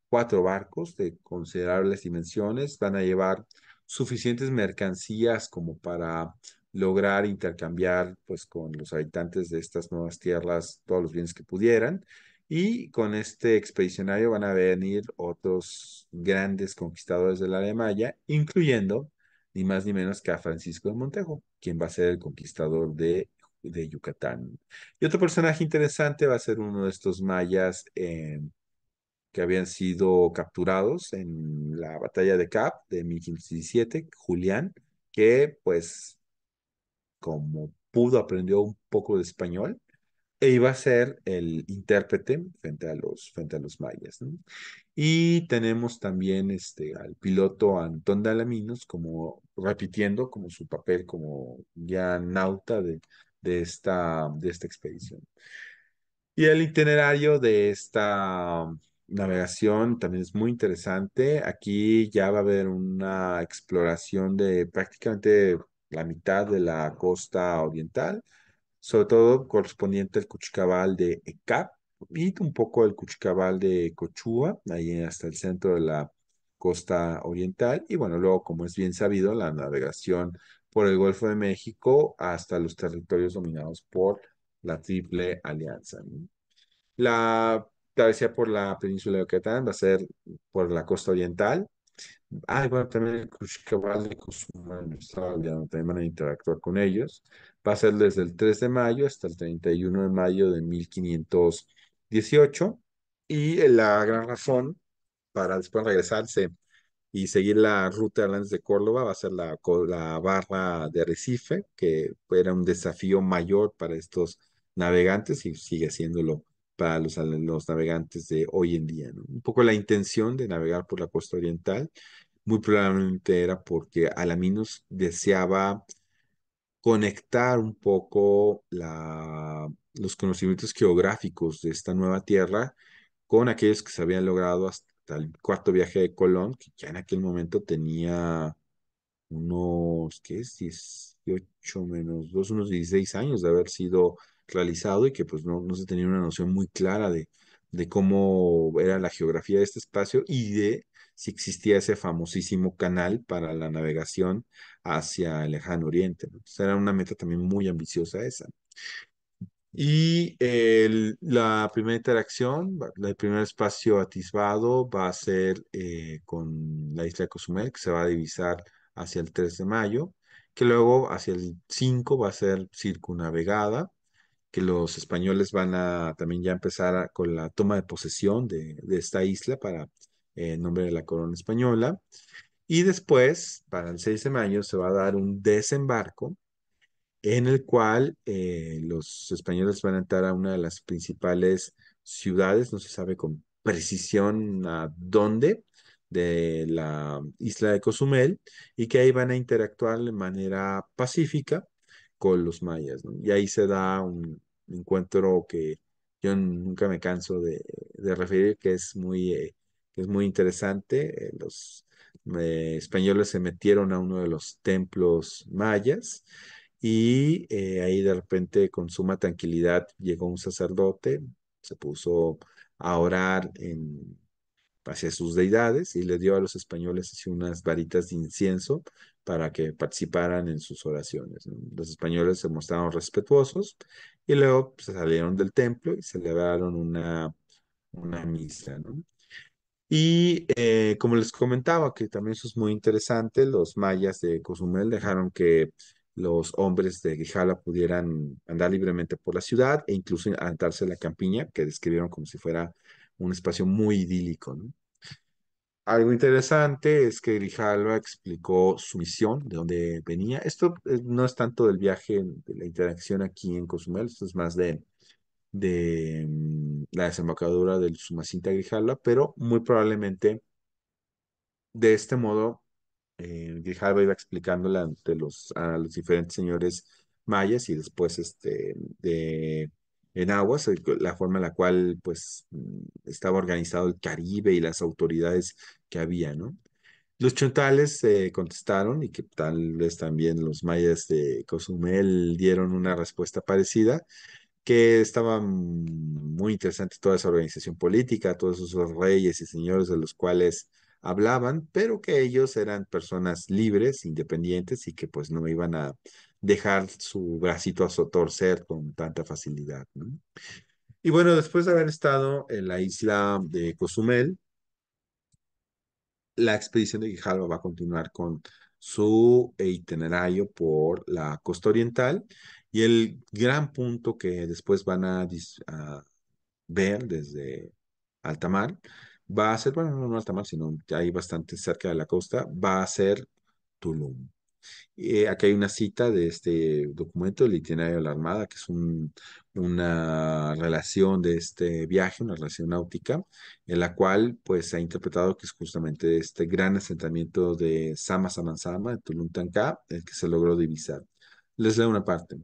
cuatro barcos de considerables dimensiones, van a llevar suficientes mercancías como para lograr intercambiar pues con los habitantes de estas nuevas tierras todos los bienes que pudieran y con este expedicionario van a venir otros grandes conquistadores de la maya, incluyendo ni más ni menos que a Francisco de Montejo, quien va a ser el conquistador de, de Yucatán. Y otro personaje interesante va a ser uno de estos mayas eh, que habían sido capturados en la batalla de Cap de 1517, Julián, que pues como pudo aprendió un poco de español e iba a ser el intérprete frente a los, frente los mayas. Y tenemos también este, al piloto Antón Dalaminos como repitiendo como su papel como ya nauta de, de, esta, de esta expedición. Y el itinerario de esta navegación también es muy interesante. Aquí ya va a haber una exploración de prácticamente la mitad de la costa oriental sobre todo correspondiente al Cuchicabal de Ecap y un poco al Cuchicabal de Cochúa, ahí hasta el centro de la costa oriental. Y bueno, luego, como es bien sabido, la navegación por el Golfo de México hasta los territorios dominados por la Triple Alianza. La travesía por la península de Yucatán va a ser por la costa oriental. Ah, bueno, también el Cuchicabal de Cozumel, también van a interactuar con ellos va a ser desde el 3 de mayo hasta el 31 de mayo de 1518 y eh, la gran razón para después regresarse y seguir la ruta de de Córdoba va a ser la, la barra de Recife, que era un desafío mayor para estos navegantes y sigue siéndolo para los, los navegantes de hoy en día. ¿no? Un poco la intención de navegar por la costa oriental, muy probablemente era porque Alaminos deseaba conectar un poco los conocimientos geográficos de esta nueva tierra con aquellos que se habían logrado hasta el cuarto viaje de Colón, que ya en aquel momento tenía unos, ¿qué es? 18 menos 2, unos 16 años de haber sido realizado y que pues no se tenía una noción muy clara de, de cómo era la geografía de este espacio y de si existía ese famosísimo canal para la navegación hacia el lejano oriente. era una meta también muy ambiciosa esa. Y la primera interacción, el primer espacio atisbado va a ser eh, con la isla de Cozumel, que se va a divisar hacia el 3 de mayo, que luego hacia el 5 va a ser circunnavegada que los españoles van a también ya empezar con la toma de posesión de, esta isla para el eh, nombre de la corona española. Y después, para el 6 de mayo, se va a dar un desembarco en el cual eh, los españoles van a entrar a una de las principales ciudades, no se sabe con precisión a dónde, de la isla de Cozumel y que ahí van a interactuar de manera pacífica con los mayas, Y ahí se da un encuentro que yo nunca me canso de, referir, que es muy, eh, es muy interesante. Eh, los eh, españoles se metieron a uno de los templos mayas y ahí de repente con suma tranquilidad llegó un sacerdote, se puso a orar en, hacia sus deidades y le dio a los españoles unas varitas de incienso para que participaran en sus oraciones. Los españoles se mostraron respetuosos y luego se pues, salieron del templo y celebraron una, una misa. Y eh, como les comentaba, que también eso es muy interesante, los mayas de Cozumel dejaron que los hombres de Guijala pudieran andar libremente por la ciudad e incluso andarse en la campiña, que describieron como si fuera un espacio muy idílico. Algo interesante es que Grijalva explicó su misión, de dónde venía. Esto eh, no es tanto del viaje, de la interacción aquí en Cozumel, esto es más de, de mm, la desembocadura del Sumacinta Grijalva, pero muy probablemente de este modo Grijalva eh, iba explicándole ante los, a los diferentes señores mayas y después este, de en aguas, la forma en la cual pues mm, estaba organizado el Caribe y las autoridades que había, ¿no? Los chontales contestaron y que tal vez también los mayas de Cozumel dieron una respuesta parecida, que estaba mm, muy interesante toda esa organización política, todos esos reyes y señores de los cuales hablaban, pero que ellos eran personas libres, independientes y que pues no iban a dejar su bracito a torcer con tanta facilidad. Y bueno, después de haber estado en la isla de Cozumel, la expedición de Guijalva va a continuar con su itinerario por la costa oriental y el gran punto que después van a, a ver desde alta mar va a ser, bueno, no, no alta sino que hay bastante cerca de la costa, va a ser Tulum. Eh, aquí hay una cita de este documento, el itinerario de la Armada, que es una relación de este viaje, una relación náutica, en la cual pues se ha interpretado que es justamente este gran asentamiento de Sama Samansama, de Tulum Tanca, el que se logró divisar. Les leo una parte.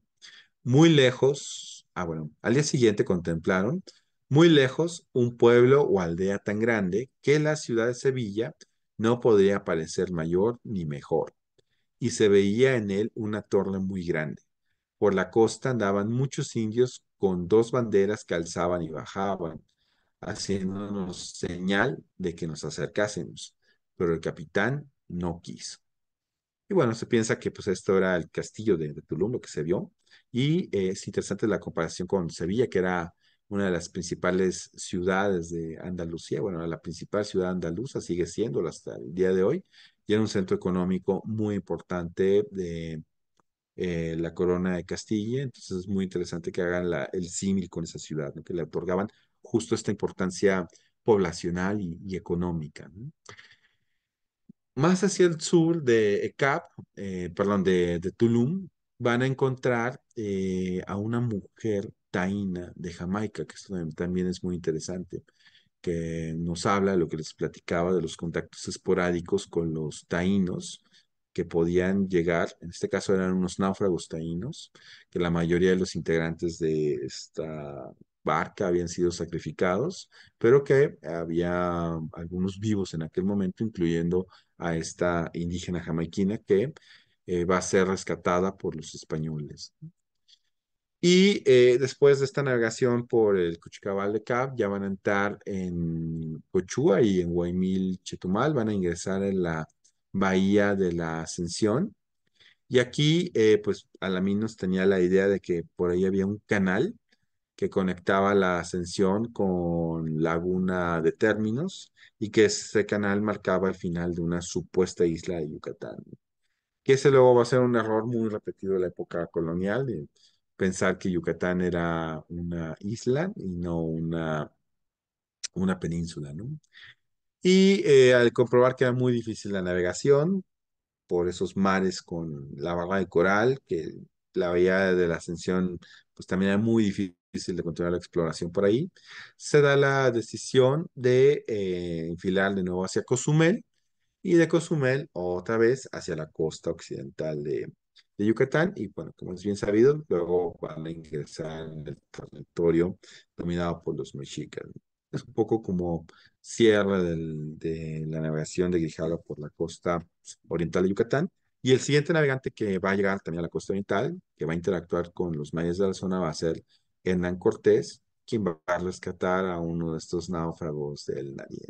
Muy lejos, ah bueno, al día siguiente contemplaron muy lejos, un pueblo o aldea tan grande que la ciudad de Sevilla no podría parecer mayor ni mejor, y se veía en él una torre muy grande. Por la costa andaban muchos indios con dos banderas que alzaban y bajaban, haciéndonos señal de que nos acercásemos, pero el capitán no quiso. Y bueno, se piensa que pues esto era el castillo de, Tulum, lo que se vio, y eh, es interesante la comparación con Sevilla, que era una de las principales ciudades de Andalucía, bueno, la principal ciudad andaluza sigue siendo hasta el día de hoy, y era un centro económico muy importante de eh, la corona de Castilla, entonces es muy interesante que hagan el símil con esa ciudad, que le otorgaban justo esta importancia poblacional y, económica. Más hacia el sur de Ecap, eh, perdón, de, Tulum, van a encontrar eh, a una mujer taína de Jamaica, que esto también es muy interesante, que nos habla de lo que les platicaba de los contactos esporádicos con los taínos que podían llegar, en este caso eran unos náufragos taínos, que la mayoría de los integrantes de esta barca habían sido sacrificados, pero que había algunos vivos en aquel momento, incluyendo a esta indígena jamaiquina que eh, va a ser rescatada por los españoles. Y eh, después de esta navegación por el Cuchicabal de Cap, ya van a entrar en Cochua y en Guaymil Chetumal, van a ingresar en la bahía de la Ascensión. Y aquí, eh, pues, Alaminos tenía la idea de que por ahí había un canal que conectaba la Ascensión con Laguna de Términos y que ese canal marcaba el final de una supuesta isla de Yucatán. Que ese luego va a ser un error muy repetido en la época colonial pensar que Yucatán era una isla y no una, una península, ¿no? Y eh, al comprobar que era muy difícil la navegación por esos mares con la barra de coral, que la bahía de la Ascensión, pues también era muy difícil de continuar la exploración por ahí, se da la decisión de eh, enfilar de nuevo hacia Cozumel y de Cozumel otra vez hacia la costa occidental de, de Yucatán y bueno, como es bien sabido, luego van a ingresar en el territorio dominado por los mexicas. Es un poco como cierre de la navegación de Grijalva por la costa oriental de Yucatán. Y el siguiente navegante que va a llegar también a la costa oriental, que va a interactuar con los mayas de la zona, va a ser Hernán Cortés, quien va a rescatar a uno de estos náufragos del Nariel.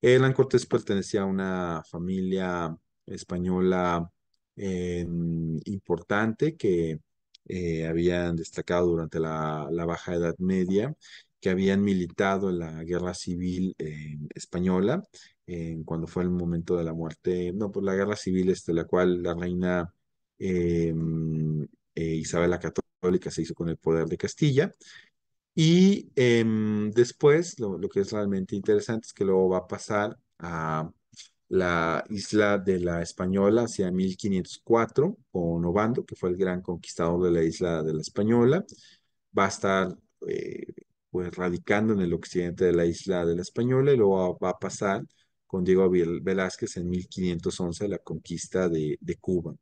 Hernán Cortés pertenecía a una familia española importante que eh, habían destacado durante la, Baja Edad Media, que habían militado en la Guerra Civil eh, Española, eh, cuando fue el momento de la muerte, no, por pues, la Guerra Civil, este, la cual la reina mm, Isabel la Católica se hizo con el poder de Castilla. Y em, después, lo que es realmente interesante es que luego va a pasar a la isla de la Española hacia 1504 con Novando, que fue el gran conquistador de la isla de la Española. Va a estar eh, pues radicando en el occidente de la isla de la Española y luego va a pasar con Diego Velázquez en 1511 la conquista de, Cuba.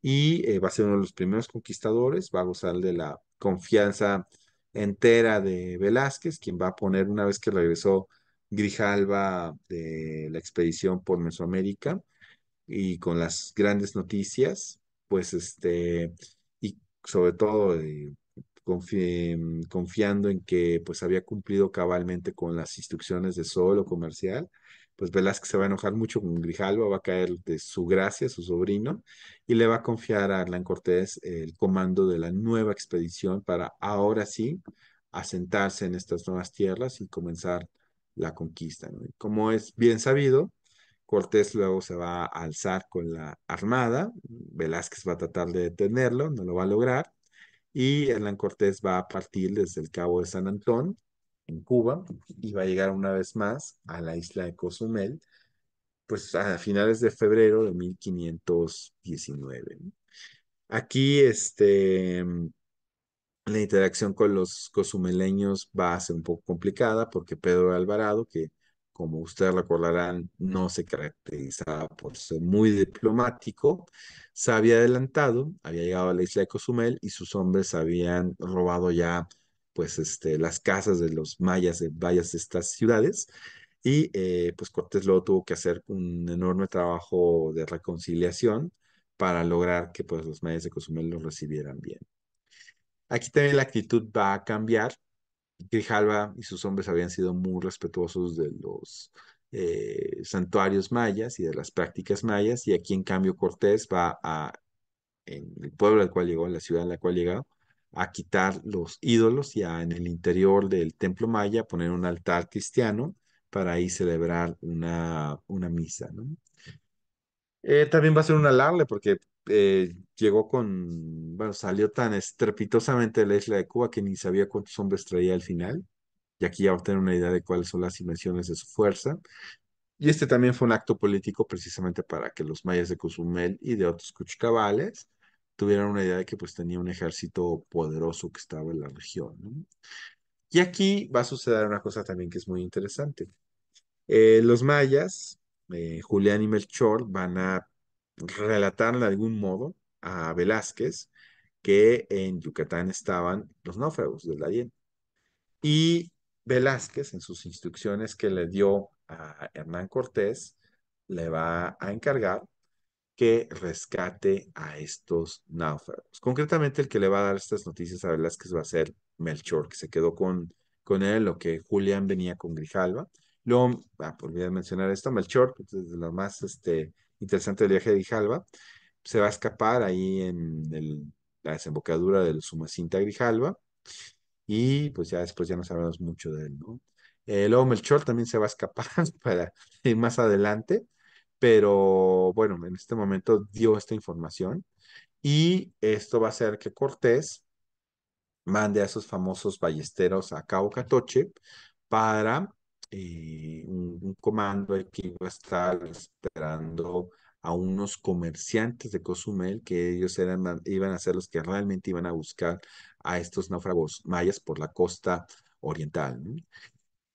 Y eh, va a ser uno de los primeros conquistadores, va a gozar de la confianza entera de Velázquez, quien va a poner una vez que regresó Grijalva de la expedición por Mesoamérica y con las grandes noticias, pues este, y sobre todo eh, confiando en que pues había cumplido cabalmente con las instrucciones de Solo Comercial, pues Velázquez se va a enojar mucho con Grijalva, va a caer de su gracia, su sobrino, y le va a confiar a Arlan Cortés el comando de la nueva expedición para ahora sí asentarse en estas nuevas tierras y comenzar la conquista. Como es bien sabido, Cortés luego se va a alzar con la armada, Velázquez va a tratar de detenerlo, no lo va a lograr, y Hernán Cortés va a partir desde el Cabo de San Antón, en Cuba, y va a llegar una vez más a la isla de Cozumel, pues a finales de febrero de 1519. Aquí, este, la interacción con los cozumeleños va a ser un poco complicada porque Pedro Alvarado, que como ustedes recordarán, no se caracterizaba por ser muy diplomático, se había adelantado, había llegado a la isla de Cozumel y sus hombres habían robado ya pues este, las casas de los mayas de varias de estas ciudades y eh, pues Cortés luego tuvo que hacer un enorme trabajo de reconciliación para lograr que pues los mayas de Cozumel los recibieran bien. Aquí también la actitud va a cambiar. Grijalva y sus hombres habían sido muy respetuosos de los eh, santuarios mayas y de las prácticas mayas, y aquí en cambio Cortés va a, en el pueblo al cual llegó, en la ciudad a la cual llegó, a quitar los ídolos y a, en el interior del templo maya poner un altar cristiano para ahí celebrar una, una misa. Eh, también va a ser un alarme porque eh, llegó con, bueno, salió tan estrepitosamente de la isla de Cuba que ni sabía cuántos hombres traía al final. Y aquí ya va una idea de cuáles son las dimensiones de su fuerza. Y este también fue un acto político precisamente para que los mayas de Cozumel y de otros cuchicabales tuvieran una idea de que pues tenía un ejército poderoso que estaba en la región. Y aquí va a suceder una cosa también que es muy interesante. Eh, los mayas, eh, Julián y Melchor, van a relatarle de algún modo a Velázquez que en Yucatán estaban los náufragos del Darién. Y Velázquez, en sus instrucciones que le dio a Hernán Cortés, le va a encargar que rescate a estos náufragos. Concretamente, el que le va a dar estas noticias a Velázquez va a ser Melchor, que se quedó con, con él, lo que Julián venía con Grijalva. Luego, ah, por mencionar esto, Melchor, que es de más este, interesante el viaje de Grijalva. Se va a escapar ahí en la desembocadura del Sumacinta Grijalva. Y pues ya después ya no sabemos mucho de él, ¿no? Eh, luego Melchor también se va a escapar para ir más adelante, pero bueno, en este momento dio esta información y esto va a hacer que Cortés mande a esos famosos ballesteros a Cabo Catoche para eh, un, comando que iba a estar esperando a unos comerciantes de Cozumel que ellos eran, iban a ser los que realmente iban a buscar a estos náufragos mayas por la costa oriental.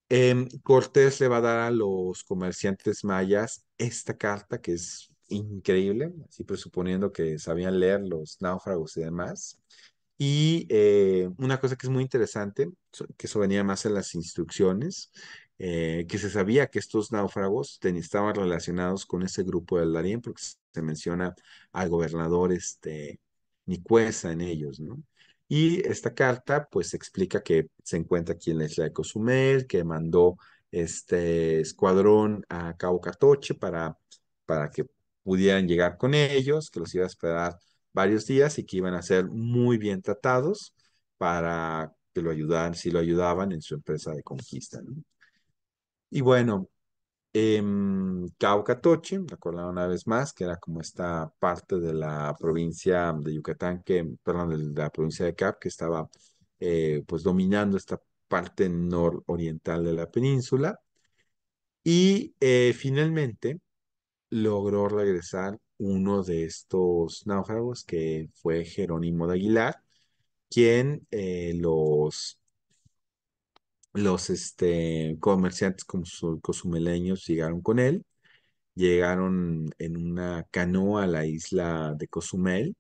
Em, Cortés le va a dar a los comerciantes mayas esta carta que es increíble, así presuponiendo que sabían leer los náufragos y demás. Y eh, una cosa que es muy interesante, que eso venía más en las instrucciones, eh, que se sabía que estos náufragos estaban relacionados con ese grupo del Darién, porque se menciona al gobernador este, Nicuesa en ellos, ¿no? Y esta carta, pues, explica que se encuentra aquí en la isla de Cozumel, que mandó este escuadrón a Cabo Catoche para, para que pudieran llegar con ellos, que los iba a esperar varios días y que iban a ser muy bien tratados para que lo ayudaran, si lo ayudaban en su empresa de conquista. ¿no? Y bueno, eh, em, Caucatoche, recordando una vez más, que era como esta parte de la provincia de Yucatán, que, perdón, de, la provincia de Cap, que estaba eh, pues dominando esta parte nororiental de la península. Y eh, finalmente logró regresar uno de estos náufragos, que fue Jerónimo de Aguilar, quien eh, los los este, comerciantes cosumeleños llegaron con él, llegaron en una canoa a la isla de Cozumel,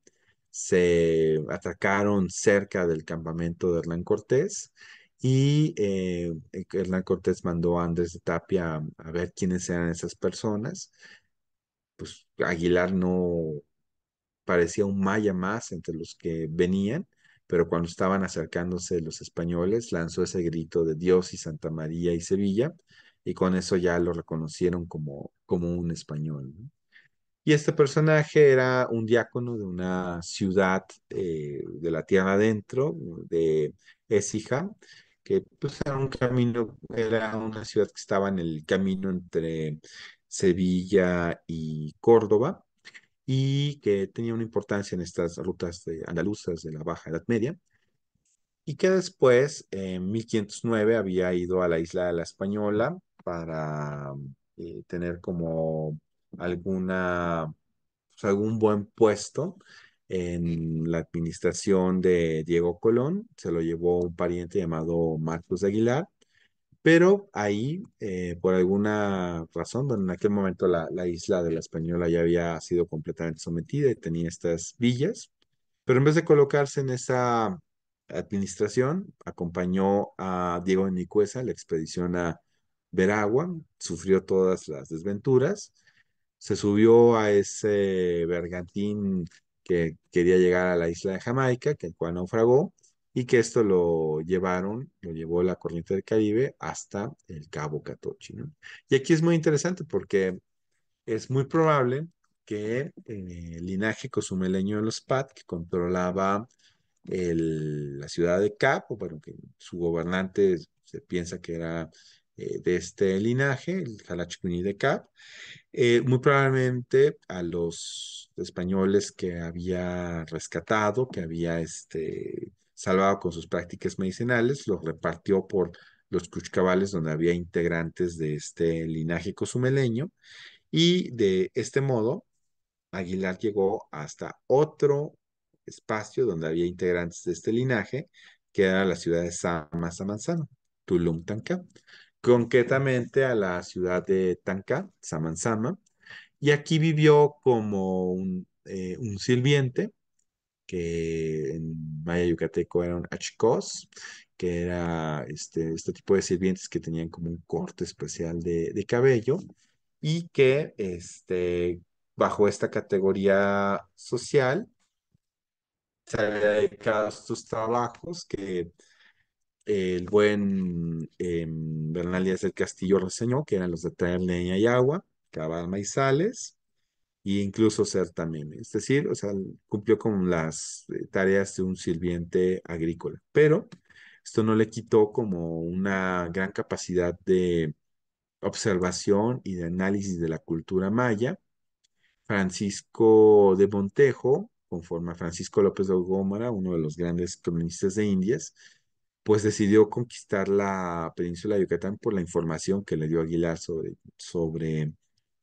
se atacaron cerca del campamento de Hernán Cortés y eh, eh, Hernán Cortés mandó a Andrés de Tapia a, a ver quiénes eran esas personas. Pues Aguilar no parecía un maya más entre los que venían pero cuando estaban acercándose los españoles lanzó ese grito de Dios y Santa María y Sevilla, y con eso ya lo reconocieron como, como un español. Y este personaje era un diácono de una ciudad eh, de la tierra adentro, de Écija, que pues, era un camino, era una ciudad que estaba en el camino entre Sevilla y Córdoba, y que tenía una importancia en estas rutas andaluzas de la Baja Edad Media, y que después, en 1509, había ido a la isla de la Española para eh, tener como alguna, pues, algún buen puesto en la administración de Diego Colón, se lo llevó un pariente llamado Marcos de Aguilar, pero ahí, eh, por alguna razón, en aquel momento la, la, isla de la Española ya había sido completamente sometida y tenía estas villas, pero en vez de colocarse en esa administración, acompañó a Diego de Nicuesa la expedición a Veragua, sufrió todas las desventuras, se subió a ese bergantín que quería llegar a la isla de Jamaica, que el cual naufragó, y que esto lo llevaron, lo llevó la corriente del Caribe hasta el Cabo Catochi, ¿no? Y aquí es muy interesante porque es muy probable que eh, el linaje cozumeleño de los Pat, que controlaba el, la ciudad de Capo, bueno, que su gobernante se piensa que era eh, de este linaje, el Jalachikuni de Cap, eh, muy probablemente a los españoles que había rescatado, que había este, salvado con sus prácticas medicinales, los repartió por los Cuchcabales, donde había integrantes de este linaje cozumeleño, y de este modo Aguilar llegó hasta otro espacio donde había integrantes de este linaje, que era la ciudad de Samanzana, Tulum Tancá, concretamente a la ciudad de Tancá, Samanzama, y aquí vivió como un, eh, un sirviente que en maya yucateco eran achicos, que era este, este tipo de sirvientes que tenían como un corte especial de, cabello y que este, bajo esta categoría social se había dedicado estos trabajos que el buen em, Bernal Díaz del Castillo reseñó, que eran los de traer leña y agua, cavar maizales, incluso ser también, es decir, o sea, cumplió con las eh, tareas de un sirviente agrícola, pero esto no le quitó como una gran capacidad de observación y de análisis de la cultura maya. Francisco de Montejo, conforme a Francisco López de Gómara, uno de los grandes cronistas de Indias, pues decidió conquistar la península de Yucatán por la información que le dio Aguilar sobre, sobre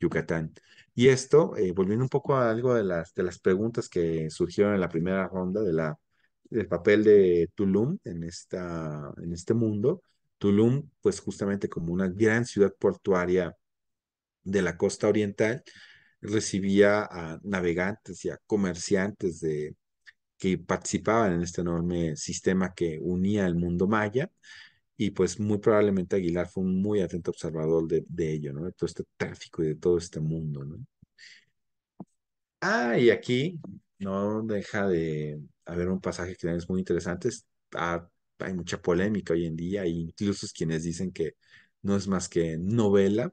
Yucatán. Y esto, eh, volviendo un poco a algo de las, de las preguntas que surgieron en la primera ronda del papel de Tulum en, esta, en este mundo, Tulum, pues justamente como una gran ciudad portuaria de la costa oriental, recibía a navegantes y a comerciantes de, que participaban en este enorme sistema que unía el mundo maya y pues muy probablemente Aguilar fue un muy atento observador de, ello, ¿no? De todo este tráfico y de todo este mundo, ¿no? Ah, y aquí no deja de haber un pasaje que también es muy interesante. Ah, hay mucha polémica hoy en día, e incluso quienes dicen que no es más que novela,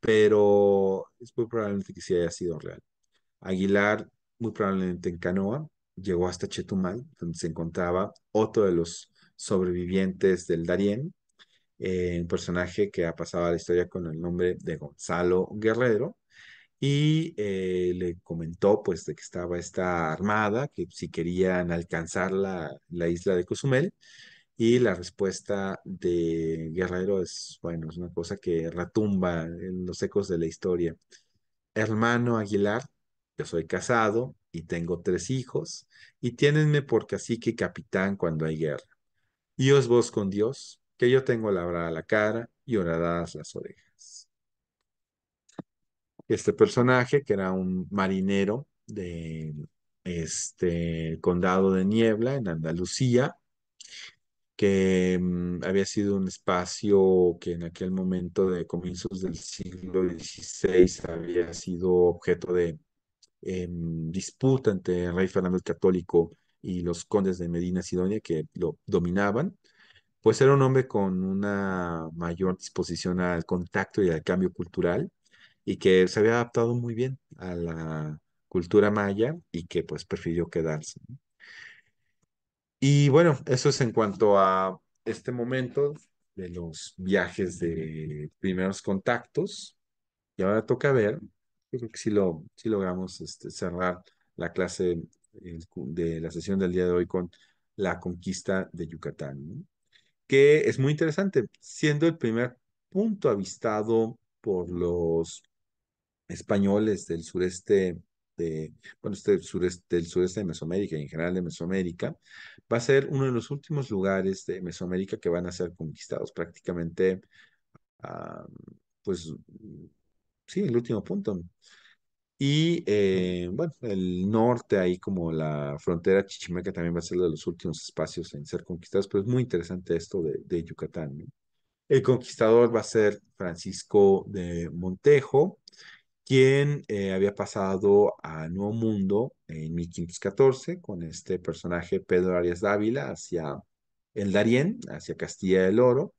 pero es muy probablemente que sí haya sido real. Aguilar, muy probablemente en canoa, llegó hasta Chetumal, donde se encontraba otro de los sobrevivientes del Darién, eh, un personaje que ha pasado a la historia con el nombre de Gonzalo Guerrero, y eh, le comentó pues de que estaba esta armada, que si querían alcanzar la, isla de Cozumel, y la respuesta de Guerrero es, bueno, es una cosa que retumba en los ecos de la historia. Hermano Aguilar, yo soy casado y tengo tres hijos, y tiénenme por así que capitán cuando hay guerra. Dios, vos con Dios, que yo tengo labrada la cara y horadadas las orejas. Este personaje, que era un marinero de este condado de Niebla, en Andalucía, que mm, había sido un espacio que en aquel momento de comienzos del siglo XVI había sido objeto de em, disputa entre el rey Fernando el Católico y los condes de Medina Sidonia que lo dominaban, pues era un hombre con una mayor disposición al contacto y al cambio cultural y que se había adaptado muy bien a la cultura maya y que pues prefirió quedarse. Y bueno, eso es en cuanto a este momento de los viajes de primeros contactos. Y ahora toca ver, si, lo, si logramos este, cerrar la clase de la sesión del día de hoy con la conquista de Yucatán, que es muy interesante, siendo el primer punto avistado por los españoles del sureste de, bueno, este del sureste de Mesoamérica y en general de Mesoamérica, va a ser uno de los últimos lugares de Mesoamérica que van a ser conquistados, prácticamente, ah, pues, sí, el último punto. Y eh, bueno, el norte, ahí como la frontera chichimeca también va a ser uno de los últimos espacios en ser conquistados, pero es muy interesante esto de, Yucatán. El conquistador va a ser Francisco de Montejo, quien eh, había pasado a Nuevo Mundo en 1514 con este personaje Pedro Arias Dávila hacia el Darién, hacia Castilla del Oro,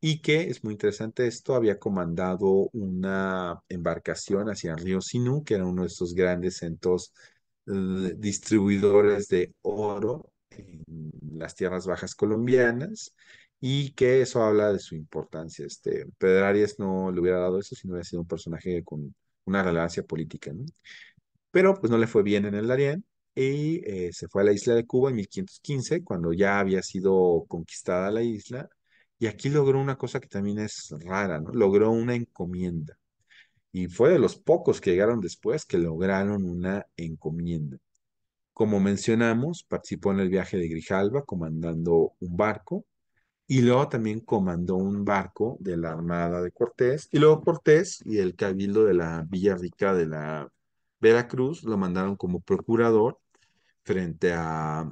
y que, es muy interesante esto, había comandado una embarcación hacia el río Sinú, que era uno de estos grandes centros eh, distribuidores de oro en las tierras bajas colombianas, y que eso habla de su importancia. Este, Pedrarias no le hubiera dado eso si no hubiera sido un personaje con una relevancia política, ¿no? Pero pues no le fue bien en el Darién, y eh, se fue a la isla de Cuba en 1515, cuando ya había sido conquistada la isla, y aquí logró una cosa que también es rara, ¿no? Logró una encomienda. Y fue de los pocos que llegaron después que lograron una encomienda. Como mencionamos, participó en el viaje de Grijalva comandando un barco y luego también comandó un barco de la Armada de Cortés y luego Cortés y el cabildo de la Villa Rica de la Veracruz lo mandaron como procurador frente a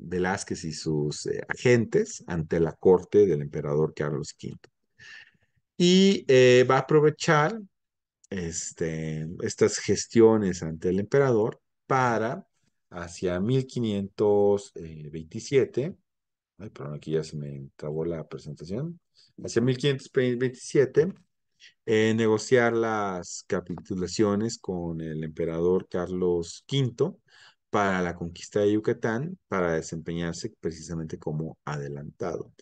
Velázquez y sus eh, agentes ante la corte del emperador Carlos V. Y eh, va a aprovechar este, estas gestiones ante el emperador para hacia 1527, ay, perdón, aquí ya se me trabó la presentación, hacia 1527, eh, negociar las capitulaciones con el emperador Carlos V para la conquista de Yucatán para desempeñarse precisamente como adelantado.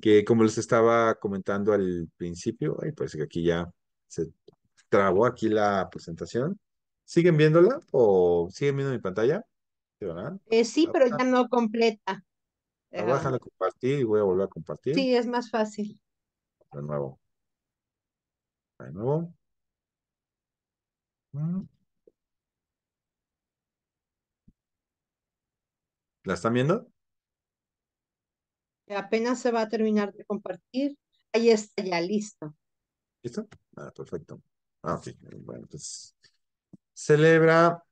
Que como les estaba comentando al principio, ay, parece que aquí ya se trabó aquí la presentación. ¿Siguen viéndola o siguen viendo mi pantalla? sí, eh, sí pero ya no completa. Déjala compartir y voy a volver a compartir. Sí, es más fácil. De nuevo. De nuevo. Mm. ¿La están viendo? Apenas se va a terminar de compartir. Ahí está ya, listo. ¿Listo? Ah, perfecto. Ah, ok. Bueno, pues celebra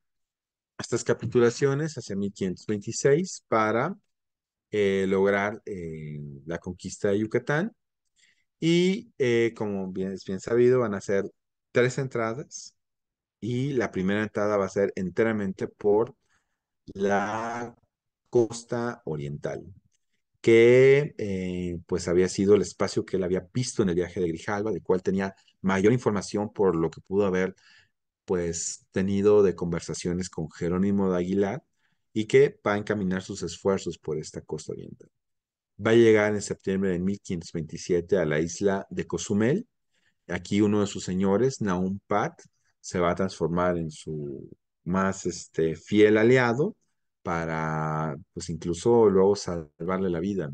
estas capitulaciones hacia 1526 para eh, lograr eh, la conquista de Yucatán. Y eh, como bien es bien sabido, van a ser tres entradas y la primera entrada va a ser enteramente por la costa oriental, que eh, pues había sido el espacio que él había visto en el viaje de Grijalva, del cual tenía mayor información por lo que pudo haber pues tenido de conversaciones con Jerónimo de Aguilar y que va a encaminar sus esfuerzos por esta costa oriental. Va a llegar en septiembre de 1527 a la isla de Cozumel. Aquí uno de sus señores, Naum Pat, se va a transformar en su más este, fiel aliado para, pues incluso luego salvarle la vida,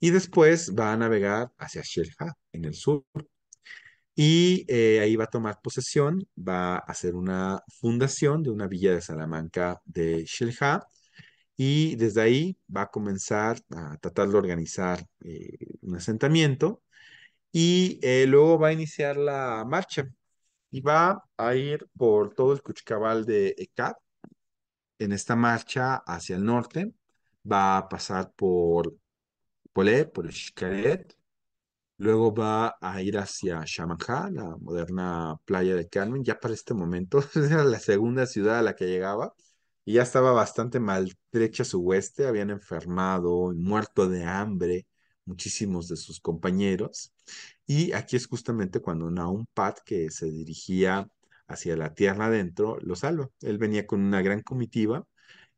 Y después va a navegar hacia Shelha, en el sur. Y eh, ahí va a tomar posesión, va a hacer una fundación de una villa de Salamanca de Shelha. Y desde ahí va a comenzar a tratar de organizar eh, un asentamiento. Y eh, luego va a iniciar la marcha y va a ir por todo el Cuchicabal de Ekat en esta marcha hacia el norte va a pasar por Polé, por Xcaret, luego va a ir hacia Shamanja, la moderna playa de Carmen, ya para este momento era la segunda ciudad a la que llegaba y ya estaba bastante maltrecha su hueste, habían enfermado, muerto de hambre muchísimos de sus compañeros. Y aquí es justamente cuando Naum Pat, que se dirigía hacia la tierra adentro, lo salva. Él venía con una gran comitiva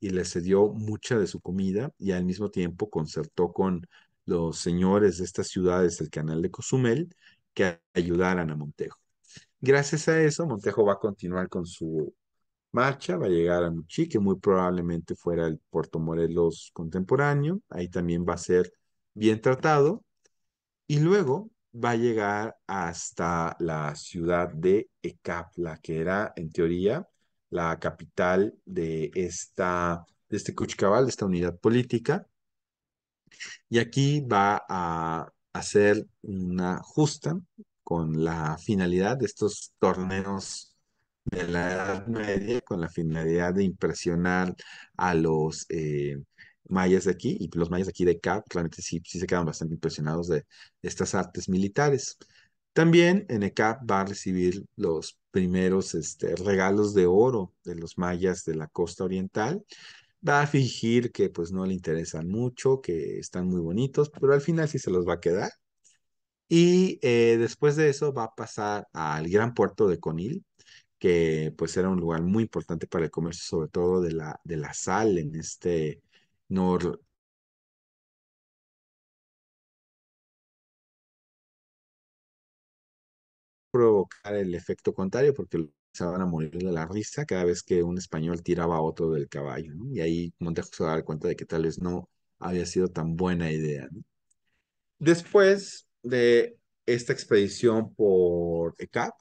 y le cedió mucha de su comida y al mismo tiempo concertó con los señores de estas ciudades del canal de Cozumel que ayudaran a Montejo. Gracias a eso, Montejo va a continuar con su marcha, va a llegar a Muchi, que muy probablemente fuera el Puerto Morelos contemporáneo, ahí también va a ser bien tratado, y luego va a llegar hasta la ciudad de Ecapla, que era, en teoría, la capital de, esta, de este Cuchcabal, de esta unidad política. Y aquí va a hacer una justa con la finalidad de estos torneos de la Edad Media, con la finalidad de impresionar a los eh, mayas de aquí, y los mayas aquí de CAP pues, claramente sí, sí se quedan bastante impresionados de estas artes militares. También en ECAP va a recibir los primeros este, regalos de oro de los mayas de la costa oriental. Va a fingir que pues no le interesan mucho, que están muy bonitos, pero al final sí se los va a quedar. Y eh, después de eso va a pasar al gran puerto de Conil, que pues era un lugar muy importante para el comercio, sobre todo de la, de la sal en este no provocar el efecto contrario porque se van a morir de la risa cada vez que un español tiraba a otro del caballo, Y ahí Montejo se va a dar cuenta de que tal vez no había sido tan buena idea, Después de esta expedición por ECAP,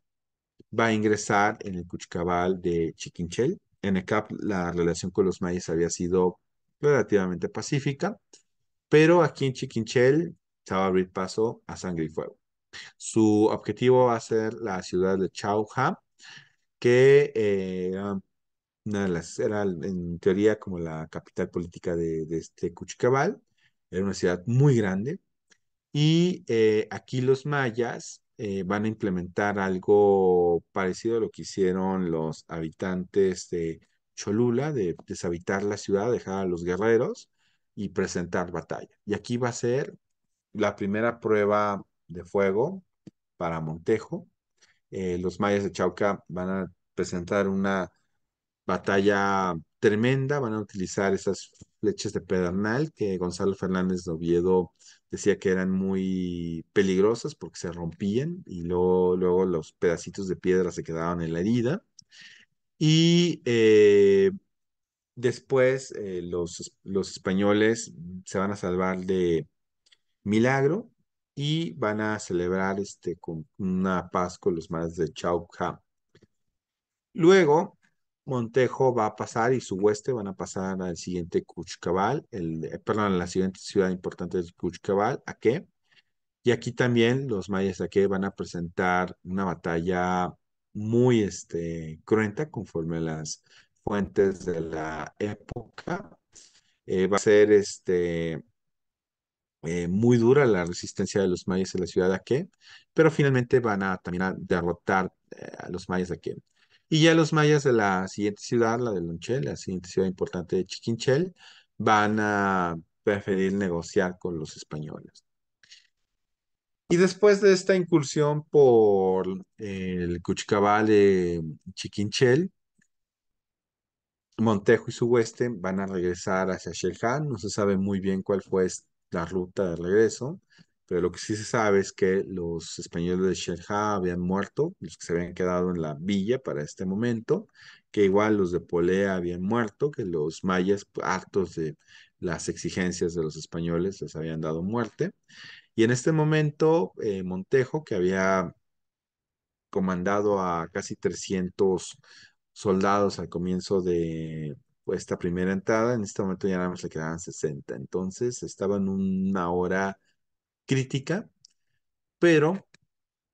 va a ingresar en el Cuchcabal de Chiquinchel. En ECAP la relación con los mayas había sido relativamente pacífica, pero aquí en Chiquinchel se va a abrir paso a sangre y fuego. Su objetivo va a ser la ciudad de Chauja, que eh, una las, era en teoría como la capital política de, este Cuchicabal, era una ciudad muy grande, y eh, aquí los mayas eh, van a implementar algo parecido a lo que hicieron los habitantes de Cholula, de deshabitar la ciudad, dejar a los guerreros y presentar batalla. Y aquí va a ser la primera prueba de fuego para Montejo. Eh, los mayas de Chauca van a presentar una batalla tremenda, van a utilizar esas flechas de pedernal que Gonzalo Fernández de Oviedo decía que eran muy peligrosas porque se rompían y luego, luego los pedacitos de piedra se quedaban en la herida. Y eh, después eh, los, los españoles se van a salvar de Milagro y van a celebrar este, una paz con los mayas de Chauca. Luego, Montejo va a pasar y su hueste van a pasar al siguiente Cuchcabal, el, eh, perdón, la siguiente ciudad importante de Cuchcabal, ¿a qué? Y aquí también los mayas aquí van a presentar una batalla muy este, cruenta conforme las fuentes de la época. Eh, va a ser este, eh, muy dura la resistencia de los mayas de la ciudad de aquí pero finalmente van a terminar a derrotar eh, a los mayas de aquí Y ya los mayas de la siguiente ciudad, la de Lonchel, la siguiente ciudad importante de Chiquinchel, van a preferir negociar con los españoles. Y después de esta incursión por el Cuchicabal Chiquinchel, Montejo y su hueste van a regresar hacia Shelhan. No se sabe muy bien cuál fue la ruta de regreso, pero lo que sí se sabe es que los españoles de Shelhan habían muerto, los que se habían quedado en la villa para este momento, que igual los de Polea habían muerto, que los mayas, hartos de las exigencias de los españoles, les habían dado muerte. Y en este momento, eh, Montejo, que había comandado a casi 300 soldados al comienzo de pues, esta primera entrada, en este momento ya nada más le quedaban 60. Entonces estaba en una hora crítica, pero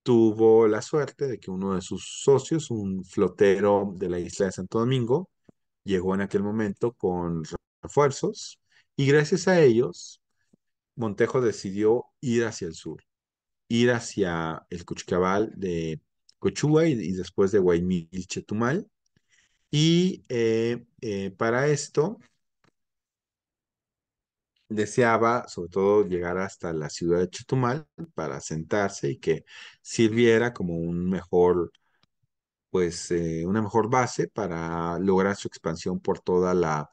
tuvo la suerte de que uno de sus socios, un flotero de la isla de Santo Domingo, llegó en aquel momento con refuerzos y gracias a ellos Montejo decidió ir hacia el sur, ir hacia el Cuchcabal de Cochúa y, después de Guaymil Chetumal. Y eh, eh, para esto deseaba sobre todo llegar hasta la ciudad de Chetumal para sentarse y que sirviera como un mejor, pues eh, una mejor base para lograr su expansión por toda la,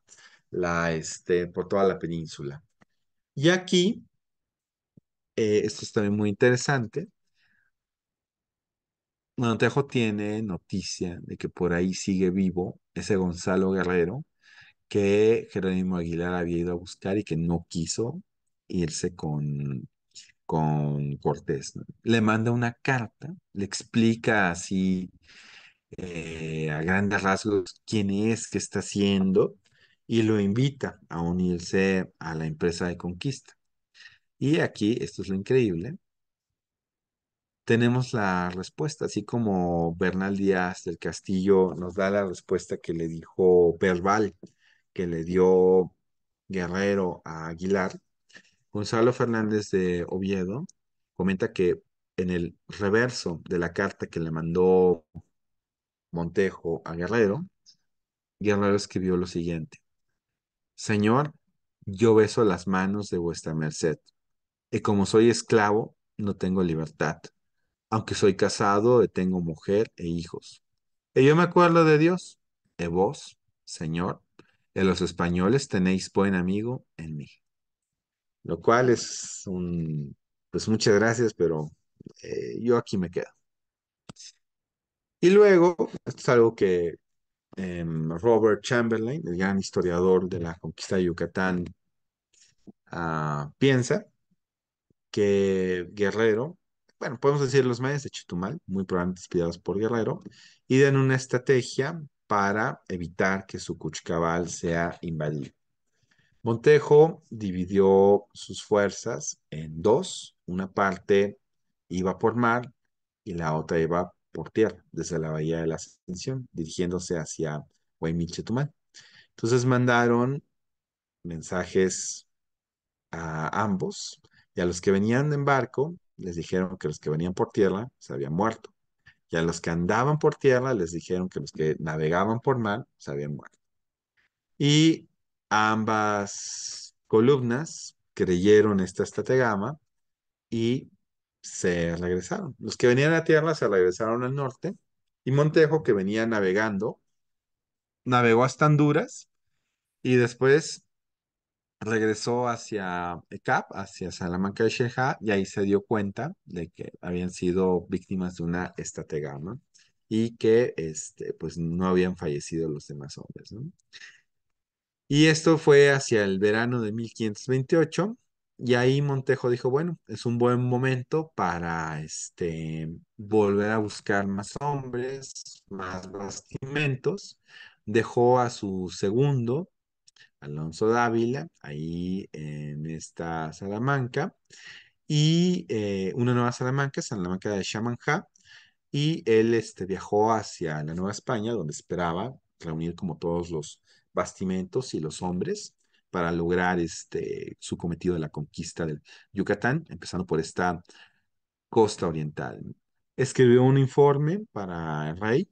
la este, por toda la península. Y aquí, eh, esto es también muy interesante, Montejo tiene noticia de que por ahí sigue vivo ese Gonzalo Guerrero que Jerónimo Aguilar había ido a buscar y que no quiso irse con, con Cortés. Le manda una carta, le explica así eh, a grandes rasgos quién es, qué está haciendo, y lo invita a unirse a la empresa de conquista. Y aquí, esto es lo increíble, tenemos la respuesta, así como Bernal Díaz del Castillo nos da la respuesta que le dijo verbal, que le dio Guerrero a Aguilar, Gonzalo Fernández de Oviedo comenta que en el reverso de la carta que le mandó Montejo a Guerrero, Guerrero escribió lo siguiente. Señor, yo beso las manos de vuestra merced, y como soy esclavo, no tengo libertad. Aunque soy casado, tengo mujer e hijos. Y yo me acuerdo de Dios, y vos, Señor, en los españoles tenéis buen amigo en mí. Lo cual es un, pues muchas gracias, pero eh, yo aquí me quedo. Y luego, esto es algo que Em, Robert Chamberlain, el gran historiador de la conquista de Yucatán, ah, piensa que Guerrero, bueno, podemos decir los mayas de Chitumal, muy probablemente inspirados por Guerrero, y una estrategia para evitar que su Cuchcabal sea invadido. Montejo dividió sus fuerzas en dos, una parte iba por mar y la otra iba por tierra desde la Bahía de la Ascensión, dirigiéndose hacia Chetumán Entonces mandaron mensajes a ambos y a los que venían en barco les dijeron que los que venían por tierra se habían muerto y a los que andaban por tierra les dijeron que los que navegaban por mar se habían muerto. Y ambas columnas creyeron esta estratagema y se regresaron. Los que venían a tierra se regresaron al norte y Montejo, que venía navegando, navegó hasta Honduras y después regresó hacia ECAP, hacia Salamanca de Sheja, y ahí se dio cuenta de que habían sido víctimas de una estategama y que este, pues no habían fallecido los demás hombres. Y esto fue hacia el verano de 1528 y ahí Montejo dijo, bueno, es un buen momento para este, volver a buscar más hombres, más bastimentos. Dejó a su segundo, Alonso Dávila, ahí en esta Salamanca, y eh, una nueva Salamanca, Salamanca de Chamanjá, y él este, viajó hacia la Nueva España, donde esperaba reunir como todos los bastimentos y los hombres para lograr este, su cometido de la conquista del Yucatán, empezando por esta costa oriental. Escribió un informe para el rey.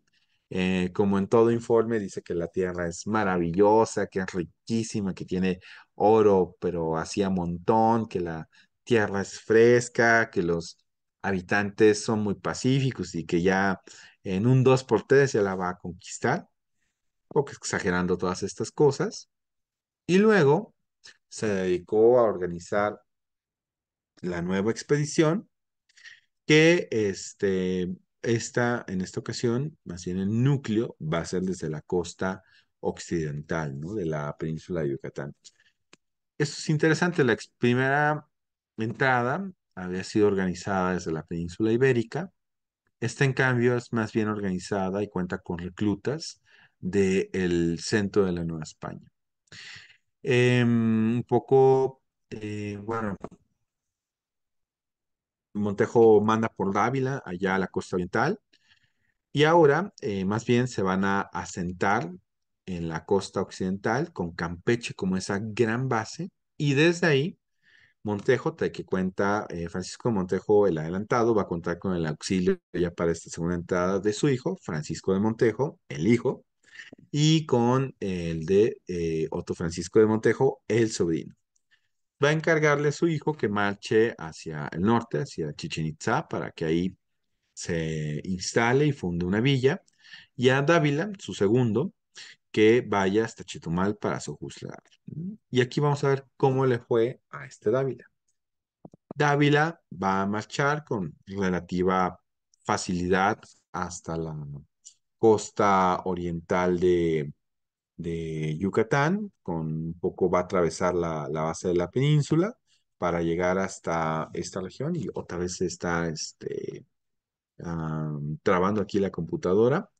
Eh, como en todo informe, dice que la tierra es maravillosa, que es riquísima, que tiene oro, pero hacía montón, que la tierra es fresca, que los habitantes son muy pacíficos y que ya en un 2 por 3 ya la va a conquistar, que exagerando todas estas cosas. Y luego se dedicó a organizar la nueva expedición que este, en esta ocasión, más bien el núcleo, va a ser desde la costa occidental ¿no? de la península de Yucatán. Esto es interesante, la primera entrada había sido organizada desde la península ibérica, esta en cambio es más bien organizada y cuenta con reclutas del centro de la Nueva España. Eh, un poco, eh, bueno, Montejo manda por Dávila allá a la costa oriental y ahora eh, más bien se van a asentar en la costa occidental con Campeche como esa gran base y desde ahí Montejo, que cuenta Francisco Montejo el adelantado, va a contar con el auxilio ya para esta segunda entrada de su hijo, Francisco de Montejo, el hijo, y con el de eh, Otto Francisco de Montejo, el sobrino. Va a encargarle a su hijo que marche hacia el norte, hacia Chichen Itza, para que ahí se instale y funde una villa, y a Dávila, su segundo, que vaya hasta Chetumal para su sojuzgar. Y aquí vamos a ver cómo le fue a este Dávila. Dávila va a marchar con relativa facilidad hasta la costa oriental de, Yucatán, con un poco va a atravesar la, base de la península para llegar hasta esta región y otra vez se está este, ah, trabando aquí la computadora.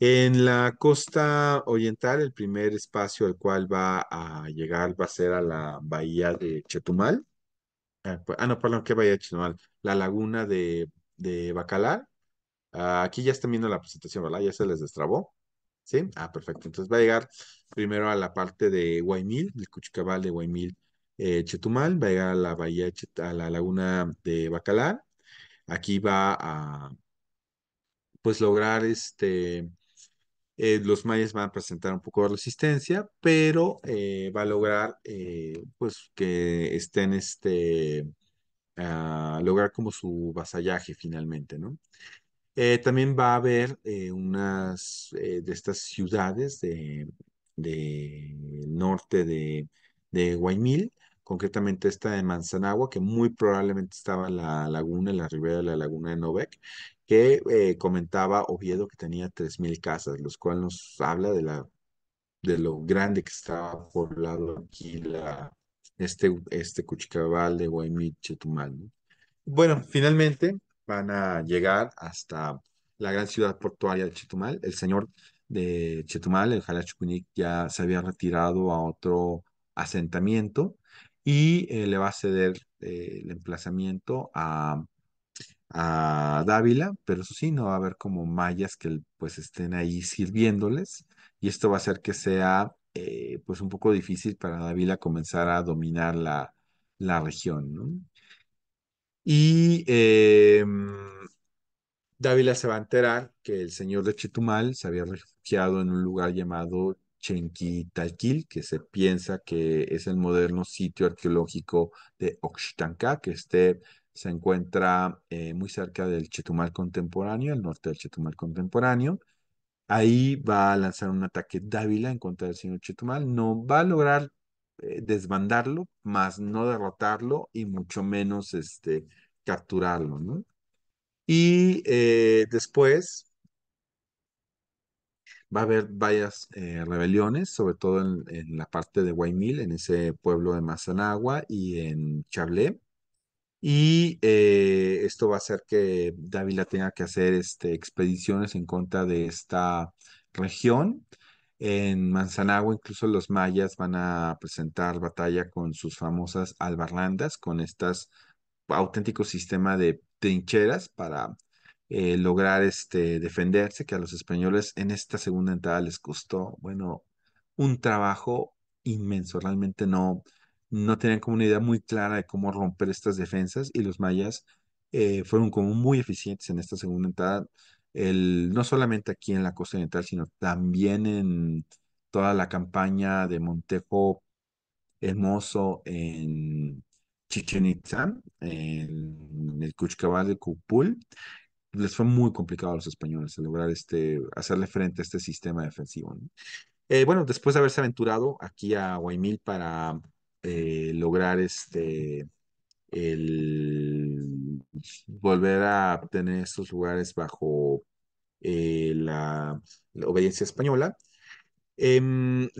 En la costa oriental, el primer espacio al cual va a llegar va a ser a la bahía de Chetumal. Ah, ah no, perdón, ¿qué bahía de Chetumal? La laguna de Bacalar Ah, aquí ya están viendo la presentación, ¿verdad? Ya se les destrabó. ¿Sí? Ah, perfecto. Entonces va a llegar primero a la parte de Guaymil, el Cuchicabal de Guaymil eh, Chetumal, va a llegar a la bahía, a la laguna de Bacalar. Aquí va a, pues, lograr este, eh, los mayas van a presentar un poco de resistencia, pero eh, va a lograr pues que estén este a lograr como su vasallaje finalmente, ¿no? Eh, también va a haber eh, unas eh, de estas ciudades de, norte de, de, Guaymil, concretamente esta de Manzanagua, que muy probablemente estaba en la laguna, en la ribera de la laguna de Novec, que comentaba Oviedo que tenía 3.000 casas, los cuales nos habla de, la, de lo grande que estaba poblado aquí la, este, este Cuchicabal de Guaymil, Chetumal. Bueno, finalmente van a llegar hasta la gran ciudad portuaria de Chetumal. El señor de Chetumal, el Jalachukunik, ya se había retirado a otro asentamiento y eh, le va a ceder eh, el emplazamiento a, Dávila, pero eso sí, no va a haber como mayas que pues estén ahí sirviéndoles y esto va a hacer que sea eh, pues un poco difícil para Dávila comenzar a dominar la, la región, ¿no? Y eh, Dávila se va a enterar que el señor de Chetumal se había refugiado en un lugar llamado Chenquitalquil, que se piensa que es el moderno sitio arqueológico de Oxtanca, que este se encuentra eh, muy cerca del Chetumal contemporáneo, el norte del Chetumal contemporáneo. Ahí va a lanzar un ataque Dávila en contra del señor Chetumal. No va a lograr eh, desbandarlo, más no derrotarlo y mucho menos este, capturarlo, ¿no? Y eh, después va a haber varias eh, rebeliones, sobre todo en, la parte de Guaymil, en ese pueblo de Mazanagua y en Charlé. Y esto va a hacer que Dávila tenga que hacer este, expediciones en contra de esta región en Manzanagua incluso los mayas van a presentar batalla con sus famosas albarlandas, con estas auténtico sistema de trincheras para eh, lograr este, defenderse, que a los españoles en esta segunda entrada les costó, bueno, un trabajo inmenso, realmente no, no tenían como una idea muy clara de cómo romper estas defensas y los mayas eh, fueron como muy eficientes en esta segunda entrada, no solamente aquí en la costa oriental, sino también en toda la campaña de Montejo Hermoso en Chichen Itza, en el Cuchcabal de Cupul, les fue muy complicado a los españoles lograr este, hacerle frente a este sistema defensivo. Eh, bueno, después de haberse aventurado aquí a Guaymil para eh, lograr este, el volver a tener esos lugares bajo eh, la, obediencia española. Em, eh,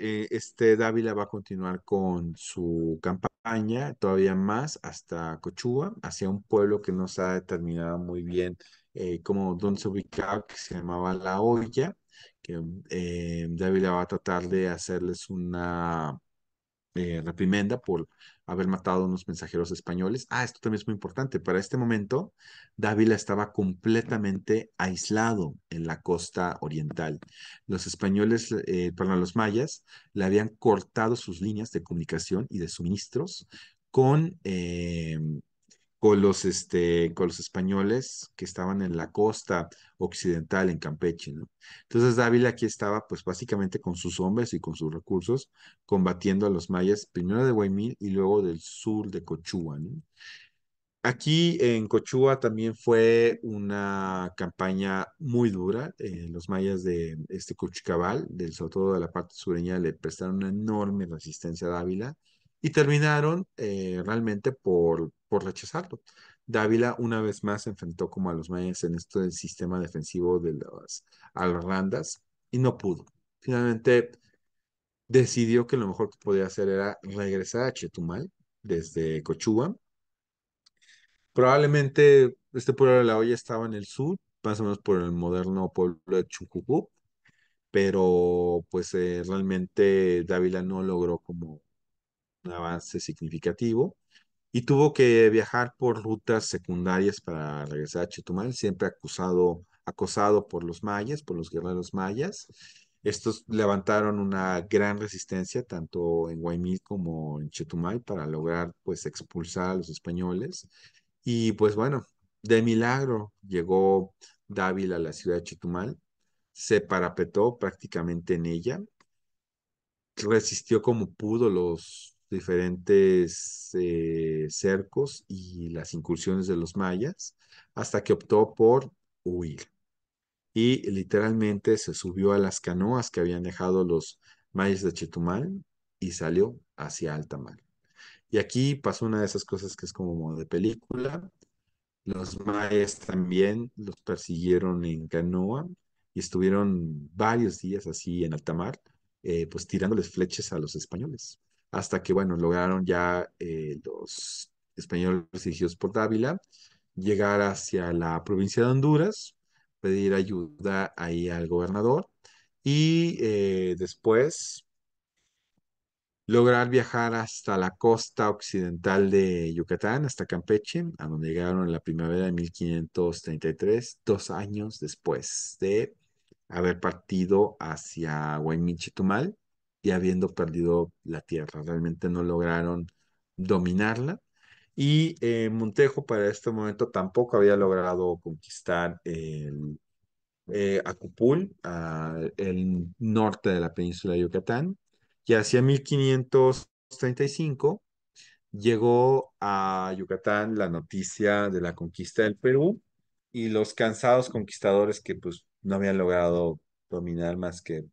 eh, este Dávila va a continuar con su campaña todavía más hasta Cochúa, hacia un pueblo que no se ha determinado muy bien como dónde se ubicaba, que se llamaba La Olla, que em, Dávila va a tratar de hacerles una eh, reprimenda por haber matado a unos mensajeros españoles. Ah, esto también es muy importante. Para este momento, Dávila estaba completamente aislado en la costa oriental. Los españoles, eh, perdón, los mayas, le habían cortado sus líneas de comunicación y de suministros con eh, con los, este, con los españoles que estaban en la costa occidental, en Campeche, ¿no? Entonces Dávila aquí estaba, pues básicamente con sus hombres y con sus recursos, combatiendo a los mayas, primero de Guaymil y luego del sur de Cochúa, Aquí en Cochúa también fue una campaña muy dura. Eh, los mayas de este Cochicabal, del, sobre todo de la parte sureña, le prestaron una enorme resistencia a Dávila y terminaron eh, realmente por por rechazarlo. Dávila una vez más se enfrentó como a los mayas en esto del sistema defensivo de las randas... y no pudo. Finalmente decidió que lo mejor que podía hacer era regresar a Chetumal desde Cochuba. Probablemente este pueblo de la olla estaba en el sur, más o menos por el moderno pueblo de Chucucú... pero pues eh, realmente Dávila no logró como un avance significativo y tuvo que viajar por rutas secundarias para regresar a Chetumal, siempre acusado, acosado por los mayas, por los guerreros mayas. Estos levantaron una gran resistencia tanto en Guaymil como en Chetumal para lograr pues expulsar a los españoles. Y pues bueno, de milagro llegó Dávila a la ciudad de Chetumal, se parapetó prácticamente en ella, resistió como pudo los diferentes eh, cercos y las incursiones de los mayas, hasta que optó por huir. Y literalmente se subió a las canoas que habían dejado los mayas de Chetumal y salió hacia alta mar. Y aquí pasó una de esas cosas que es como de película. Los mayas también los persiguieron en canoa y estuvieron varios días así en alta mar, eh, pues tirándoles flechas a los españoles hasta que, bueno, lograron ya eh, los españoles dirigidos por Dávila llegar hacia la provincia de Honduras, pedir ayuda ahí al gobernador y eh, después lograr viajar hasta la costa occidental de Yucatán, hasta Campeche, a donde llegaron en la primavera de 1533, dos años después de haber partido hacia Huaymichitumal y habiendo perdido la tierra. Realmente no lograron dominarla. Y eh, Montejo para este momento tampoco había logrado conquistar el, eh, ah, el norte de la península de Yucatán. Y hacia 1535 llegó a Yucatán la noticia de la conquista del Perú y los cansados conquistadores que pues no habían logrado dominar más que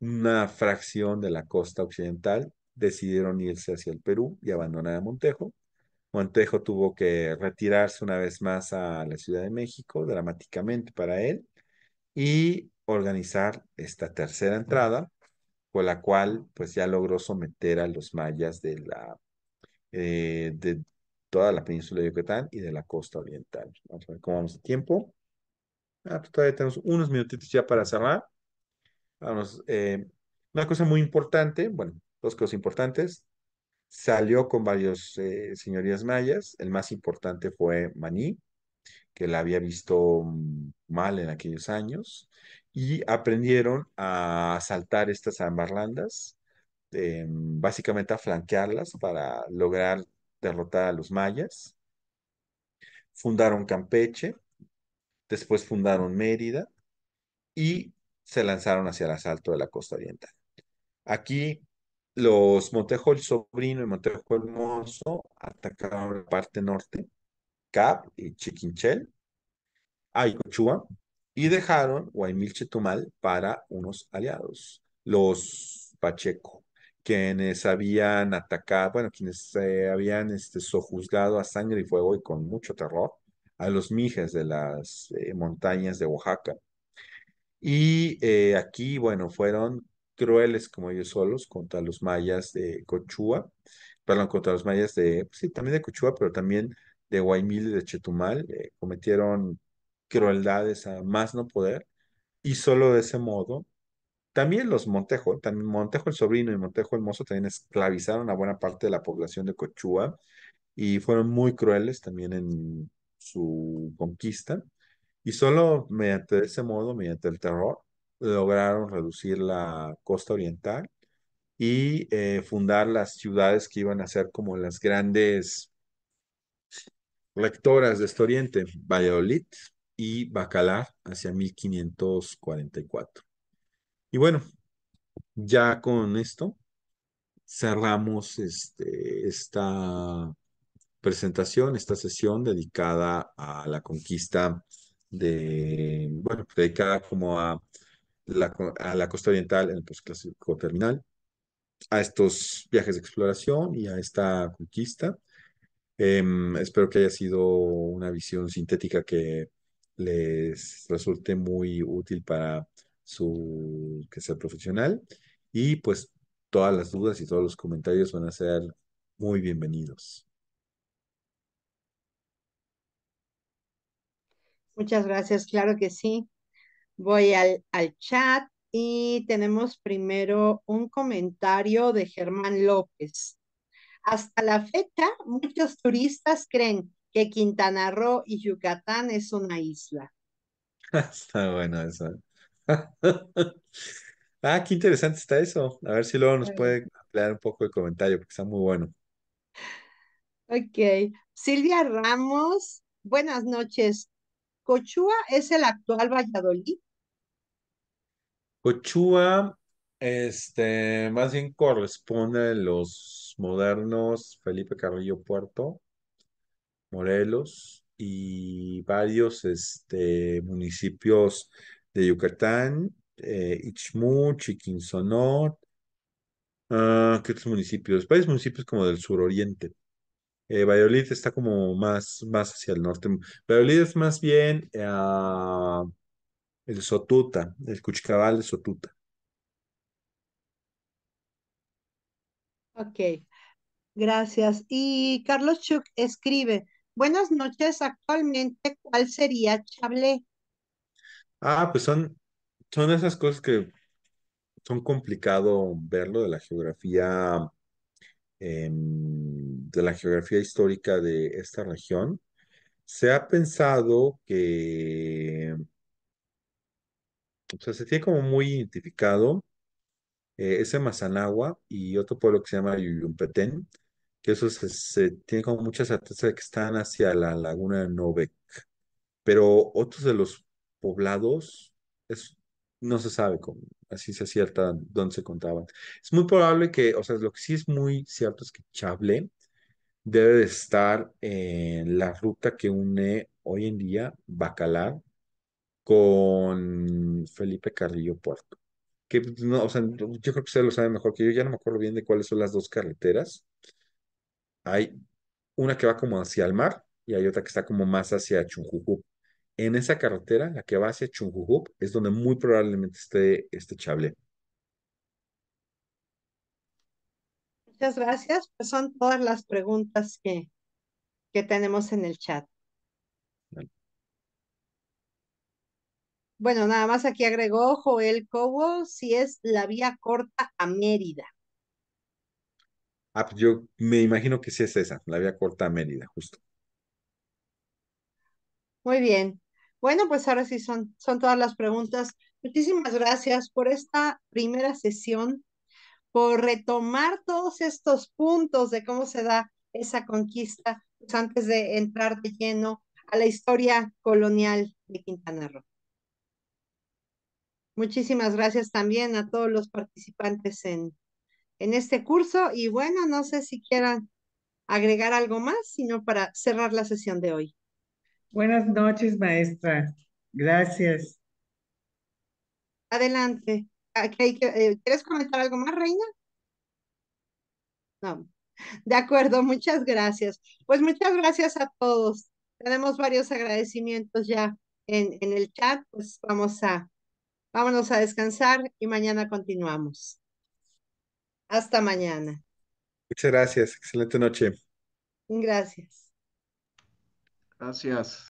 una fracción de la costa occidental decidieron irse hacia el Perú y abandonar a Montejo. Montejo tuvo que retirarse una vez más a la Ciudad de México, dramáticamente para él, y organizar esta tercera entrada, con la cual pues ya logró someter a los mayas de la eh, de toda la península de Yucatán y de la costa oriental. Vamos a ver cómo vamos de tiempo. Ah, pues, todavía tenemos unos minutitos ya para cerrar. Vamos, eh, una cosa muy importante, bueno, dos cosas importantes. Salió con varios eh, señorías mayas. El más importante fue Maní, que la había visto mal en aquellos años. Y aprendieron a saltar estas ambarlandas, eh, básicamente a flanquearlas para lograr derrotar a los mayas. Fundaron Campeche, después fundaron Mérida y se lanzaron hacia el asalto de la costa oriental. Aquí los Montejo el Sobrino y Montejo el Mozo atacaron la parte norte, Cap y Chiquinchel, Aycochúa, y dejaron Guaymil Chetumal para unos aliados, los Pacheco, quienes habían atacado, bueno, quienes eh, habían este, sojuzgado a sangre y fuego y con mucho terror a los mijes de las eh, montañas de Oaxaca y eh, aquí, bueno, fueron crueles como ellos solos contra los mayas de Cochua, perdón, contra los mayas de, pues sí, también de Cochúa, pero también de Guaymil y de Chetumal, eh, cometieron crueldades a más no poder, y solo de ese modo, también los Montejo, también Montejo el sobrino y Montejo el mozo también esclavizaron a buena parte de la población de Cochua, y fueron muy crueles también en su conquista. Y solo mediante ese modo, mediante el terror, lograron reducir la costa oriental y eh, fundar las ciudades que iban a ser como las grandes rectoras de este oriente, Valladolid y Bacalar, hacia 1544. Y bueno, ya con esto cerramos este, esta presentación, esta sesión dedicada a la conquista de, bueno, pues, dedicada como a la, a la costa oriental en el postclásico terminal, a estos viajes de exploración y a esta conquista. Em, espero que haya sido una visión sintética que les resulte muy útil para su que sea profesional y pues todas las dudas y todos los comentarios van a ser muy bienvenidos. Muchas gracias, claro que sí. Voy al, al chat y tenemos primero un comentario de Germán López. Hasta la fecha, muchos turistas creen que Quintana Roo y Yucatán es una isla. Está bueno eso. ah, qué interesante está eso. A ver si luego nos puede ampliar un poco el comentario, porque está muy bueno. Ok. Silvia Ramos, buenas noches. Cochua es el actual Valladolid. Cochua, este, más bien corresponde a los modernos Felipe Carrillo Puerto, Morelos y varios este, municipios de Yucatán, eh, Ichmú, Chiquinsonot, ah, ¿qué otros municipios? Varios municipios como del suroriente. Eh, está como más, más hacia el norte. Valladolid es más bien ah, el Sotuta, el Cuchicabal de Sotuta. Ok, gracias. Y Carlos Chuk escribe, buenas noches, actualmente, ¿cuál sería Chablé? Ah, pues son, son esas cosas que son complicado verlo de la geografía Em, de la geografía histórica de esta región, se ha pensado que, o sea, se tiene como muy identificado eh, ese Mazanagua y otro pueblo que se llama Yuyumpetén, que eso se, tiene como muchas certeza de que están hacia la laguna de Novek, pero otros de los poblados es no se sabe cómo, así se acierta dónde se contaban. Es muy probable que, o sea, lo que sí es muy cierto es que Chable debe de estar en la ruta que une hoy en día Bacalar con Felipe Carrillo Puerto. Que, no, o sea, yo creo que usted lo sabe mejor que yo, ya no me acuerdo bien de cuáles son las dos carreteras. Hay una que va como hacia el mar y hay otra que está como más hacia Chunjujú en esa carretera, la que va hacia Chungujup, es donde muy probablemente esté este chable. Muchas gracias. Pues son todas las preguntas que, que tenemos en el chat. Bueno, nada más aquí agregó Joel Cobo si es la vía corta a Mérida. Ah, pues yo me imagino que sí es esa, la vía corta a Mérida, justo. Muy bien. Bueno, pues ahora sí son, son todas las preguntas. Muchísimas gracias por esta primera sesión, por retomar todos estos puntos de cómo se da esa conquista pues, antes de entrar de lleno a la historia colonial de Quintana Roo. Muchísimas gracias también a todos los participantes en, en este curso y bueno, no sé si quieran agregar algo más, sino para cerrar la sesión de hoy. Buenas noches, maestra. Gracias. Adelante. Eh, ¿Quieres comentar algo más, Reina? No. De acuerdo, muchas gracias. Pues muchas gracias a todos. Tenemos varios agradecimientos ya en, en el chat. Pues vamos a, vámonos a descansar y mañana continuamos. Hasta mañana. Muchas gracias. Excelente noche. Gracias. Gracias.